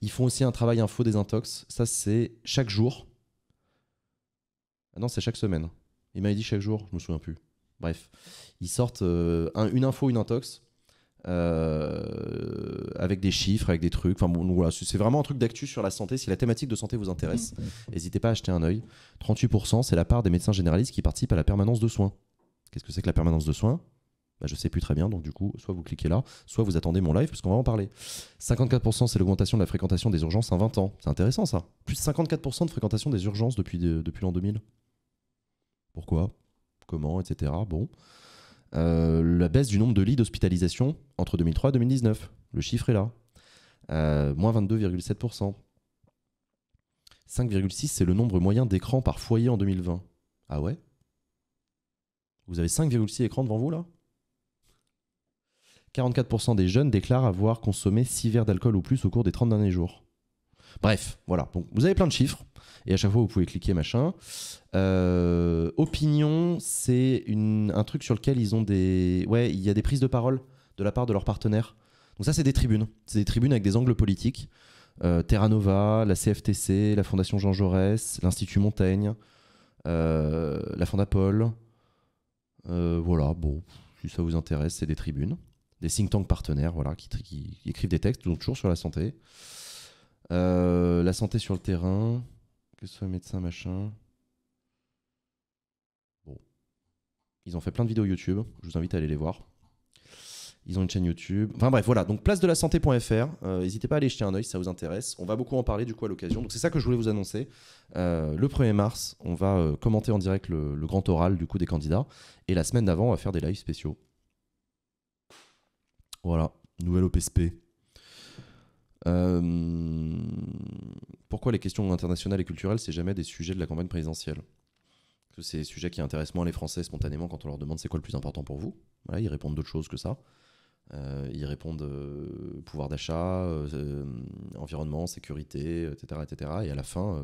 [SPEAKER 1] Ils font aussi un travail info des intox. Ça, c'est chaque jour. Ah non, c'est chaque semaine. Il m'a dit chaque jour, je me souviens plus. Bref, ils sortent une info, une intox. Euh, avec des chiffres, avec des trucs. Enfin bon, voilà, c'est vraiment un truc d'actu sur la santé. Si la thématique de santé vous intéresse, mmh. n'hésitez pas à acheter un œil. 38%, c'est la part des médecins généralistes qui participent à la permanence de soins. Qu'est-ce que c'est que la permanence de soins Je bah, Je sais plus très bien, donc du coup, soit vous cliquez là, soit vous attendez mon live, parce qu'on va en parler. 54%, c'est l'augmentation de la fréquentation des urgences en 20 ans. C'est intéressant ça. Plus 54% de fréquentation des urgences depuis, depuis l'an 2000. Pourquoi Comment Etc. Bon. Euh, la baisse du nombre de lits d'hospitalisation entre 2003 et 2019. Le chiffre est là. Euh, moins 22,7%. 5,6, c'est le nombre moyen d'écrans par foyer en 2020. Ah ouais Vous avez 5,6 écrans devant vous là 44% des jeunes déclarent avoir consommé 6 verres d'alcool ou plus au cours des 30 derniers jours. Bref, voilà. vous avez plein de chiffres et à chaque fois vous pouvez cliquer machin. Euh, opinion, c'est un truc sur lequel ils ont des, ouais, il y a des prises de parole de la part de leurs partenaires. Donc ça, c'est des tribunes. C'est des tribunes avec des angles politiques. Euh, Terra Nova, la CFTC, la Fondation Jean Jaurès, l'Institut Montaigne, euh, la Fondapol. voilà, bon, si ça vous intéresse, c'est des tribunes. Des think tanks partenaires, voilà, qui, écrivent des textes, toujours sur la santé. Euh, la santé sur le terrain, que ce soit médecin, machin. Bon. Ils ont fait plein de vidéos YouTube, je vous invite à aller les voir. Ils ont une chaîne YouTube. Enfin bref, voilà. Donc place de la santé.fr. Euh, n'hésitez pas à aller jeter un oeil si ça vous intéresse. On va beaucoup en parler du coup à l'occasion. Donc c'est ça que je voulais vous annoncer. Euh, le 1er mars, on va commenter en direct le, grand oral du coup des candidats. Et la semaine d'avant, on va faire des lives spéciaux. Voilà, nouvelle OPSP. Euh, pourquoi les questions internationales et culturelles, c'est jamais des sujets de la campagne présidentielle que c'est des sujets qui intéressent moins les Français spontanément quand on leur demande c'est quoi le plus important pour vous. ils répondent d'autres choses que ça. Euh, ils répondent euh, pouvoir d'achat, environnement, sécurité, etc., etc. Et à la fin,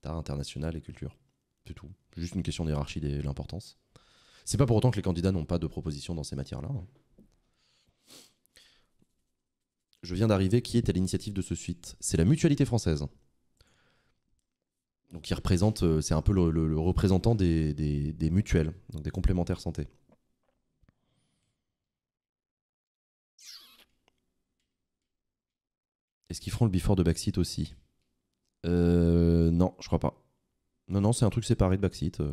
[SPEAKER 1] t'as international et culture. C'est tout. Juste une question d'hierarchie de l'importance. C'est pas pour autant que les candidats n'ont pas de propositions dans ces matières-là. Hein je viens d'arriver, qui est à l'initiative de ce suite C'est la Mutualité française. Donc, qui représente, euh, c'est un peu le, représentant des, mutuelles, donc des complémentaires santé. Est-ce qu'ils feront le bifort de Backseat aussi euh, Non, je crois pas. Non, non, c'est un truc séparé de Backseat. Euh.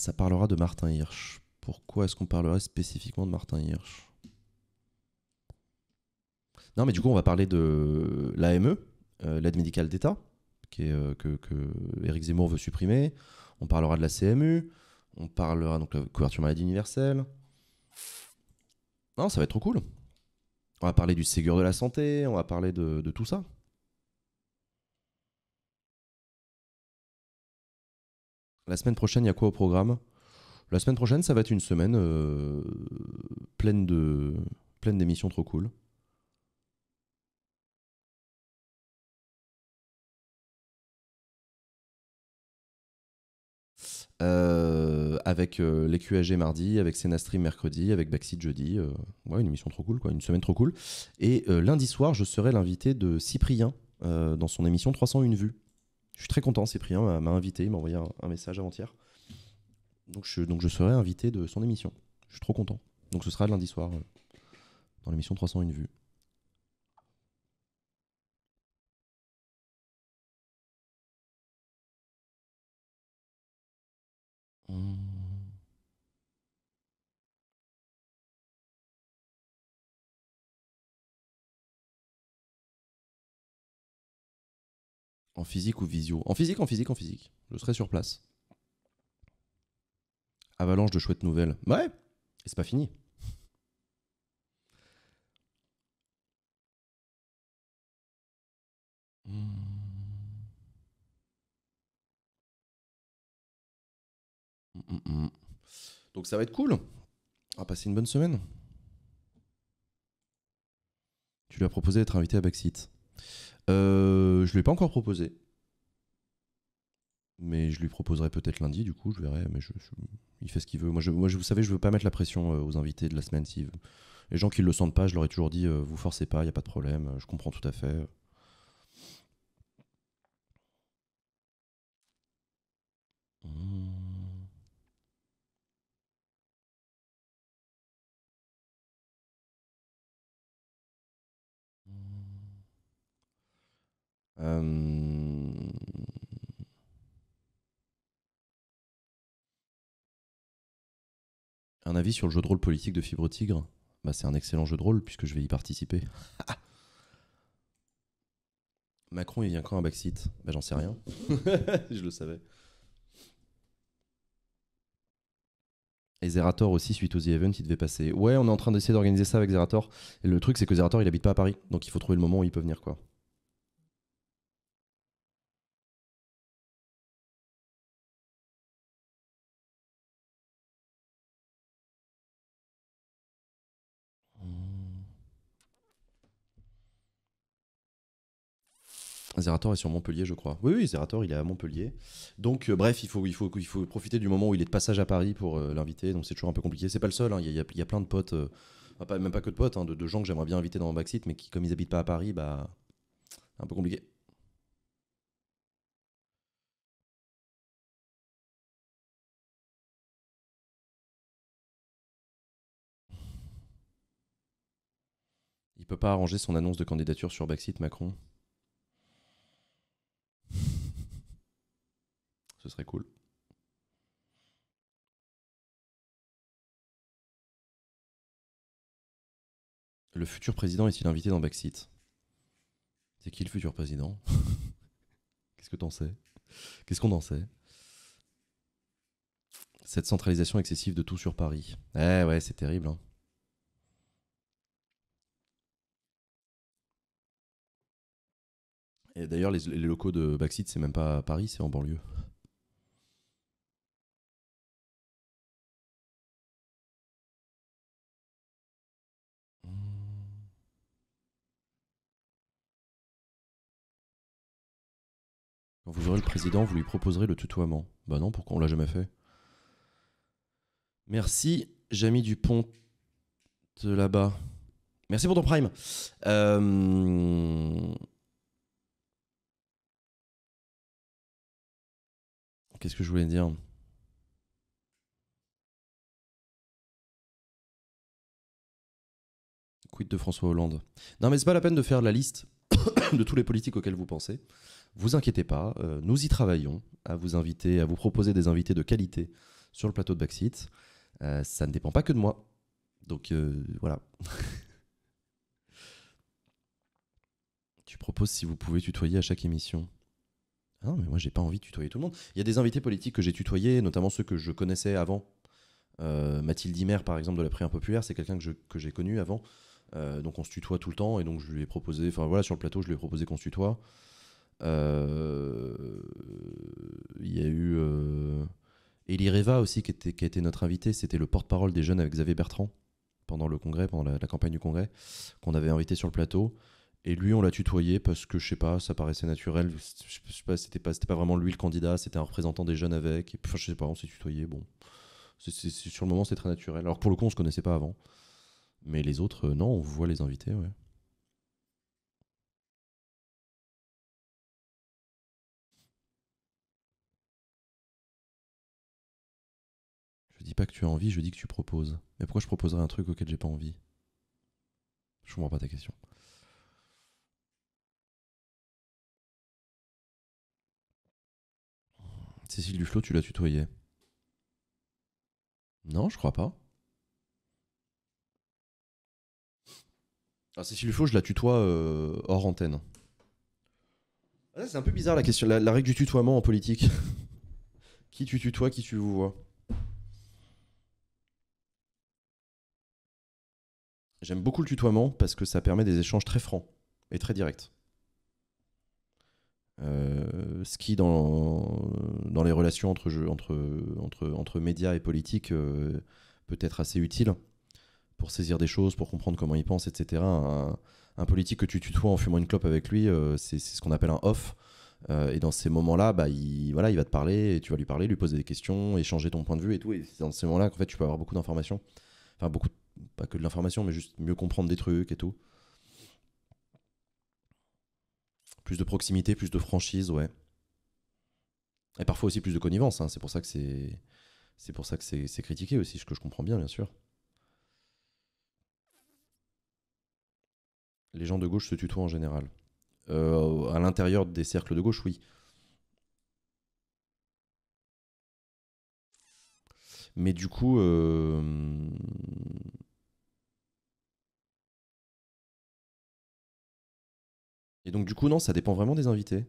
[SPEAKER 1] ça parlera de Martin Hirsch. Pourquoi est-ce qu'on parlera spécifiquement de Martin Hirsch Non, mais du coup, on va parler de l'AME, euh, l'aide médicale d'État, euh, que, que Éric Zemmour veut supprimer. On parlera de la CMU. On parlera donc de la couverture maladie universelle. Non, ça va être trop cool. On va parler du Ségur de la santé. On va parler de tout ça. La semaine prochaine, il y a quoi au programme La semaine prochaine, ça va être une semaine euh,
[SPEAKER 2] pleine de pleine d'émissions trop cool. Euh, avec euh, les QAG mardi, avec Sénastream mercredi, avec
[SPEAKER 1] Backseat jeudi. ouais, une émission trop cool, quoi, une semaine trop cool. Et lundi soir, je serai l'invité de Cyprien dans son émission 301 vues. Je suis très content, Cyprien m'a invité, il m'a envoyé un, message avant-hier. Donc je, serai invité de son émission. Je suis trop content. Donc
[SPEAKER 2] ce sera lundi soir euh, dans l'émission 301 vues. Hum. En physique ou visio En physique, en physique, en physique. Je serai sur place.
[SPEAKER 1] Avalanche de chouettes nouvelles. Ouais, et c'est pas fini. Hmm. Hmm, hmm, Donc ça va être cool. On va passer une bonne semaine. Tu lui as proposé d'être invité à Backseat. Euh, je ne ai pas encore proposé. Mais je lui proposerai peut-être lundi, du coup, je verrai. Mais il fait ce qu'il veut. Moi, je, vous savez, je ne veux pas mettre la pression euh, aux invités de la semaine. Si, les gens qui ne le sentent pas, je leur ai toujours dit euh, vous forcez pas, il n'y a pas de problème, je comprends tout à fait.
[SPEAKER 2] Mmh. Euh,
[SPEAKER 1] un avis sur le jeu de rôle politique de Fibre Tigre bah, C'est un excellent jeu de rôle puisque je vais y participer. Macron, il vient quand à Baxit bah, J'en sais rien. je le savais. Et Zerator aussi, suite aux The Event, il devait passer. Ouais, on est en train d'essayer d'organiser ça avec Zerator. Et le truc, c'est que Zerator, il habite pas à Paris. Donc il faut trouver le moment où il peut venir, quoi. Zerator est sur Montpellier, je crois. Oui, oui, Zerator, il est à Montpellier. Donc, euh, bref, il faut, profiter du moment où il est de passage à Paris pour euh, l'inviter. Donc, c'est toujours un peu compliqué. C'est pas le seul. Hein. Il, y a, plein de potes, euh, même pas que de potes, hein, de, gens que j'aimerais bien inviter dans mon backseat, mais qui, comme ils habitent pas à Paris, bah,
[SPEAKER 2] un peu compliqué. Il peut pas arranger son annonce de candidature sur backseat, Macron. Ce serait cool. Le futur président est-il invité dans Backseat
[SPEAKER 1] C'est qui le futur président Qu'est-ce que t'en sais Qu'est-ce qu'on en sait Cette centralisation excessive de tout sur Paris. Eh ouais, c'est terrible. Hein.
[SPEAKER 2] Et d'ailleurs, les, les, locaux de Backseat, c'est même pas à Paris, c'est en banlieue. vous aurez le président, vous lui proposerez le tutoiement. Bah
[SPEAKER 1] non, pourquoi on l'a jamais fait Merci, Jamie Dupont de là-bas. Merci pour ton prime. Euh,
[SPEAKER 2] qu'est-ce que je voulais dire Quid de François Hollande Non, mais c'est pas la peine de faire la liste
[SPEAKER 1] de tous les politiques auxquels vous pensez. Vous inquiétez pas, euh, nous y travaillons à vous inviter, à vous proposer des invités de qualité sur le plateau de Backseat. Euh, ça ne dépend pas que de moi. Donc euh, voilà. tu proposes si vous pouvez tutoyer à chaque émission. Ah non, mais moi j'ai pas envie de tutoyer tout le monde. Il y a des invités politiques que j'ai tutoyés, notamment ceux que je connaissais avant. Mathilde Himer, par exemple, de la Pré Impopulaire, c'est quelqu'un que j'ai connu avant. donc on se tutoie tout le temps, et donc je lui ai proposé, enfin voilà, sur le plateau, je lui ai proposé qu'on se tutoie. Euh, il y a eu euh, Eli Reva aussi qui, était, a été notre invité. C'était le porte-parole des jeunes avec Xavier Bertrand pendant le congrès, pendant la, campagne du congrès, qu'on avait invité sur le plateau. Et lui, on l'a tutoyé parce que, je sais pas, ça paraissait naturel. Je sais pas, c'était pas, pas vraiment lui le candidat, c'était un représentant des jeunes avec. enfin, je sais pas, on s'est tutoyé. Bon, c'est, sur le moment, c'est très naturel. Alors, pour le coup, on se connaissait pas avant.
[SPEAKER 2] Mais les autres, euh, non, on voit les invités, ouais. que tu as envie, je dis que tu proposes. Mais pourquoi je proposerais un truc auquel j'ai pas envie Je comprends pas ta question. Cécile Duflo, tu l'as tutoyée. Non, je crois pas.
[SPEAKER 1] Ah Cécile Duflo, je la tutoie euh, hors antenne. Ah, c'est un peu bizarre la question, la, la règle du tutoiement en politique. qui tu tutoies, qui tu vous vois J'aime beaucoup le tutoiement parce que ça permet des échanges très francs et très directs. Euh, ce qui, dans, dans les relations entre, entre, entre, entre médias et politique, euh, peut être assez utile pour saisir des choses, pour comprendre comment il pense, etc. Un, politique que tu tutoies en fumant une clope avec lui, euh, c'est ce qu'on appelle un off. et dans ces moments-là, bah, il, voilà, il va te parler, et tu vas lui parler, lui poser des questions, échanger ton point de vue et tout. Et c'est dans ces moments-là qu'en fait, tu peux avoir beaucoup d'informations, enfin beaucoup de pas que de l'information, mais juste mieux comprendre des trucs et tout. Plus de proximité, plus de franchise, ouais. Et parfois aussi plus de connivence, hein. c'est pour ça que c'est. C'est pour ça que c'est critiqué aussi, ce que je comprends bien, bien sûr. Les gens de gauche se tutoient en général. Euh, à l'intérieur des cercles de gauche, oui.
[SPEAKER 2] Mais du coup, euh, Et donc, du
[SPEAKER 1] coup, non, ça dépend vraiment des invités.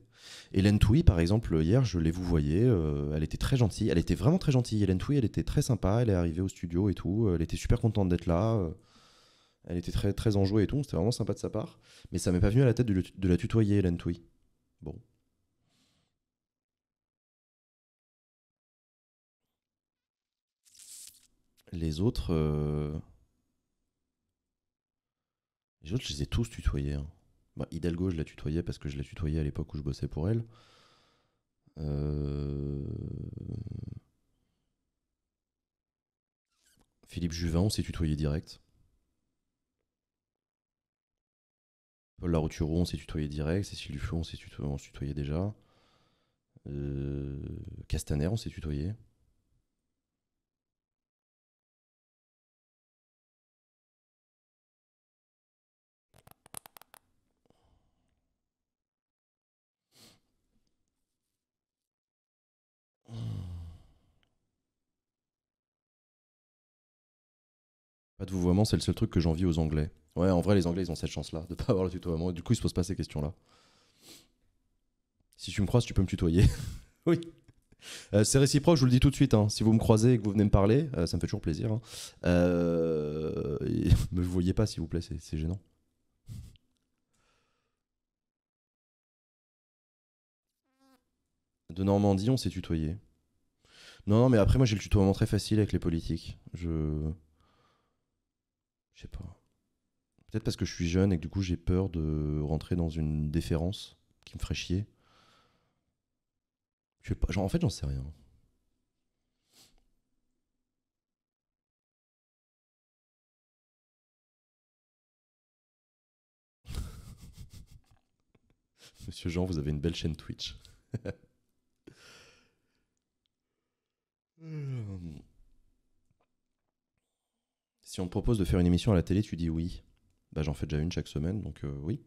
[SPEAKER 1] Hélène Touy, par exemple, hier, je l'ai vous voyez, euh, elle était très gentille. Elle était vraiment très gentille. Hélène Touy, elle était très sympa. Elle est arrivée au studio et tout. Euh, elle était super contente d'être là. Euh, elle était très, très enjouée et tout. C'était vraiment sympa de sa part. Mais ça m'est pas venu à la tête de, la tutoyer, Hélène Touy. Bon. Les autres. Les autres, je les ai tous tutoyés. Hein. Bah, Hidalgo, je la tutoyais parce que je la tutoyais à l'époque où je bossais pour elle. Euh, Philippe Juvin, on s'est tutoyé direct. Paul Laroturo on s'est tutoyé direct. Cécile Dufaux, on s'est tutoyé, déjà. Euh, Castaner, on s'est tutoyé. Pas de vouvoiement, c'est le seul truc que j'envie aux Anglais. Ouais, en vrai, les Anglais, ils ont cette chance-là de pas avoir le tutoiement. Du coup, ils se posent pas ces questions-là. Si tu me croises, tu peux me tutoyer. oui. Euh, c'est réciproque, je vous le dis tout de suite. Hein. Si vous me croisez et que vous venez me parler, euh, ça me fait toujours plaisir. Hein. Euh, me voyez pas, s'il vous plaît, c'est gênant. De Normandie, on s'est tutoyé. Non, non, mais après, moi, j'ai le tutoiement très facile avec les politiques. Je. Je sais pas. Peut-être parce que je suis jeune et que du coup j'ai peur de rentrer dans une déférence qui me ferait chier. Je sais pas. Genre, en fait, j'en sais rien.
[SPEAKER 2] Monsieur Jean, vous avez une belle chaîne Twitch. Euh,
[SPEAKER 1] si on te propose de faire une émission à la télé, tu dis oui. Bah, j'en fais déjà une chaque semaine, donc euh, oui.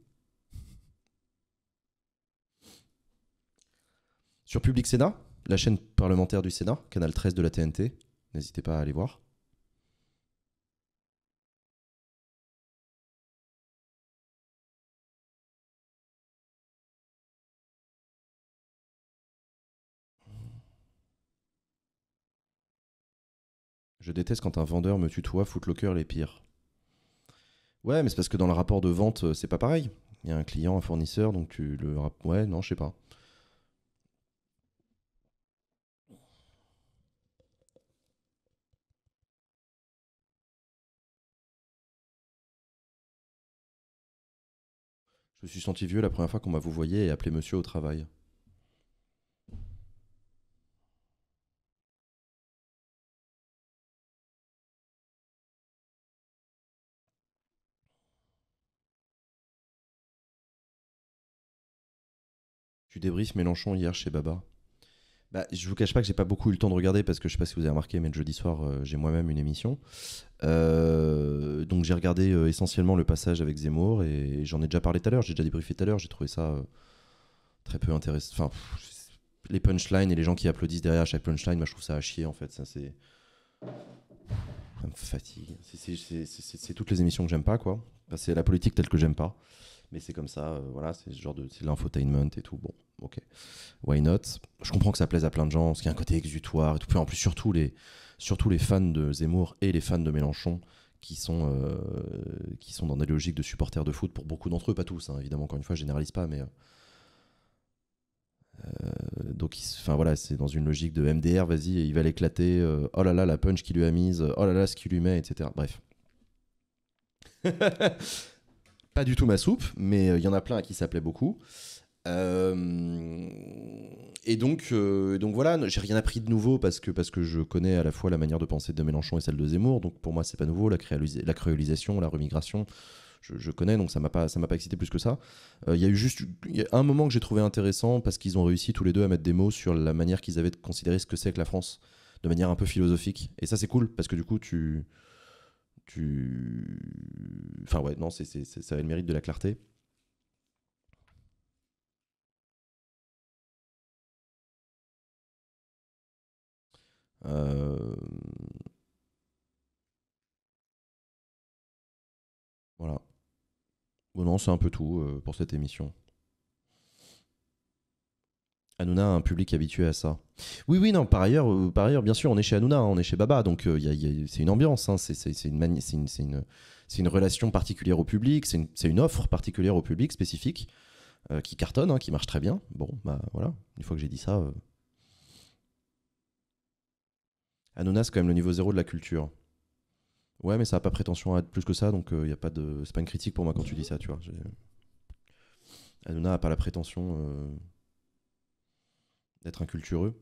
[SPEAKER 1] Sur Public Sénat, la chaîne parlementaire du Sénat,
[SPEAKER 2] canal 13 de la TNT, n'hésitez pas à aller voir. Je déteste quand un vendeur me tutoie, cœur les pires.
[SPEAKER 1] Ouais, mais c'est parce que dans le rapport de vente, euh, c'est pas pareil. Il y a un client, un fournisseur, donc tu le. Ouais, non, je sais pas.
[SPEAKER 2] Je me suis senti vieux la première fois qu'on m'a voyé et appelé monsieur au travail.
[SPEAKER 1] Tu débriefes Mélenchon hier chez Baba. Bah, je vous cache pas que j'ai pas beaucoup eu le temps de regarder parce que je sais pas si vous avez remarqué, mais jeudi soir, euh, j'ai moi-même une émission. Euh, donc j'ai regardé euh, essentiellement le passage avec Zemmour et, j'en ai déjà parlé tout à l'heure, j'ai déjà débriefé tout à l'heure, j'ai trouvé ça très peu intéressant. Enfin, les punchlines et les gens qui applaudissent derrière chaque punchline, moi je trouve ça à chier en fait. Ça, c'est... me fatigue. C'est toutes les émissions que j'aime pas, quoi. c'est la politique telle que j'aime pas mais c'est comme ça, euh, voilà, c'est ce genre de l'infotainment et tout. Bon, ok, why not Je comprends que ça plaise à plein de gens, ce qui y a un côté exutoire et tout. En plus, surtout les, surtout les fans de Zemmour et les fans de Mélenchon qui sont, euh, qui sont dans des logiques de supporters de foot pour beaucoup d'entre eux, pas tous, hein, évidemment, encore une fois, je généralise pas, mais. Euh, donc, enfin voilà, c'est dans une logique de MDR, vas-y, il va l'éclater. oh là là, la punch qu'il lui a mise. Oh là là, ce qu'il lui met, etc. Bref. pas du tout ma soupe, mais euh, il y en a plein à qui ça plaît beaucoup. Euh, et donc, euh, donc voilà, j'ai rien appris de nouveau parce que, parce que je connais à la fois la manière de penser de Mélenchon et celle de Zemmour. Donc pour moi, c'est pas nouveau, la, créolisation, la remigration. Je, connais, donc ça m'a pas, m'a pas excité plus que ça. Il y a eu juste un moment que j'ai trouvé intéressant parce qu'ils ont réussi tous les deux à mettre des mots sur la manière qu'ils avaient de considérer ce que c'est que la France de manière un peu philosophique. Et ça, c'est cool parce que du coup, tu, tu.
[SPEAKER 2] Enfin, ouais, non, c'est, ça a le mérite de la clarté. Euh,
[SPEAKER 1] voilà. Bon, non, c'est un peu tout euh, pour cette émission. Hanouna a un public habitué à ça. Oui, oui, non, par ailleurs, euh, par ailleurs bien sûr, on est chez Hanouna, on est chez Baba, donc euh, c'est une ambiance, hein, c'est, une c'est une, relation particulière au public, c'est une, offre particulière au public spécifique, euh, qui cartonne, hein, qui marche très bien. Bon, bah voilà, une fois que j'ai dit ça. Hanouna, c'est quand même le niveau zéro de la culture. Ouais, mais ça n'a pas prétention à être plus que ça, donc il y a pas de... c'est une critique pour moi quand tu dis ça, tu vois. J'ai... Hanouna n'a pas la prétention d'être incultureux.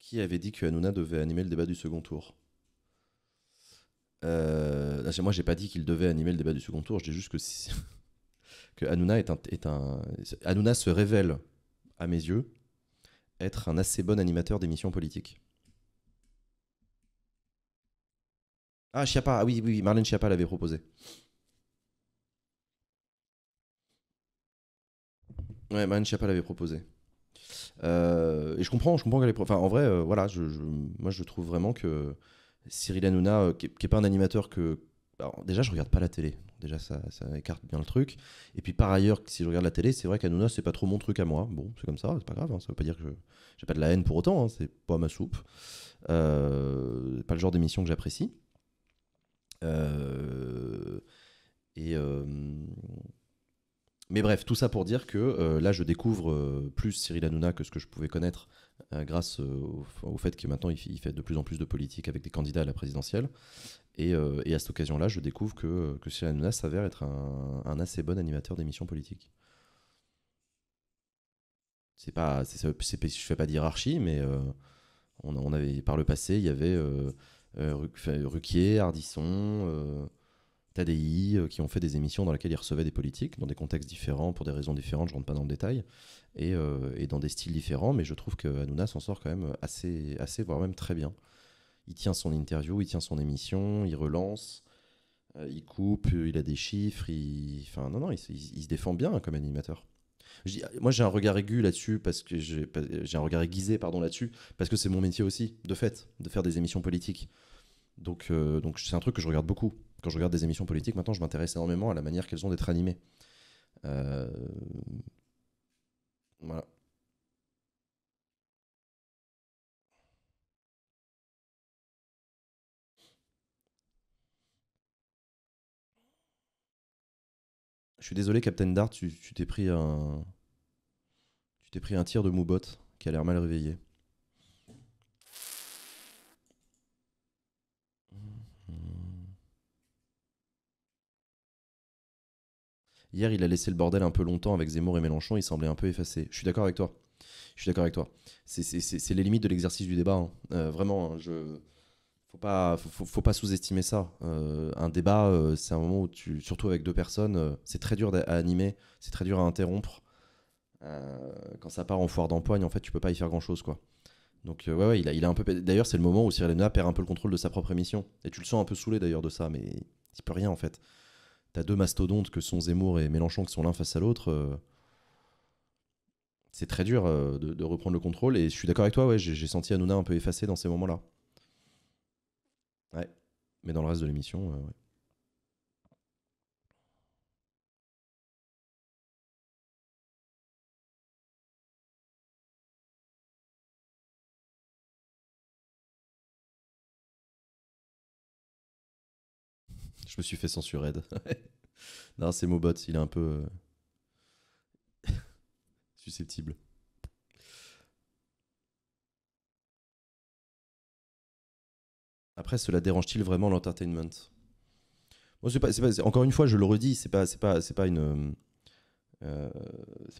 [SPEAKER 2] Qui avait dit que Hanouna devait animer
[SPEAKER 1] le débat du second tour euh, ah, Moi, j'ai pas dit qu'il devait animer le débat du second tour. Je dis juste que est est un... Hanouna se révèle à mes yeux être un assez bon animateur d'émissions politiques Ah, ah oui, oui, Marlène Schiappa l'avait proposé. Ouais, Marlène Schiappa l'avait proposé. Euh, et je comprends, je comprends qu'elle est. Enfin, en vrai, euh, voilà, moi je trouve vraiment que Cyril Hanouna, euh, qui n'est pas un animateur que. déjà, je regarde pas la télé, Déjà, ça, écarte bien le truc. Et puis par ailleurs, si je regarde la télé, c'est vrai qu'Anouna, c'est pas trop mon truc à moi. Bon, c'est comme ça, c'est pas grave. Hein. Ça veut pas dire que j'ai pas de la haine pour autant. Hein. C'est pas ma soupe. Euh, pas le genre d'émission que j'apprécie. Euh, et. Euh, mais bref, tout ça pour dire que euh, là, je découvre plus Cyril Hanouna que ce que je pouvais connaître euh, grâce euh, au, fait que maintenant il, fait de plus en plus de politique avec des candidats à la présidentielle. Et, euh, à cette occasion-là, je découvre que, que Cyril s'avère être un, assez bon animateur d'émissions politiques c'est pas je fais pas d'hierarchie mais on, avait par le passé il y avait euh, Ruquier Ardisson TADI euh, qui ont fait des émissions dans lesquelles ils recevaient des politiques, dans des contextes différents, pour des raisons différentes, je rentre pas dans le détail, euh, et, dans des styles différents, mais je trouve que Hanouna s'en sort quand même assez, assez, voire même très bien. Il tient son interview, il tient son émission, il relance, euh, il coupe, il a des chiffres, il... enfin non, non, il, se défend bien hein, comme animateur. Moi, j'ai un regard aigu là-dessus parce que j'ai un regard aiguisé, pardon, là-dessus parce que c'est mon métier aussi, de fait, de faire des émissions politiques. Donc, donc c'est un truc que je regarde beaucoup quand je regarde des émissions politiques, maintenant, je m'intéresse énormément à la manière qu'elles ont d'être animées. Euh,
[SPEAKER 2] voilà. Je suis désolé, Captain Dart, tu t'es pris un.
[SPEAKER 1] Tu t'es pris un tir de Moubot qui a l'air mal réveillé. Hier, il a laissé le bordel un peu longtemps avec Zemmour et Mélenchon, il semblait un peu effacé. Je suis d'accord avec toi. Je suis d'accord avec toi. C'est les limites de l'exercice du débat. Hein. Euh, vraiment, hein, je faut pas, faut, pas sous-estimer ça. Euh, un débat, euh, c'est un moment où surtout avec deux personnes, c'est très dur à animer, c'est très dur à interrompre. quand ça part en foire d'empoigne, en fait, tu peux pas y faire grand-chose, quoi. Donc ouais, il a, un peu. D'ailleurs, c'est le moment où Cyril perd un peu le contrôle de sa propre émission. Et tu le sens un peu saoulé d'ailleurs de ça, mais il peut rien en fait. T'as deux mastodontes que sont Zemmour et Mélenchon qui sont l'un face à l'autre. Euh, c'est très dur euh, de, reprendre le contrôle. Et je suis d'accord avec toi, ouais, j'ai senti Hanouna un peu effacée dans ces moments-là.
[SPEAKER 2] Ouais. Mais dans le reste de l'émission, euh, ouais. je me suis fait censurer.
[SPEAKER 1] non, c'est Mobot, il est un peu euh, susceptible. Après, cela dérange-t-il vraiment l'entertainment pas, Encore une fois, je le redis, c'est pas, c'est pas, c'est pas une, euh,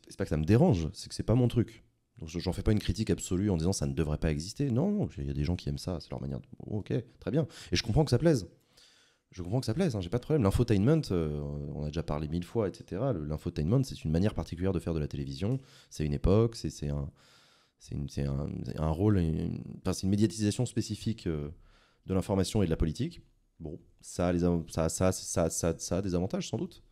[SPEAKER 1] c'est pas que ça me dérange, c'est que c'est pas mon truc. Donc, j'en fais pas une critique absolue en disant ça ne devrait pas exister. Non, il y a des gens qui aiment ça, c'est leur manière. De... ok, très bien. Et je comprends que ça plaise je comprends que ça plaise, hein, j'ai pas de problème. L'infotainment, euh, on a déjà parlé mille fois, etc. L'infotainment, c'est une manière particulière de faire de la télévision. C'est une époque, c'est un, un, rôle, une, c'est une médiatisation spécifique euh, de l'information et de la politique. Bon, ça les, ça, ça, ça a des
[SPEAKER 2] avantages, sans doute.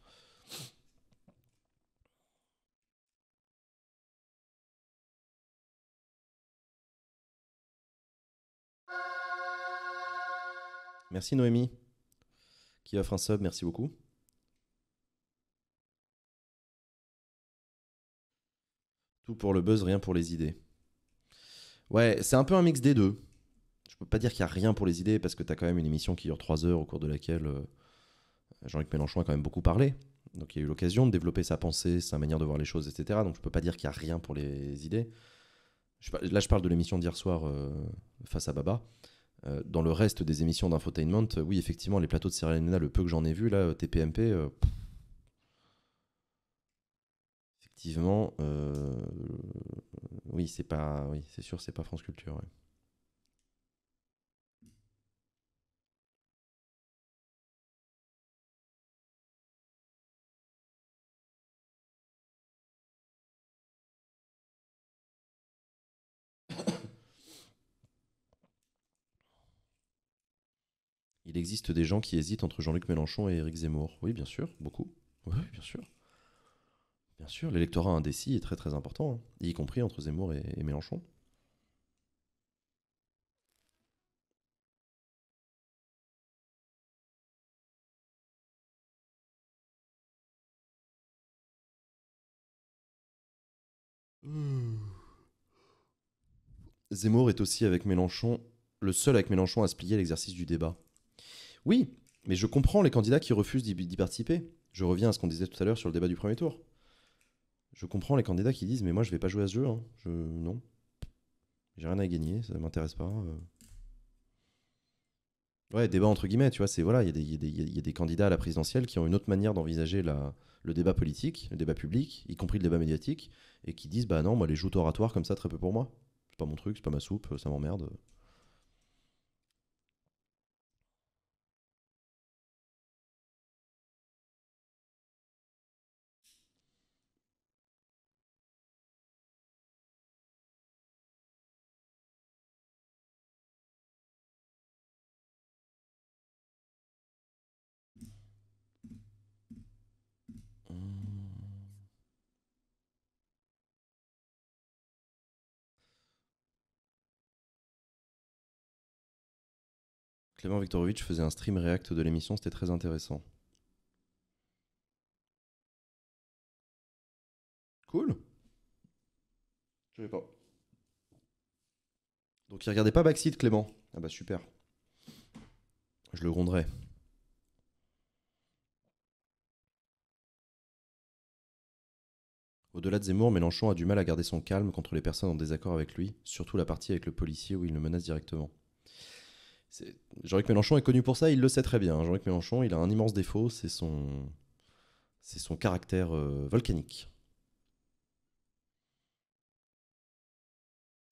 [SPEAKER 2] Merci Noémie qui offre un sub. Merci beaucoup.
[SPEAKER 1] Tout pour le buzz, rien pour les idées. Ouais, c'est un peu un mix des deux. Je peux pas dire qu'il n'y a rien pour les idées parce que tu as quand même une émission qui dure 3 heures au cours de laquelle euh, Jean-Luc Mélenchon a quand même beaucoup parlé. Donc il y a eu l'occasion de développer sa pensée, sa manière de voir les choses, etc. Donc je peux pas dire qu'il n'y a rien pour les idées. là, je parle de l'émission d'hier soir euh, face à Baba. Euh, dans le reste des émissions d'infotainment, euh, oui, effectivement, les plateaux de Cyril le peu que j'en ai vu, là, TPMP, euh, effectivement,
[SPEAKER 2] oui, c'est pas, oui, c'est sûr, c'est pas France Culture. Ouais.
[SPEAKER 1] Il existe des gens qui hésitent entre Jean-Luc Mélenchon et Éric Zemmour. Oui, bien sûr, beaucoup. Oui, bien sûr. Bien sûr, l'électorat indécis est très très important, hein,
[SPEAKER 2] y compris entre Zemmour et, Mélenchon. Zemmour est aussi avec Mélenchon, le seul avec
[SPEAKER 1] Mélenchon à se plier l'exercice du débat. Oui, mais je comprends les candidats qui refusent d'y participer. Je reviens à ce qu'on disait tout à l'heure sur le débat du premier tour. Je comprends les candidats qui disent mais moi je vais pas jouer à ce jeu, hein. je non, j'ai rien à gagner, ça m'intéresse pas. Euh. Ouais, débat entre guillemets, tu vois, c'est voilà, il y, a des candidats à la présidentielle qui ont une autre manière d'envisager le débat politique, le débat public, y compris le débat médiatique, et qui disent bah non, moi les joutes oratoires comme ça très peu pour moi, c'est pas mon truc, c'est pas ma soupe, ça m'emmerde.
[SPEAKER 2] Clément Viktorovitch faisait un stream react de l'émission, c'était très intéressant. Cool. Je sais pas.
[SPEAKER 1] Donc il regardait pas Backseat, Clément. Ah bah super. Je le gronderai. Au-delà de Zemmour, Mélenchon a du mal à garder son calme contre les personnes en désaccord avec lui, surtout la partie avec le policier où il le menace directement. Jean-Luc Mélenchon est connu pour ça, il le sait très bien. Hein. Jean-Luc Mélenchon, il a un immense défaut, c'est son, c'est son caractère euh, volcanique.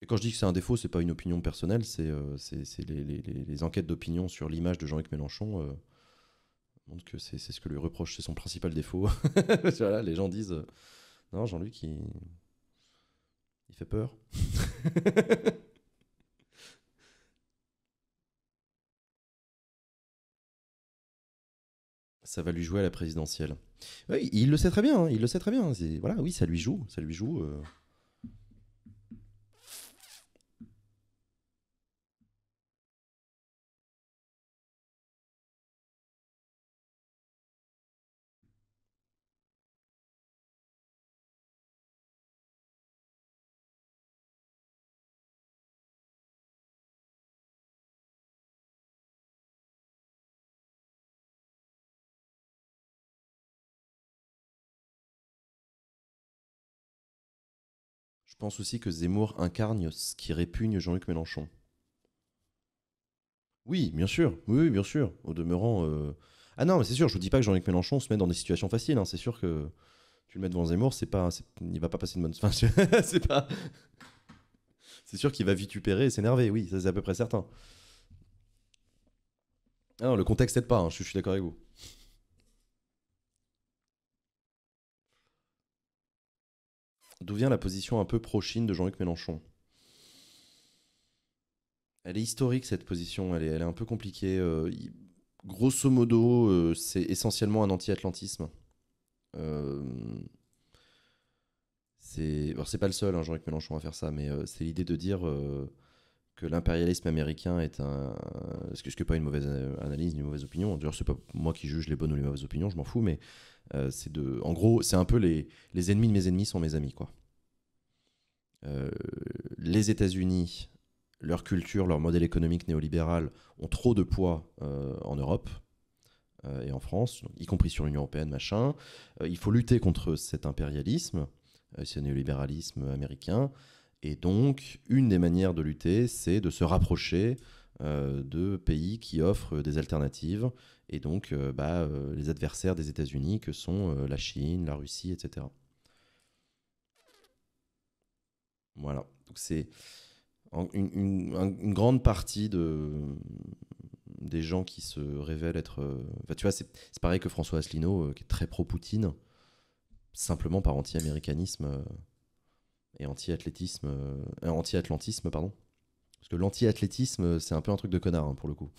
[SPEAKER 1] Et quand je dis que c'est un défaut, c'est pas une opinion personnelle, c'est euh, c'est, les, les, enquêtes d'opinion sur l'image de Jean-Luc Mélenchon euh, montrent que c'est ce que lui reproche, c'est son principal défaut. les gens disent non, Jean-Luc, il
[SPEAKER 2] fait peur.
[SPEAKER 1] ça va lui jouer à la présidentielle. Oui, il le sait très bien, hein, il le sait très bien. Voilà, oui, ça lui joue, ça lui joue. Euh...
[SPEAKER 2] Je pense aussi que Zemmour incarne ce qui répugne Jean-Luc Mélenchon.
[SPEAKER 1] Oui, bien sûr. Oui, bien sûr. Au demeurant. Euh, ah non, mais c'est sûr, je ne dis pas que Jean-Luc Mélenchon se met dans des situations faciles. Hein. C'est sûr que tu le mets devant Zemmour, c'est pas, il va pas passer de bonne. c'est pas. C'est sûr qu'il va vitupérer et s'énerver, oui, ça c'est à peu près certain. Alors, ah le contexte n'aide pas, hein. je suis d'accord avec vous. D'où vient la position un peu pro-Chine de Jean-Luc Mélenchon Elle est historique cette position, elle est, elle est un peu compliquée. Euh, grosso modo, euh, c'est essentiellement un anti-atlantisme. Euh, c'est pas le seul, hein, Jean-Luc Mélenchon, à faire ça, mais euh, c'est l'idée de dire que l'impérialisme américain est un. Ce que n'est pas une mauvaise analyse, une mauvaise opinion. D'ailleurs, c'est pas moi qui juge les bonnes ou les mauvaises opinions, je m'en fous, mais euh, c'est de, en gros, c'est un peu les, ennemis de mes ennemis sont mes amis, quoi. Euh, les États-Unis, leur culture, leur modèle économique néolibéral ont trop de poids euh, en Europe et en France, y compris sur l'Union européenne, machin. il faut lutter contre cet impérialisme, ce néolibéralisme américain. Et donc, une des manières de lutter, c'est de se rapprocher de pays qui offrent des alternatives et donc euh, bah, euh, les adversaires des États-Unis que sont euh, la Chine, la Russie, etc. Voilà, donc c'est une, grande partie de, des gens qui se révèlent être... Enfin, tu vois, c'est pareil que François Asselineau, qui est très pro-Poutine, simplement par anti-américanisme et anti-athlétisme, anti-atlantisme, pardon. Parce que l'anti-athlétisme, c'est un peu un truc de connard,
[SPEAKER 2] hein, pour le coup.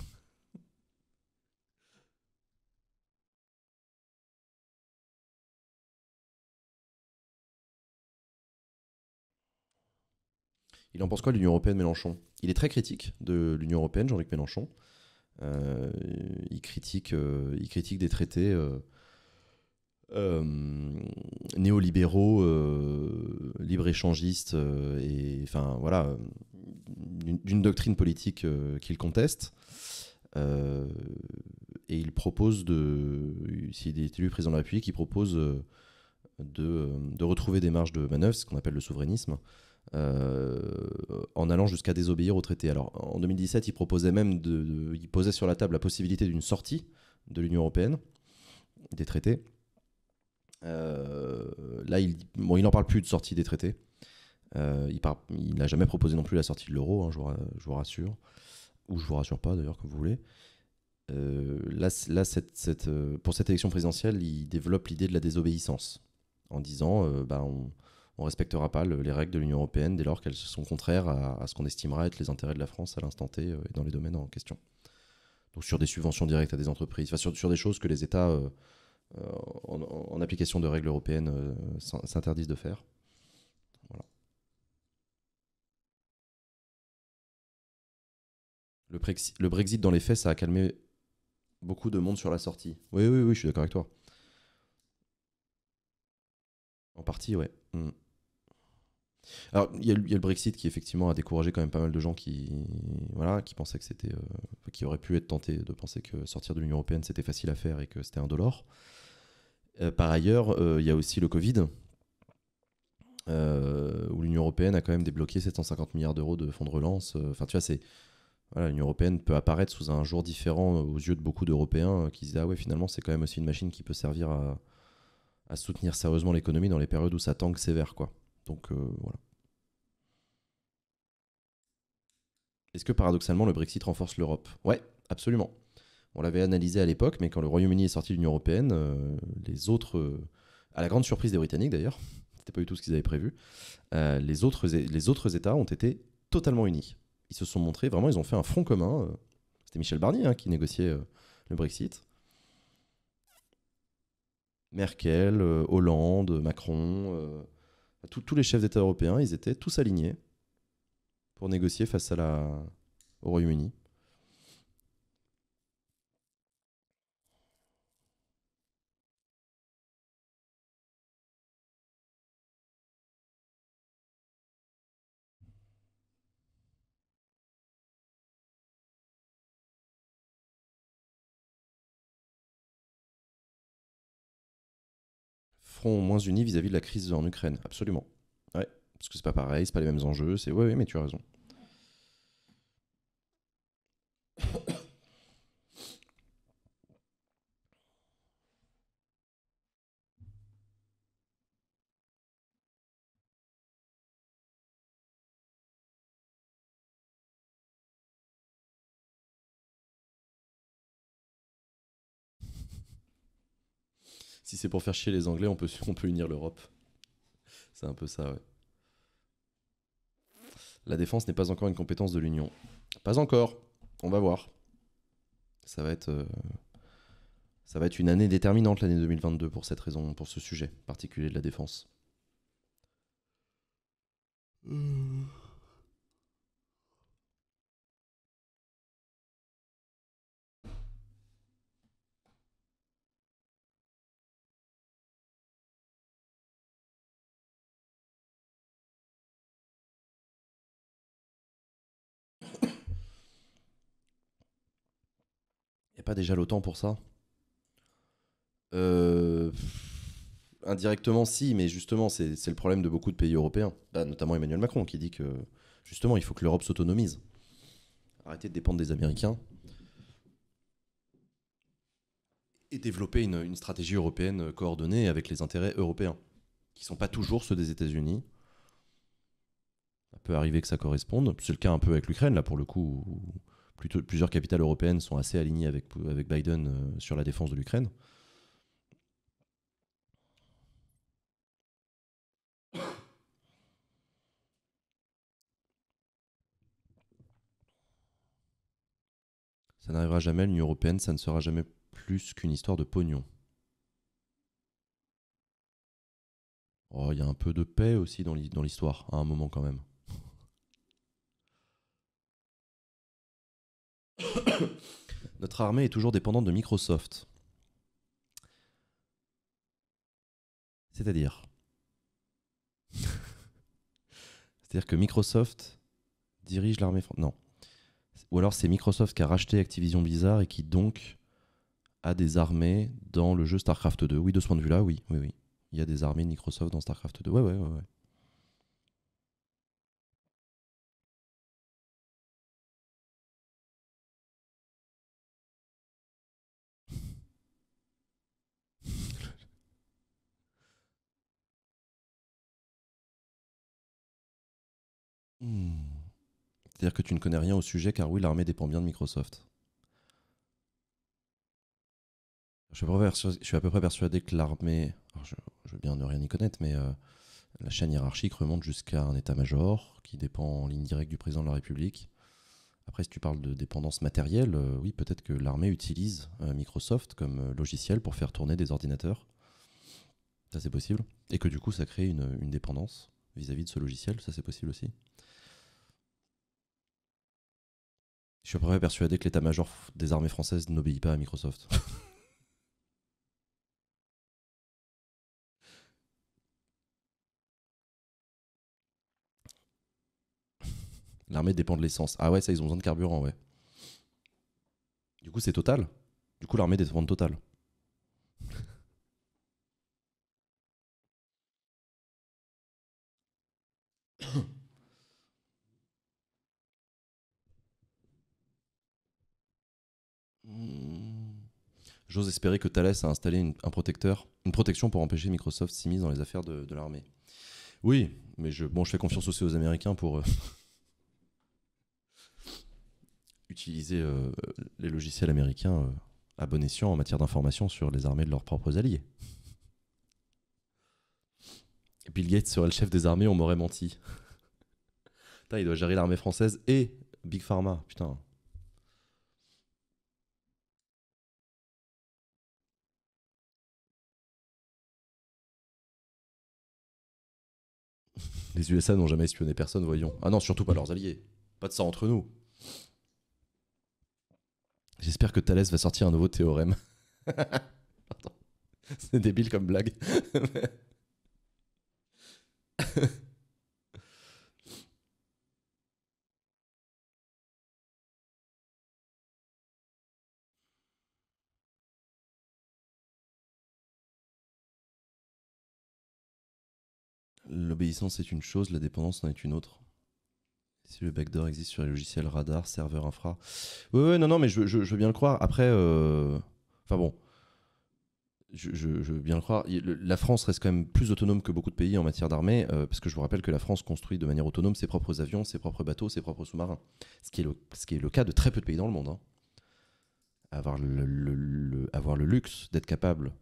[SPEAKER 2] Il en pense quoi l'Union européenne Mélenchon Il est très critique de l'Union européenne, Jean-Luc
[SPEAKER 1] Mélenchon. Euh, il, critique, euh, il critique des traités euh, néolibéraux, libre-échangistes, et enfin voilà, d'une doctrine politique qu'il conteste. et il propose de, s'il est élu président de la République, propose de retrouver des marges de manœuvre, ce qu'on appelle le souverainisme, euh, en allant jusqu'à désobéir au traité. Alors en 2017, il proposait même de, il posait sur la table la possibilité d'une sortie de l'Union européenne des traités. Euh, là, il bon, il n'en parle plus de sortie des traités. Euh, il n'a jamais proposé non plus la sortie de l'euro, hein, je, je, vous, rassure, ou je vous rassure pas d'ailleurs, comme vous voulez. là, pour cette élection présidentielle, il développe l'idée de la désobéissance en disant, bah, on, on ne respectera pas les règles de l'Union européenne dès lors qu'elles sont contraires à, ce qu'on estimera être les intérêts de la France à l'instant T euh, et dans les domaines en question. Donc sur des subventions directes à des entreprises, sur, des choses que les États, euh, euh, en, application de règles européennes, s'interdisent de faire. Le, Brexit, dans les faits, ça a calmé beaucoup de monde sur la sortie. Oui, oui, oui, je suis d'accord avec toi. En partie, ouais. Mmh. Alors, il y, a le Brexit qui, effectivement, a découragé quand même pas mal de gens qui, voilà, qui pensaient que c'était. Euh, qui auraient pu être tentés de penser que sortir de l'Union Européenne, c'était facile à faire et que c'était un euh, par ailleurs, euh, il y a aussi le Covid, où l'Union Européenne a quand même débloqué 750 milliards d'euros de fonds de relance. Enfin, tu vois, c'est. l'Union Européenne peut apparaître sous un jour différent aux yeux de beaucoup d'Européens qui se disent Ah ouais, finalement, c'est quand même aussi une machine qui peut servir à, à soutenir sérieusement l'économie dans les périodes où ça tangue sévère, quoi. Donc euh, voilà. Est-ce que paradoxalement le Brexit renforce l'Europe Ouais, absolument. On l'avait analysé à l'époque, mais quand le Royaume-Uni est sorti de l'Union européenne, euh, les autres, euh, à la grande surprise des Britanniques d'ailleurs, c'était pas du tout ce qu'ils avaient prévu, les, autres, les autres États ont été totalement unis. Ils se sont montrés vraiment, ils ont fait un front commun. C'était Michel Barnier hein, qui négociait le Brexit. Merkel, Hollande, Macron, tous les chefs d'État européens, ils étaient tous alignés pour négocier face à la, au Royaume-Uni.
[SPEAKER 2] front moins unis vis-à-vis de la crise en Ukraine. Absolument. Ouais, parce que c'est pas
[SPEAKER 1] pareil, c'est pas les mêmes enjeux. C'est ouais, ouais, mais tu as raison. c'est pour faire chier les Anglais, on peut, on peut unir l'Europe. C'est un peu ça, ouais. La défense n'est pas encore une compétence de l'Union. Pas encore. On va voir. Ça va être, euh, ça va être une année déterminante, l'année 2022, pour cette raison, pour ce sujet particulier de la défense. Euh. pas déjà l'OTAN pour ça euh, Indirectement, si, mais justement, c'est le problème de beaucoup de pays européens, bah, notamment Emmanuel Macron, qui dit que justement, il faut que l'Europe s'autonomise. arrêter de dépendre des Américains et développer une, stratégie européenne coordonnée avec les intérêts européens, qui ne sont pas toujours ceux des États-Unis. Ça peut arriver que ça corresponde. C'est le cas un peu avec l'Ukraine, là, pour le coup, plusieurs capitales européennes sont assez alignées avec, avec Biden euh, sur la défense de l'Ukraine. Ça n'arrivera jamais, l'Union européenne, ça ne sera jamais plus qu'une histoire de pognon. Oh, il y a un peu de paix aussi dans l'histoire, à un moment quand même. Notre armée est toujours dépendante de Microsoft. C'est-à-dire C'est-à-dire que Microsoft dirige l'armée française. Non. Ou alors c'est Microsoft qui a racheté Activision Bizarre et qui donc a des armées dans le jeu StarCraft 2. Oui, de
[SPEAKER 2] ce point de vue-là, oui, oui, oui. Il y a des armées de Microsoft dans StarCraft 2. Ouais, ouais, ouais. ouais. C'est-à-dire que tu ne connais rien au sujet car oui, l'armée dépend bien de Microsoft.
[SPEAKER 1] Je suis à peu près persuadé que l'armée, je, veux bien ne rien y connaître, mais euh, la chaîne hiérarchique remonte jusqu'à un état-major qui dépend en ligne directe du président de la République. Après, si tu parles de dépendance matérielle, euh, oui, peut-être que l'armée utilise euh, Microsoft comme logiciel pour faire tourner des ordinateurs. Ça, c'est possible. Et que du coup, ça crée une, dépendance vis à -vis de ce logiciel. Ça, c'est possible aussi. Je suis à peu près persuadé que l'état-major des armées françaises n'obéit pas à Microsoft. L'armée dépend de l'essence. Ah ouais, ça, ils ont besoin de carburant, ouais. Du coup, c'est Total. Du coup, l'armée dépend de Total. Hmm. J'ose espérer que Thales a installé une, un protecteur, une protection pour empêcher Microsoft s'y dans les affaires de, l'armée. Oui, mais je, bon, je fais confiance aussi aux Américains pour euh, utiliser euh, les logiciels américains euh, à bon escient en matière d'information sur les armées de leurs propres alliés. Bill Gates serait le chef des armées, on m'aurait menti. Putain, il doit gérer l'armée française et Big Pharma. Putain,
[SPEAKER 2] Les USA n'ont jamais espionné personne, voyons. Ah non, surtout pas leurs alliés. Pas de ça entre nous.
[SPEAKER 1] J'espère que Thalès va sortir un nouveau théorème. C'est débile
[SPEAKER 2] comme blague. L'obéissance est une chose, la dépendance en
[SPEAKER 1] est une autre. Si le backdoor existe sur les logiciels radar, serveur infra. Oui, oui, non, non, mais je, veux bien le croire. Après, euh, enfin bon, je, veux bien le croire. La France reste quand même plus autonome que beaucoup de pays en matière d'armée, euh, parce que je vous rappelle que la France construit de manière autonome ses propres avions, ses propres bateaux, ses propres sous-marins. Ce qui, est le, ce qui est le cas de très peu de pays dans le monde. Hein. Avoir, le, avoir le luxe d'être capable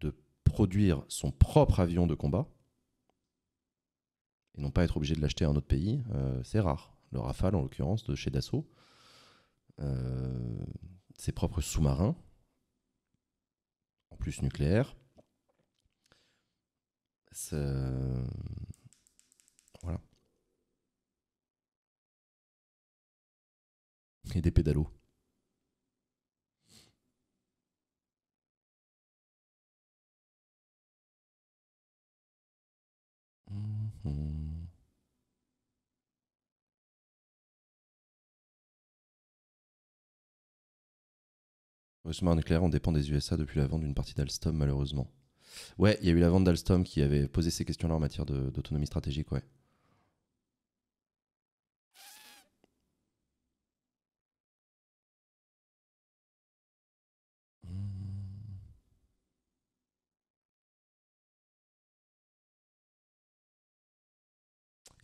[SPEAKER 1] de produire son propre avion de combat et non pas être obligé de l'acheter à un autre pays, euh, c'est rare. Le Rafale, en l'occurrence, de chez Dassault, euh, ses propres sous-marins, en plus nucléaires,
[SPEAKER 2] Voilà. Et des pédalos. Mmh, mmh. Le on dépend des USA depuis la vente d'une partie d'Alstom,
[SPEAKER 1] malheureusement. Ouais, il y a eu la vente d'Alstom qui avait posé ces questions-là en matière d'autonomie stratégique, ouais.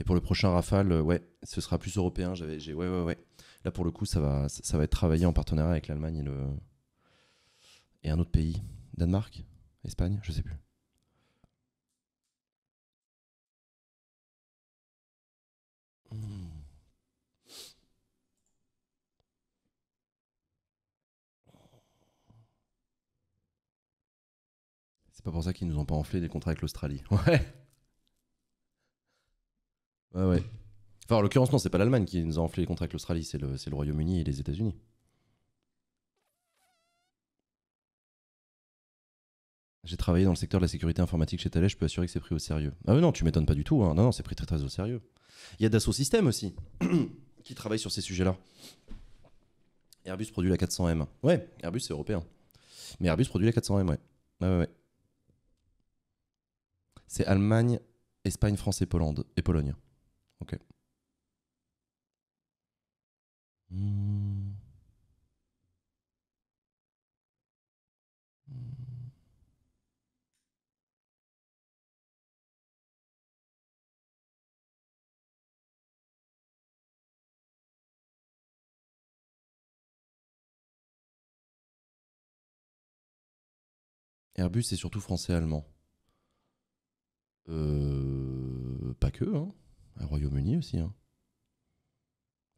[SPEAKER 2] Et pour le prochain Rafale, euh, ouais, ce sera plus européen. J'avais, ouais, ouais, ouais. Là, pour le coup, ça va, ça
[SPEAKER 1] va être travaillé en partenariat avec l'Allemagne et le, et un autre pays, Danemark,
[SPEAKER 2] Espagne, je sais plus. Hmm.
[SPEAKER 1] C'est pas pour ça qu'ils nous ont pas enflé des contrats avec l'Australie. Ouais. Ouais, ouais. Enfin, en l'occurrence, non, c'est pas l'Allemagne qui nous a enflé les contrats avec l'Australie, c'est le, c'est le Royaume-Uni et les États-Unis. J'ai travaillé dans le secteur de la sécurité informatique chez Thalès, je peux assurer que c'est pris au sérieux. Ah non, tu m'étonnes pas du tout. Hein. Non, non, c'est pris très très au sérieux. Il y a Dassault Systèmes aussi qui travaillent sur ces sujets-là. Airbus produit la 400M. Ouais, Airbus c'est européen. Mais Airbus produit la 400M, ouais. ouais, ouais. C'est Allemagne, Espagne, France et, Pologne. et Pologne. Ok.
[SPEAKER 2] Hmm. Airbus est surtout français-allemand. Euh, pas que, hein.
[SPEAKER 1] Royaume-Uni aussi. Hein.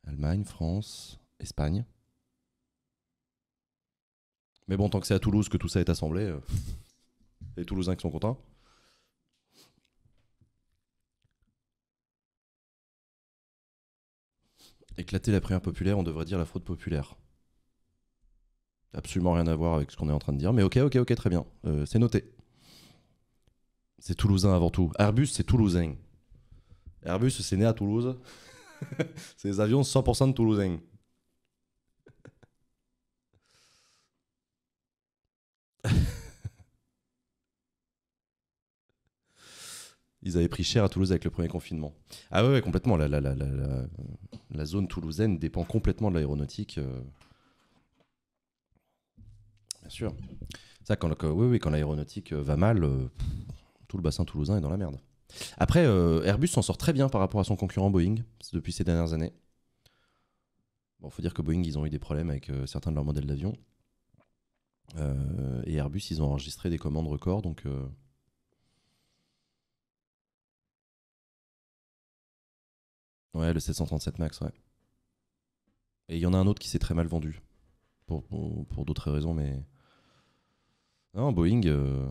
[SPEAKER 1] Allemagne, France, Espagne. Mais bon, tant que c'est à Toulouse que tout ça est assemblé, euh, les Toulousains qui sont contents. Éclater la prière populaire, on devrait dire la fraude populaire absolument rien à voir avec ce qu'on est en train de dire. Mais ok, ok, ok, très bien. Euh, c'est noté. C'est toulousain avant tout. Airbus, c'est toulousain. Airbus, c'est né à Toulouse. c'est des avions 100% de toulousain. Ils avaient pris cher à Toulouse avec le premier confinement. Ah ouais, complètement. La, la, zone toulousaine dépend complètement de l'aéronautique. Euh. Bien sûr. Ça, quand, oui, oui, quand l'aéronautique euh, va mal, euh, tout le bassin toulousain est dans la merde. Après, euh, Airbus s'en sort très bien par rapport à son concurrent Boeing depuis ces dernières années. Bon, faut dire que Boeing, ils ont eu des problèmes avec certains de leurs modèles d'avion et Airbus, ils ont enregistré des commandes records, donc. Ouais, le 737 Max, ouais. Et il y en a un autre qui s'est très mal vendu. pour d'autres raisons, mais. Non, Boeing. Euh,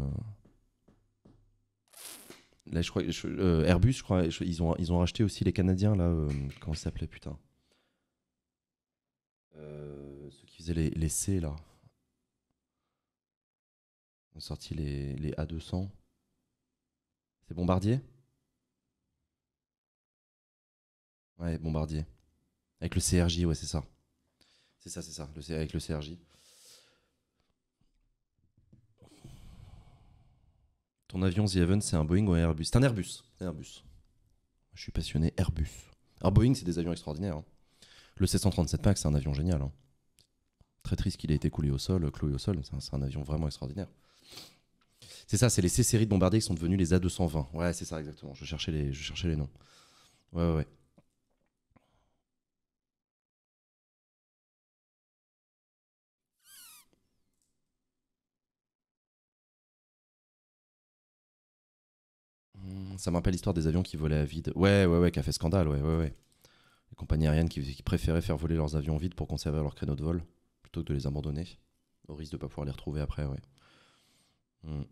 [SPEAKER 1] là, je crois, euh, Airbus, je crois, ils, ont, ils ont racheté aussi les Canadiens, là. Euh, comment ça s'appelait, putain Ceux qui faisaient les, les C, là. On ont sorti les, les A200. C'est Bombardier Ouais, Bombardier. Avec le CRJ, ouais, c'est ça. C'est ça, c'est ça, le, avec le CRJ. Ton avion The c'est un Boeing ou un Airbus C'est un Airbus. Airbus. Je suis passionné Airbus. Alors Boeing, c'est des avions extraordinaires. Hein. Le 737 c'est un avion génial. Hein. Très triste qu'il ait été coulé au sol, euh, cloué au sol. C'est un, avion vraiment extraordinaire. C'est ça, c'est les C-séries de bombardiers qui sont devenus les A220. Ouais, c'est ça, exactement. Je cherchais les, je cherchais les noms.
[SPEAKER 2] Ouais, ouais, ouais. ça me rappelle l'histoire des avions qui volaient à vide. Ouais, ouais, ouais,
[SPEAKER 1] qui a fait scandale, ouais, ouais, ouais. Les compagnies aériennes qui, préféraient faire voler leurs avions vides pour conserver leur créneau de vol, plutôt que de les abandonner, au risque de ne pas pouvoir les retrouver après, ouais. Hmm.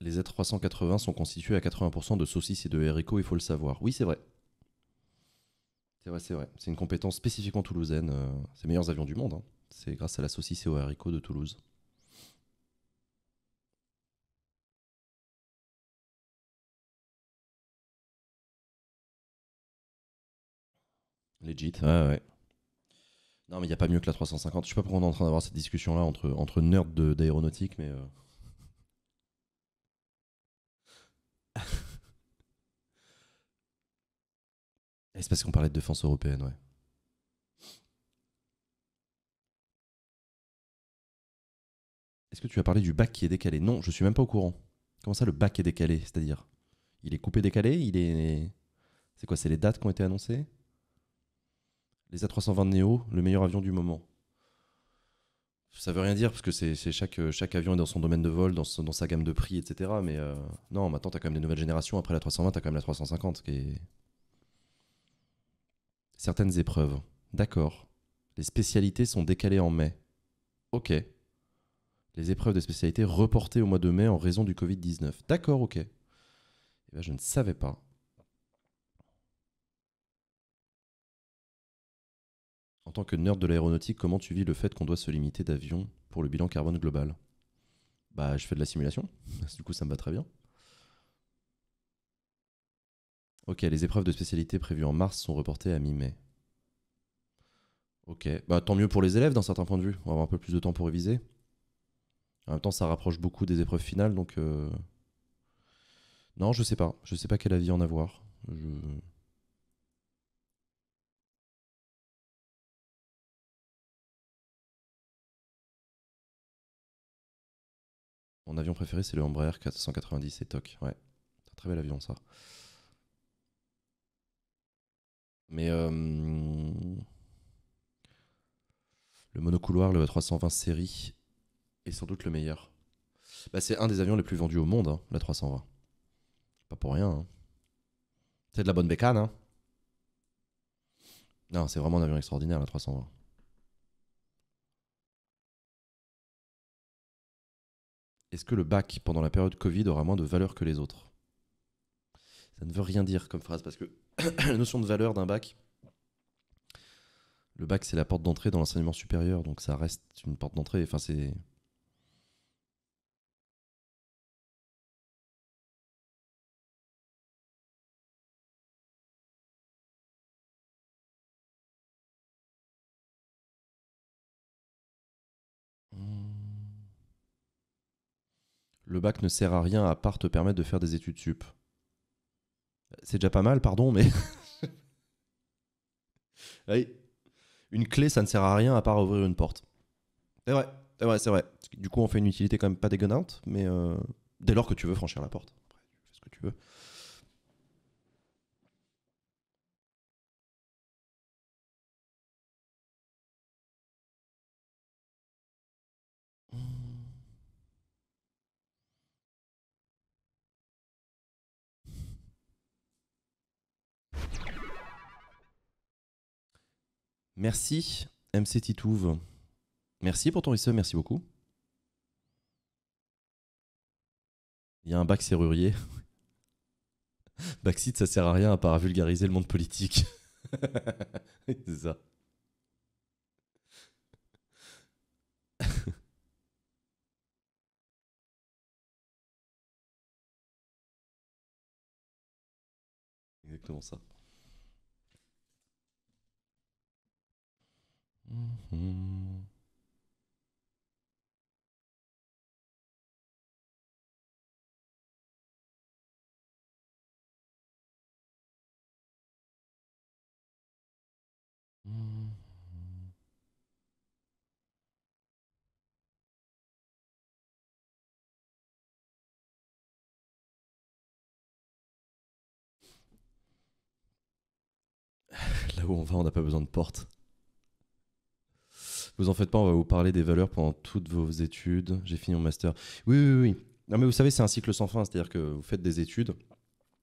[SPEAKER 1] Les Z380 sont constitués à 80% de saucisses et de haricots, il faut le savoir. Oui, c'est vrai. C'est vrai, c'est vrai. C'est une compétence spécifiquement toulousaine. Euh, c'est les meilleurs avions du monde. Hein.
[SPEAKER 2] C'est grâce à la saucisse et aux haricots de Toulouse. Legit, ouais, Non, mais il n'y a pas mieux que la 350.
[SPEAKER 1] Je sais pas pourquoi on est en train d'avoir cette discussion-là entre, entre nerds d'aéronautique, mais. Euh. C'est parce qu'on parlait de défense européenne, ouais. Est-ce que tu as parlé du bac qui est décalé Non, je suis même pas au courant. Comment ça, le bac est décalé C'est-à-dire Il est coupé décalé Il est. C'est quoi C'est les dates qui ont été annoncées les A320 Neo, le meilleur avion du moment. Ça veut rien dire parce que c'est chaque, chaque avion est dans son domaine de vol, dans, sa gamme de prix, etc. Mais euh, non, maintenant as quand même des nouvelles générations. Après la 320, as quand même la 350 qui Certaines épreuves. D'accord. Les spécialités sont décalées en mai. Ok. Les épreuves de spécialité reportées au mois de mai en raison du Covid-19. D'accord, ok. Eh ben, je ne savais pas. En tant que nerd de l'aéronautique, comment tu vis le fait qu'on doit se limiter d'avion pour le bilan carbone global Bah, je fais de la simulation, du coup, ça me va très bien. Ok, les épreuves de spécialité prévues en mars sont reportées à mi-mai. Ok, bah tant mieux pour les élèves d'un certain point de vue, on va avoir un peu plus de temps pour réviser. En même temps, ça rapproche beaucoup des épreuves finales, donc... Euh,
[SPEAKER 2] non, je sais pas, je sais pas quel avis en avoir. Je... Mon avion préféré, c'est le Embraer 490 TOC. Ouais, un très bel avion ça.
[SPEAKER 1] Mais euh, le monocouloir, le 320 série, est sans doute le meilleur. Bah, c'est un des avions les plus vendus au monde, hein, la 320. Pas pour rien. Hein. C'est de la bonne bécane. Hein. Non, c'est vraiment un avion extraordinaire, la 320. Est-ce que le bac pendant la période Covid aura moins de valeur que les autres Ça ne veut rien dire comme phrase parce que la notion de valeur d'un bac, le bac c'est la porte d'entrée dans l'enseignement supérieur, donc ça
[SPEAKER 2] reste une porte d'entrée. Enfin, c'est le bac ne sert à
[SPEAKER 1] rien à part te permettre de faire des études sup. C'est déjà pas mal, pardon, mais. Une clé, ça ne sert à rien à part ouvrir une porte. C'est vrai, c'est vrai, c'est vrai. Du coup, on fait une utilité quand même pas dégueulante, mais euh, dès lors
[SPEAKER 2] que tu veux franchir la porte. tu fais ce que tu veux.
[SPEAKER 1] Merci, MC Titouve. Merci pour ton histoire. merci beaucoup. Il y a un bac serrurier. Backseat, ça sert à rien à part vulgariser le monde
[SPEAKER 2] politique. C'est ça. Exactement ça. Mm. Là où on va, on n'a pas besoin de porte. Vous en faites pas,
[SPEAKER 1] on va vous parler des valeurs pendant toutes vos études. J'ai fini mon master. Oui, oui, oui. Non, mais vous savez, c'est un cycle sans fin. C'est-à-dire que vous faites des études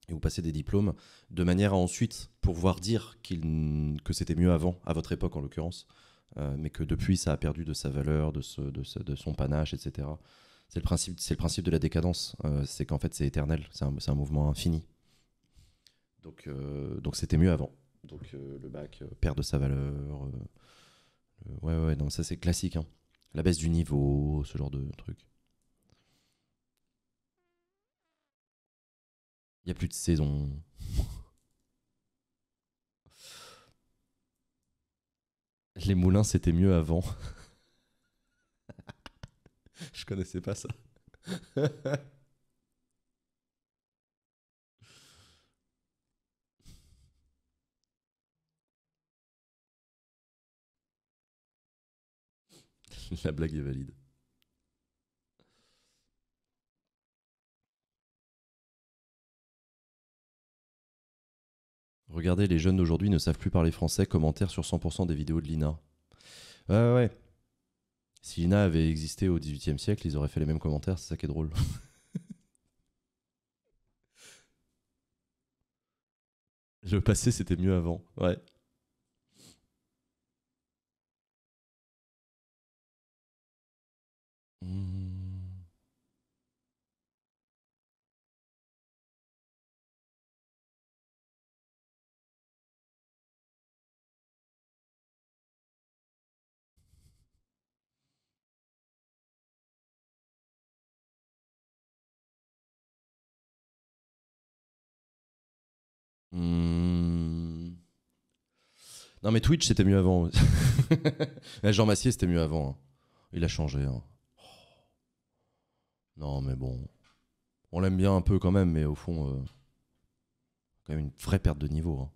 [SPEAKER 1] et vous passez des diplômes de manière à ensuite pouvoir dire qu'il que c'était mieux avant, à votre époque en l'occurrence, euh, mais que depuis ça a perdu de sa valeur, de, de, son panache, etc. C'est le principe, c'est le principe de la décadence. Euh, c'est qu'en fait c'est éternel, c'est un, mouvement infini. Donc euh, donc c'était mieux avant. Donc le bac perd de sa valeur ouais, ouais, non, ça c'est classique. Hein. La baisse du niveau, ce genre de truc. Il n'y a plus de saison. Les moulins, c'était mieux avant. Je connaissais pas ça.
[SPEAKER 2] la blague est valide. Regardez, les
[SPEAKER 1] jeunes d'aujourd'hui ne savent plus parler français. Commentaire sur 100% des vidéos de Lina. Ouais, ouais. Si Lina avait existé au XVIIIe siècle, ils auraient fait les mêmes commentaires. C'est ça qui est drôle.
[SPEAKER 2] Le passé, c'était mieux avant. Ouais. Hmm.
[SPEAKER 1] Non mais Twitch c'était mieux avant. Jean Massier c'était mieux avant. Hein. Il a changé. Hein. Non, mais bon. On l'aime bien un peu quand même, mais au fond, c'est euh, quand même une vraie perte de niveau. Hein.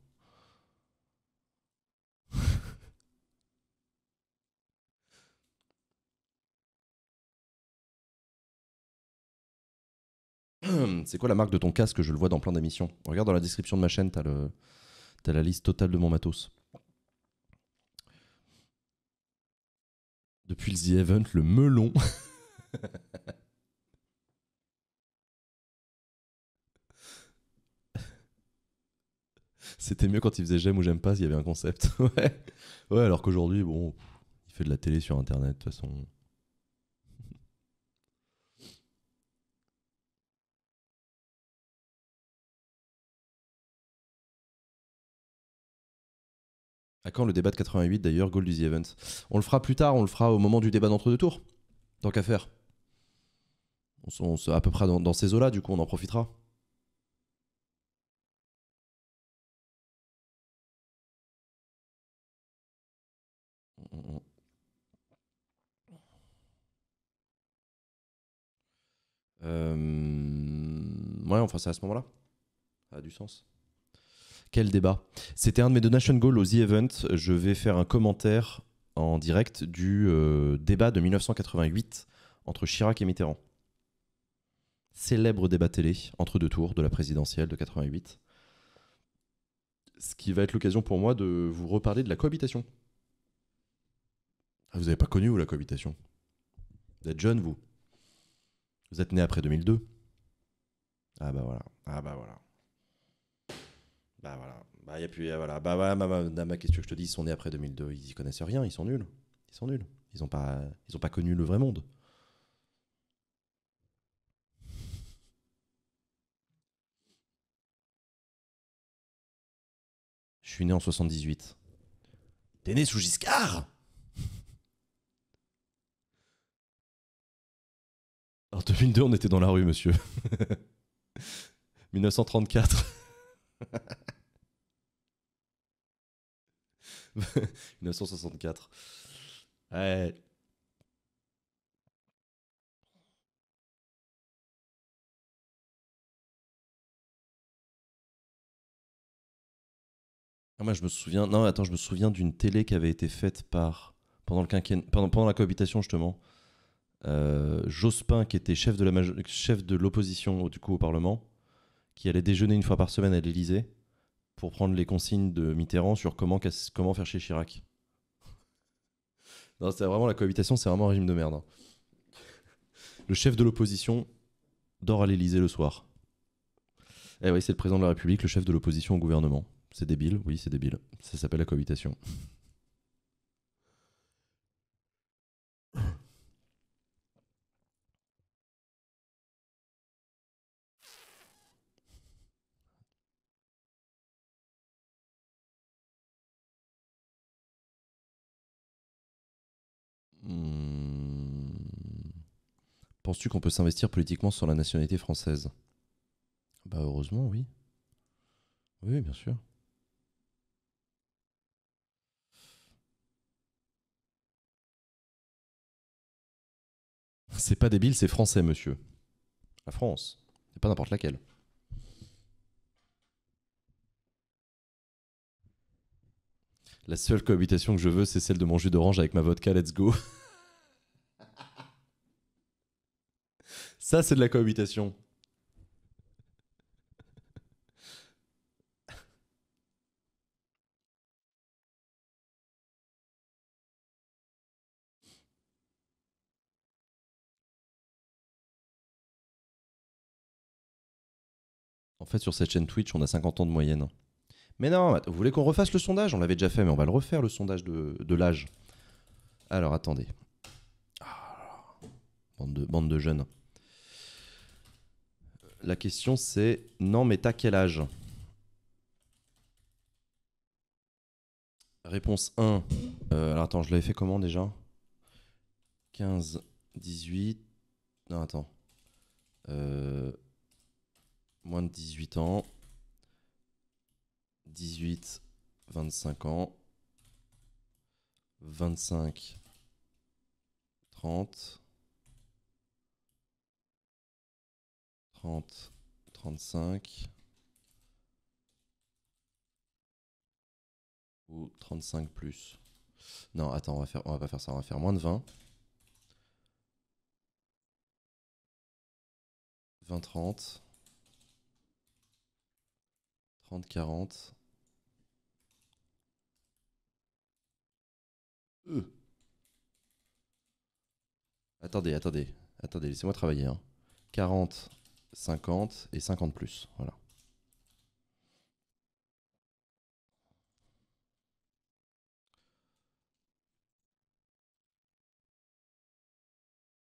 [SPEAKER 1] C'est quoi la marque de ton casque Je le vois dans plein d'émissions. Regarde dans la description de ma chaîne, t'as, t'as la liste totale de mon matos. Depuis le The Event, le melon. C'était mieux quand il faisait j'aime ou j'aime pas, s'il y avait un concept. ouais. ouais, alors qu'aujourd'hui, bon, il fait de la télé sur internet,
[SPEAKER 2] de toute façon. À quand le débat de 88 d'ailleurs, Gold du Event On le fera plus tard, on le fera au
[SPEAKER 1] moment du débat d'entre deux tours. Tant qu'à faire. On, se, à peu près dans ces eaux-là,
[SPEAKER 2] du coup, on en profitera. Euh,
[SPEAKER 1] ouais, enfin, c'est à ce moment-là. Ça a du sens. Quel débat. C'était un de mes donation goals au The Event. Je vais faire un commentaire en direct du euh, débat de 1988 entre Chirac et Mitterrand. Célèbre débat télé entre deux tours de la présidentielle de 88. Ce qui va être l'occasion pour moi de vous reparler de la cohabitation. Ah, vous n'avez pas connu, la cohabitation Vous êtes jeune, vous vous êtes né après 2002 Ah bah voilà. Ah bah voilà. Bah voilà. Bah y a plus, voilà. Bah voilà, ma, ma, ma question que je te dis, ils sont nés après 2002, ils y connaissent rien, ils sont nuls. Ils sont nuls. Ils ont pas,
[SPEAKER 2] ils ont pas connu le vrai monde.
[SPEAKER 1] Je suis né en 78.
[SPEAKER 2] T'es né sous Giscard
[SPEAKER 1] En 2002, on était dans la rue, monsieur. 1934. «
[SPEAKER 2] 1964. Ouais. Ah, moi, je me souviens. Non, attends, je me souviens d'une télé qui avait été faite par pendant le pendant, pendant la
[SPEAKER 1] cohabitation justement, euh, Jospin, qui était chef de, l'opposition du coup au Parlement, qui allait déjeuner une fois par semaine à l'Élysée pour prendre les consignes de Mitterrand sur comment, faire chez Chirac. Non, c'est vraiment la cohabitation, c'est vraiment un régime de merde. Hein. Le chef de l'opposition dort à l'Élysée le soir. Eh oui, c'est le président de la République, le chef de l'opposition au gouvernement. C'est débile, oui, c'est débile. Ça s'appelle la cohabitation.
[SPEAKER 2] Penses-tu qu'on peut s'investir politiquement sur la nationalité française
[SPEAKER 1] Bah heureusement, oui. Oui, bien sûr.
[SPEAKER 2] C'est pas débile, c'est français, monsieur. La France.
[SPEAKER 1] C'est pas n'importe laquelle. La seule cohabitation que je veux, c'est celle de mon jus d'orange avec ma vodka, let's go. Ça, c'est de la cohabitation.
[SPEAKER 2] En fait, sur cette chaîne Twitch, on a 50 ans de moyenne. Mais non, vous voulez qu'on
[SPEAKER 1] refasse le sondage On l'avait déjà fait, mais on va le refaire, le sondage de, l'âge. Alors, attendez. Ah, bande de jeunes. La question c'est non mais t'as quel âge Réponse 1. Euh, alors attends, je l'avais fait comment déjà 15, 18. Non, attends. Euh, moins de 18 ans. 18, 25 ans. 25, 30. 30, 35 ou 35 plus. Non, attends, on va faire, on va pas faire ça, on va faire moins de 20. 20, 30. 30, 40. Euh. Attendez, attendez, attendez, laissez-moi travailler. Hein. 40, 50 et 50 plus. Voilà.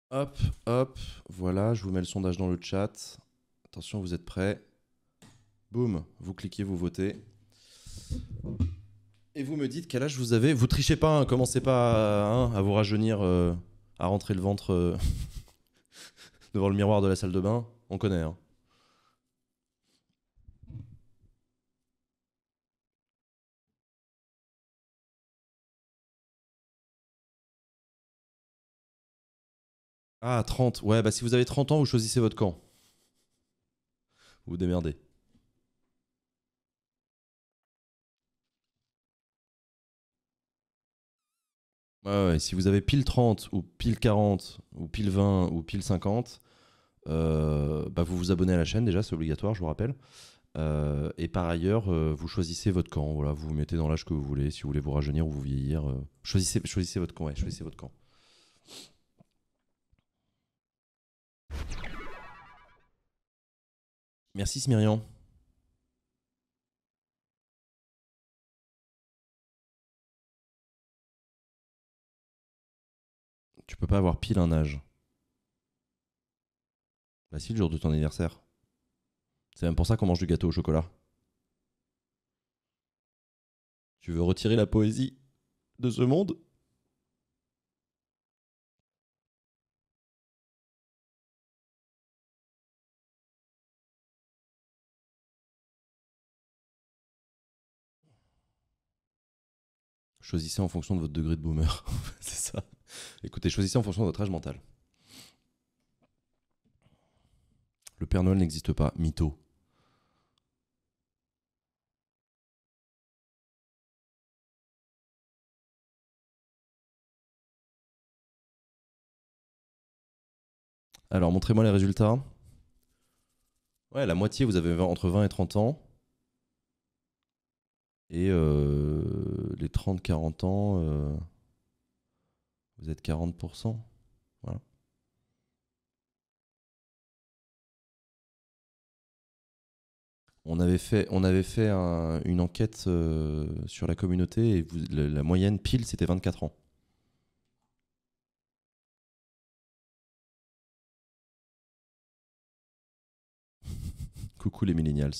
[SPEAKER 1] Hop, hop, voilà, je vous mets le sondage dans le chat. Attention, vous êtes prêts. Boum, vous cliquez, vous votez. Et vous me dites quel âge vous avez. Vous trichez pas, hein, commencez pas à, hein, vous rajeunir, euh, à rentrer le ventre euh, devant le miroir de la salle de bain. On connaît. Hein.
[SPEAKER 2] Ah, 30. Ouais, bah si vous avez 30 ans, vous choisissez votre camp.
[SPEAKER 1] Vous vous démerdez. Ouais, ouais, si vous avez pile 30 ou pile 40 ou pile 20 ou pile 50, euh, bah, vous vous abonnez à la chaîne déjà, c'est obligatoire, je vous rappelle. Euh, et par ailleurs, euh, vous choisissez votre camp. Voilà, vous vous mettez dans l'âge que vous voulez, si vous voulez vous rajeunir ou vous vieillir. choisissez, votre camp. Ouais, choisissez votre camp.
[SPEAKER 2] Merci Smirian. Tu peux pas avoir pile un âge. Bah si, le jour de ton anniversaire.
[SPEAKER 1] C'est même pour ça qu'on mange du gâteau au chocolat.
[SPEAKER 2] Tu veux retirer la poésie de ce monde Choisissez en fonction de votre degré de boomer. C'est ça. Écoutez,
[SPEAKER 1] choisissez en fonction de votre âge mental. Le Père Noël n'existe
[SPEAKER 2] pas. Mytho. Alors, montrez-moi les résultats.
[SPEAKER 1] Ouais, la moitié, vous avez entre 20 et 30 ans. Et euh, les 30-40 ans, euh, vous êtes 40%.
[SPEAKER 2] on avait fait, une enquête euh, sur la communauté et la, moyenne pile, c'était 24 ans. Coucou les millennials.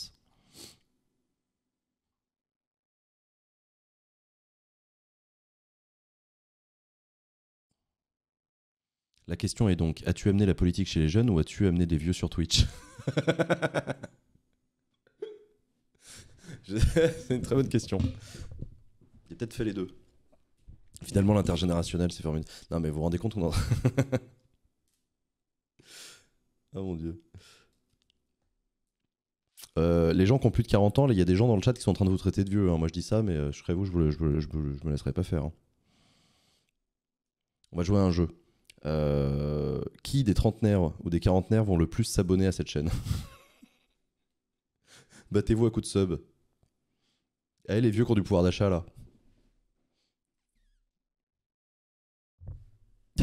[SPEAKER 2] La question est donc, as-tu amené la politique chez les jeunes ou as-tu amené des vieux sur Twitch
[SPEAKER 1] C'est une très bonne question. Il a peut-être fait les deux. Finalement, l'intergénérationnel, c'est formidable. Non, mais vous vous rendez compte, on Ah mon dieu. Euh, les gens qui ont plus de 40 ans, il y a des gens dans le chat qui sont en train de vous traiter de vieux. Hein. Moi je dis ça, mais euh, je serais vous, je, me laisserai pas faire. Hein. On va jouer à un jeu. Euh, qui des trentenaires ou des quarantenaires vont le plus s'abonner à cette chaîne Battez-vous à coups de sub. Eh, les vieux qui ont du pouvoir d'achat là.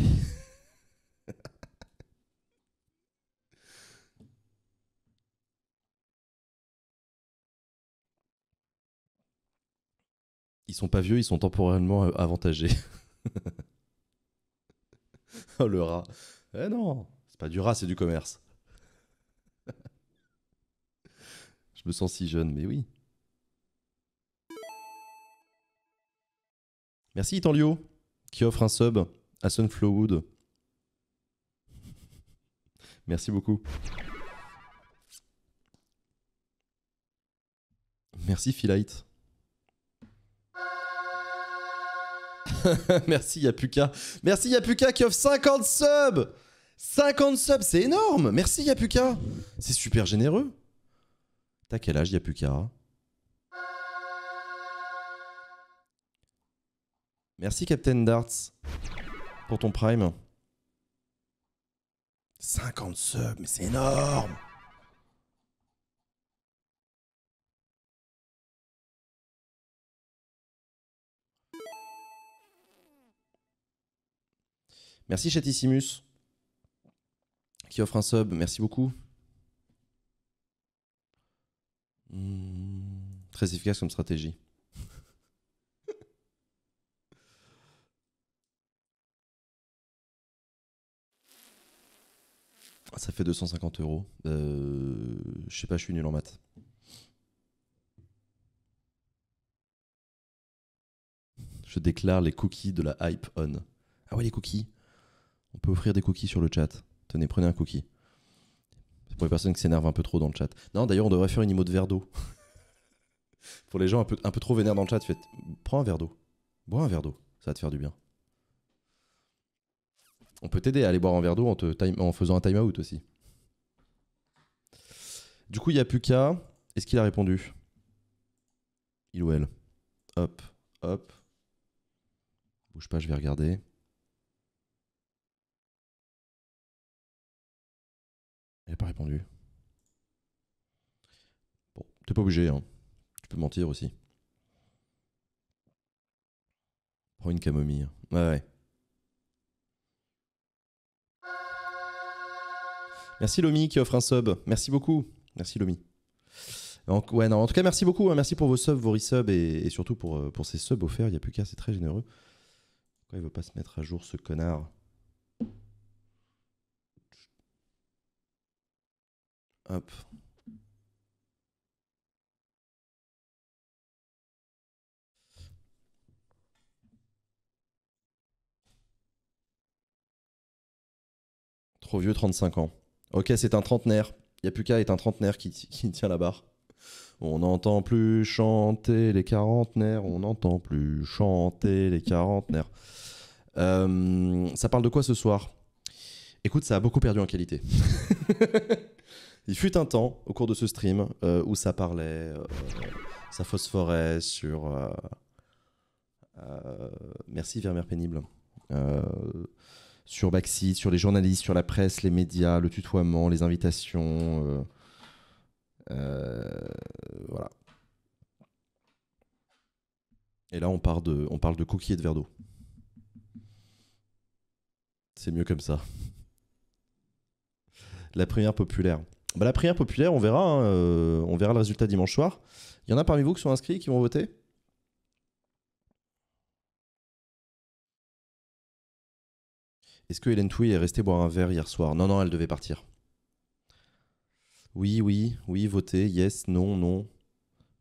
[SPEAKER 1] ils sont pas vieux, ils sont temporairement euh, avantagés. oh le rat. Eh non, c'est pas du rat, c'est du commerce. Je me sens si jeune, mais oui. Merci Itanlio qui offre un sub à Sunflowwood. Merci beaucoup. Merci Philite. Merci Yapuka. Merci Yapuka qui offre 50 subs 50 subs, c'est énorme Merci Yapuka C'est super généreux. T'as quel âge Yapuka Merci Captain Darts pour ton prime.
[SPEAKER 2] 50 subs, mais c'est énorme
[SPEAKER 1] Merci Chatissimus qui offre un sub, merci beaucoup. Hmm, très efficace comme stratégie. Ah, ça fait 250 euros. Euh, je sais pas, je suis nul en maths. Je déclare les cookies de la hype on. Ah ouais, les cookies. On peut offrir des cookies sur le chat. Tenez, prenez un cookie. C'est pour les personnes qui s'énervent un peu trop dans le chat. Non, d'ailleurs, on devrait faire une immo de verre d'eau. pour les gens un peu, un peu trop vénères dans le chat, faites, prends un verre d'eau. Bois un verre d'eau, ça va te faire du bien on peut t'aider à aller boire un verre d'eau en, en faisant un time out aussi. Du coup, il y a plus qu'à. Est-ce qu'il a répondu Il ou elle
[SPEAKER 2] Hop, hop. Bouge pas, je vais regarder. Elle n'a pas répondu.
[SPEAKER 1] Bon, t'es pas obligé, hein. Tu peux mentir aussi. Prends une camomille. Ouais, ouais. Merci Lomi qui offre un sub. Merci beaucoup. Merci Lomi. En, ouais, en tout cas, merci beaucoup. Hein. merci pour vos subs, vos resubs et, surtout pour, euh, pour ces subs offerts. Il n'y a plus qu'à, c'est très généreux. Pourquoi il veut pas se mettre à jour ce connard Hop. Trop vieux, 35 ans. Ok, c'est un trentenaire. Il n'y a plus qu'à être un trentenaire qui, qui tient la barre. On n'entend plus chanter les quarantenaires, on n'entend plus chanter les quarantenaires. Euh, ça parle de quoi ce soir Écoute, ça a beaucoup perdu en qualité. Il fut un temps, au cours de ce stream, euh, où ça parlait, sa euh, ça phosphorait sur... merci, Vermeer Pénible sur Baxi, sur les journalistes, sur la presse, les médias, le tutoiement, les invitations. Euh, euh, voilà. Et là, on parle de, on cookies et de verre d'eau. C'est mieux comme ça. La prière populaire. Bah, la prière populaire, on verra, hein, euh, on verra le résultat dimanche soir. Il y en a parmi vous qui sont inscrits, qui vont voter Est-ce que Hélène Touy est restée boire un verre hier soir Non, non, elle devait partir. Oui, oui, oui, voter, yes, non, non.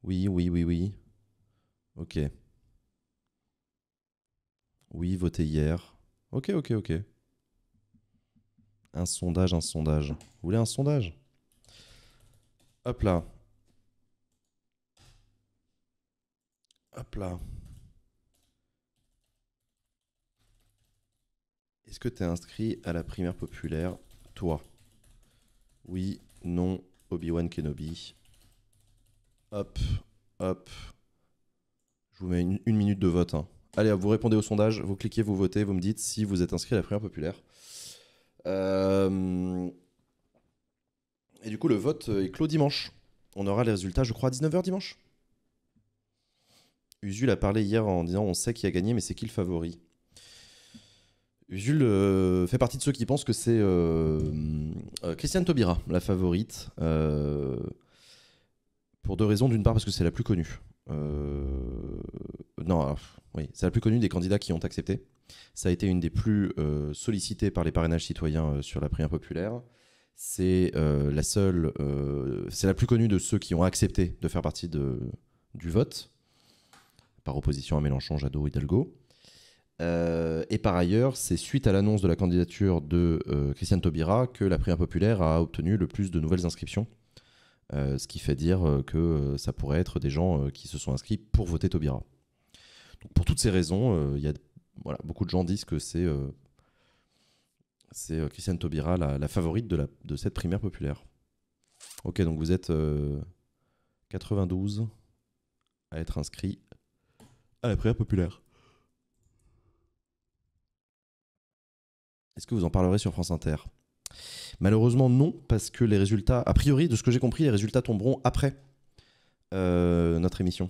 [SPEAKER 1] Oui, oui, oui, oui. Ok. Oui, voter hier. Ok, ok, ok. Un sondage, un sondage. Vous voulez un sondage Hop là. Hop là. Est-ce que tu es inscrit à la primaire populaire, toi Oui, non, Obi-Wan Kenobi. Hop, hop. Je vous mets une, minute de vote. Hein. Allez, vous répondez au sondage, vous cliquez, vous votez, vous me dites si vous êtes inscrit à la primaire populaire. Euh, et du coup, le vote est clos dimanche. On aura les résultats, je crois, à 19h dimanche. Usul a parlé hier en disant on sait qui a gagné, mais c'est qui le favori Jules euh, fait partie de ceux qui pensent que c'est euh, euh, Christiane Taubira, la favorite, pour deux raisons. D'une part, parce que c'est la plus connue. non, oui, c'est la plus connue des candidats qui ont accepté. Ça a été une des plus sollicitées par les parrainages citoyens sur la prière populaire. C'est la seule, c'est la plus connue de ceux qui ont accepté de faire partie de, du vote, par opposition à Mélenchon, Jadot, Hidalgo. Euh, et par ailleurs, c'est suite à l'annonce de la candidature de euh, Christiane Taubira que la primaire Populaire a obtenu le plus de nouvelles inscriptions. Euh, ce qui fait dire que ça pourrait être des gens qui se sont inscrits pour voter Taubira. Donc, pour toutes ces raisons, y a, voilà, beaucoup de gens disent que c'est Christiane Taubira la, favorite de, de, cette primaire populaire. Ok, donc vous êtes 92 à être inscrit à la primaire populaire. Est-ce que vous en parlerez sur France Inter Malheureusement, non, parce que les résultats, a priori, de ce que j'ai compris, les résultats tomberont après euh, notre émission.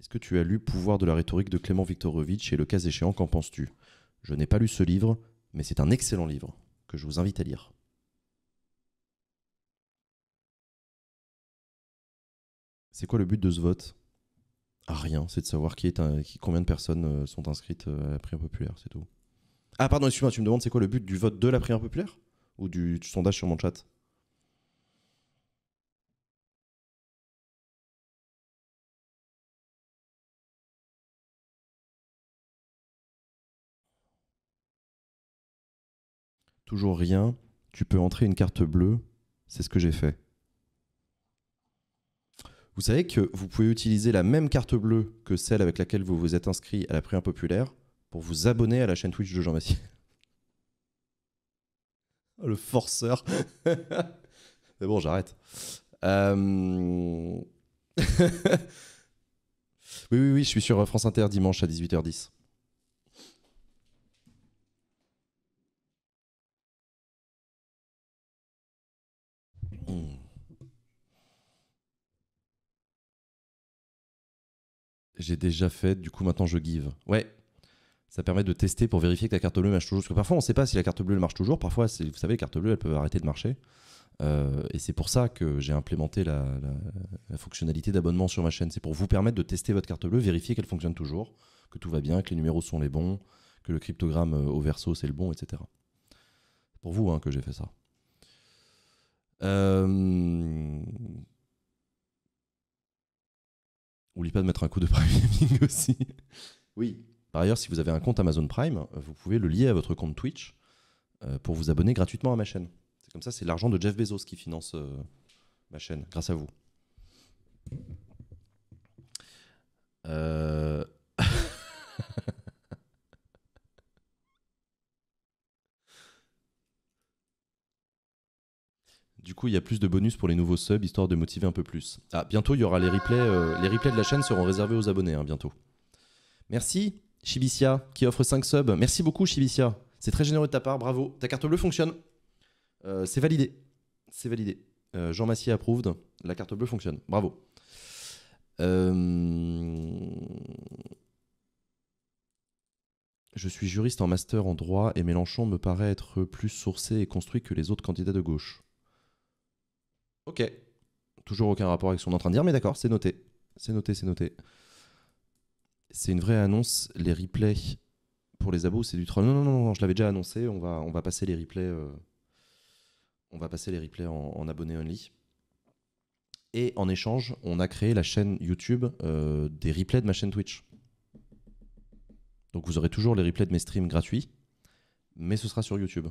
[SPEAKER 1] Est-ce que tu as lu Pouvoir de la rhétorique de Clément Viktorovitch et le cas échéant, qu'en penses-tu Je n'ai pas lu ce livre, mais c'est un excellent livre que je vous invite à lire. C'est quoi le but de ce vote ah rien, c'est de savoir qui est qui, combien de personnes euh, sont inscrites euh, à la prière populaire, c'est tout. Ah pardon, excuse-moi, tu me demandes c'est quoi le but du
[SPEAKER 2] vote de la prière populaire ou du sondage sur mon chat Toujours rien, tu peux entrer une carte bleue, c'est ce que j'ai fait.
[SPEAKER 1] Vous savez que vous pouvez utiliser la même carte bleue que celle avec laquelle vous vous êtes inscrit à la prière populaire pour vous abonner à la chaîne Twitch de jean Massier. le forceur. Mais bon, j'arrête. Euh, oui, oui, oui, je suis sur France Inter dimanche à 18h10.
[SPEAKER 2] J'ai déjà fait, du coup
[SPEAKER 1] maintenant je give. Ouais, ça permet de tester pour vérifier que la carte bleue marche toujours. Parce que parfois, on ne sait pas si la carte bleue marche toujours. Parfois, vous savez, les cartes bleues, elles peuvent arrêter de marcher. Euh, et c'est pour ça que j'ai implémenté la, fonctionnalité d'abonnement sur ma chaîne. C'est pour vous permettre de tester votre carte bleue, vérifier qu'elle fonctionne toujours, que tout va bien, que les numéros sont les bons, que le cryptogramme euh, au verso, c'est le bon, etc. C'est pour vous hein, que j'ai fait ça. Euh, n'oublie pas de mettre un coup de prime aussi. Oui. Par ailleurs, si vous avez un compte Amazon Prime, vous pouvez le lier à votre compte Twitch euh, pour vous abonner gratuitement à ma chaîne. C'est comme ça, c'est l'argent de Jeff Bezos qui finance euh, ma chaîne, grâce à vous. Euh, Du coup, il y a plus de bonus pour les nouveaux subs, histoire de motiver un peu plus. Ah, bientôt, il y aura les replays. Euh, les replays de la chaîne seront réservés aux abonnés, hein, bientôt. Merci, Chibicia, qui offre 5 subs. Merci beaucoup, Chibicia. C'est très généreux de ta part, bravo. Ta carte bleue fonctionne. Euh, c'est validé. C'est validé. Euh, Jean Massier approved. La carte bleue fonctionne. Bravo. Je suis juriste en master en droit et Mélenchon me paraît être plus sourcé et construit que les autres candidats de gauche. Ok. Toujours aucun rapport avec ce qu'on est en train de dire, mais d'accord, c'est noté. C'est noté, c'est noté. C'est une vraie annonce. Les replays pour les abos, c'est du troll. Non, non, non, je l'avais déjà annoncé. On va, on va passer les replays. Euh, on va passer les replays en, en abonné only. Et en échange, on a créé la chaîne YouTube euh, des replays de ma chaîne Twitch. Donc vous aurez toujours les replays de mes streams gratuits, mais ce sera sur YouTube.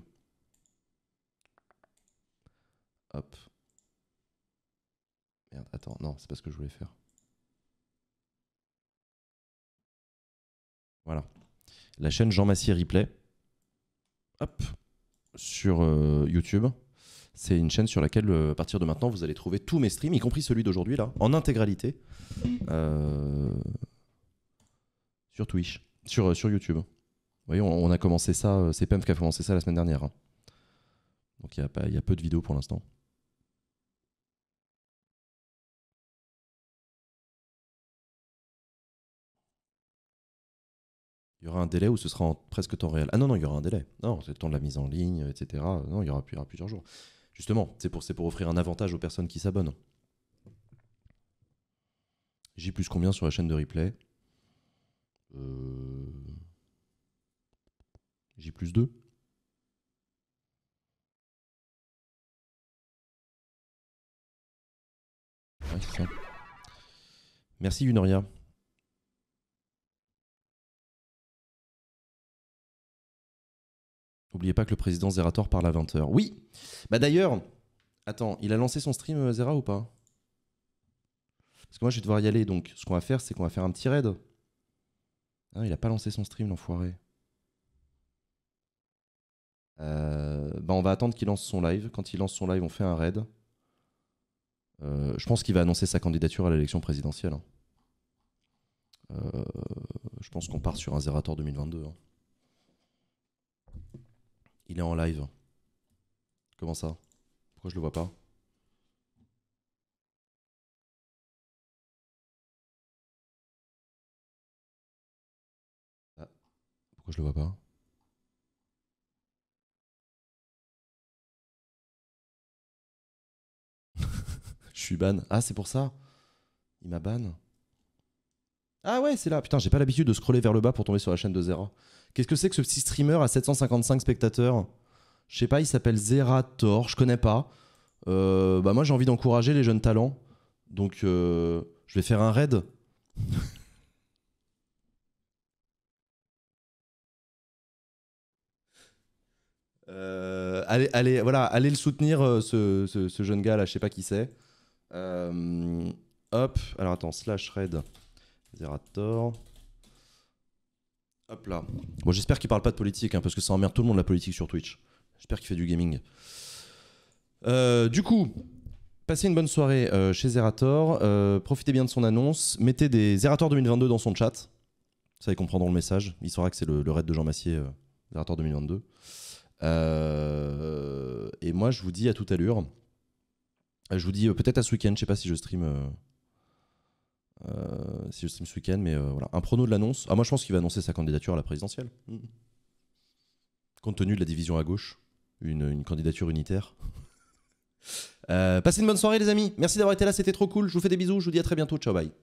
[SPEAKER 1] Hop attends, non, c'est pas ce que je voulais faire. Voilà. La chaîne Jean Massier Replay. Hop. Sur euh, YouTube. C'est une chaîne sur laquelle, euh, à partir de maintenant, vous allez trouver tous mes streams, y compris celui d'aujourd'hui, là, en intégralité. Euh, sur Twitch. Sur, sur YouTube. Vous voyez, on, a commencé ça, c'est PEMF qui a commencé ça la semaine dernière. Hein.
[SPEAKER 2] Donc il y, y, a peu de vidéos pour l'instant. il y aura un délai où ce sera en presque temps réel. Ah non, non, il y aura un délai. Non, c'est le temps de la mise en ligne,
[SPEAKER 1] etc. Non, il y aura, plusieurs jours. Justement, c'est pour, pour offrir un avantage aux personnes qui s'abonnent. J plus combien sur la chaîne de replay
[SPEAKER 2] euh... J plus 2 Merci Unoria. N'oubliez pas que le président
[SPEAKER 1] Zerator parle à 20h. Oui Bah d'ailleurs, attends, il a lancé son stream euh, Zera ou pas Parce que moi je vais devoir y aller, donc ce qu'on va faire, c'est qu'on va faire un petit raid. Hein, il a pas lancé son stream, l'enfoiré. Euh, bah on va attendre qu'il lance son live. Quand il lance son live, on fait un raid. Euh, je pense qu'il va annoncer sa candidature à l'élection présidentielle. Hein. je pense qu'on part sur un Zerator 2022. Il est en live.
[SPEAKER 2] Comment ça Pourquoi je le vois pas ah, Pourquoi je le vois pas Je suis ban.
[SPEAKER 1] Ah, c'est pour ça Il m'a ban. Ah ouais, c'est là. Putain, j'ai pas l'habitude de scroller vers le bas pour tomber sur la chaîne de Zera. Qu'est-ce que c'est que ce petit streamer à 755 spectateurs Je sais pas, il s'appelle Zerator, je connais pas. Euh, bah, moi j'ai envie d'encourager les jeunes talents. Donc euh, je vais faire un raid. Euh, allez, allez, voilà, allez le soutenir, ce, jeune gars là, je sais pas qui c'est. hop, alors attends, slash raid, Zerator. Bon, j'espère qu'il parle pas de politique, hein, parce que ça emmerde tout le monde la politique sur Twitch. J'espère qu'il fait du gaming. Euh, du coup, passez une bonne soirée euh, chez Zerator. Euh, profitez bien de son annonce. Mettez des Zerator 2022 dans son chat. Ça, ils comprendront le message. Il saura que c'est le, raid de Jean Massier, Zerator 2022. et moi, je vous dis à toute allure. Je vous dis peut-être à ce week-end. Je sais pas si je stream euh, c'est ce week-end, mais euh, voilà. Un prono de l'annonce. Ah, moi, je pense qu'il va annoncer sa candidature à la présidentielle. Mm. Compte tenu de la division à gauche, une, une candidature unitaire. Euh, passez une bonne soirée, les amis. Merci d'avoir été là, c'était trop cool. Je vous fais des bisous, je vous dis à très bientôt. Ciao, bye.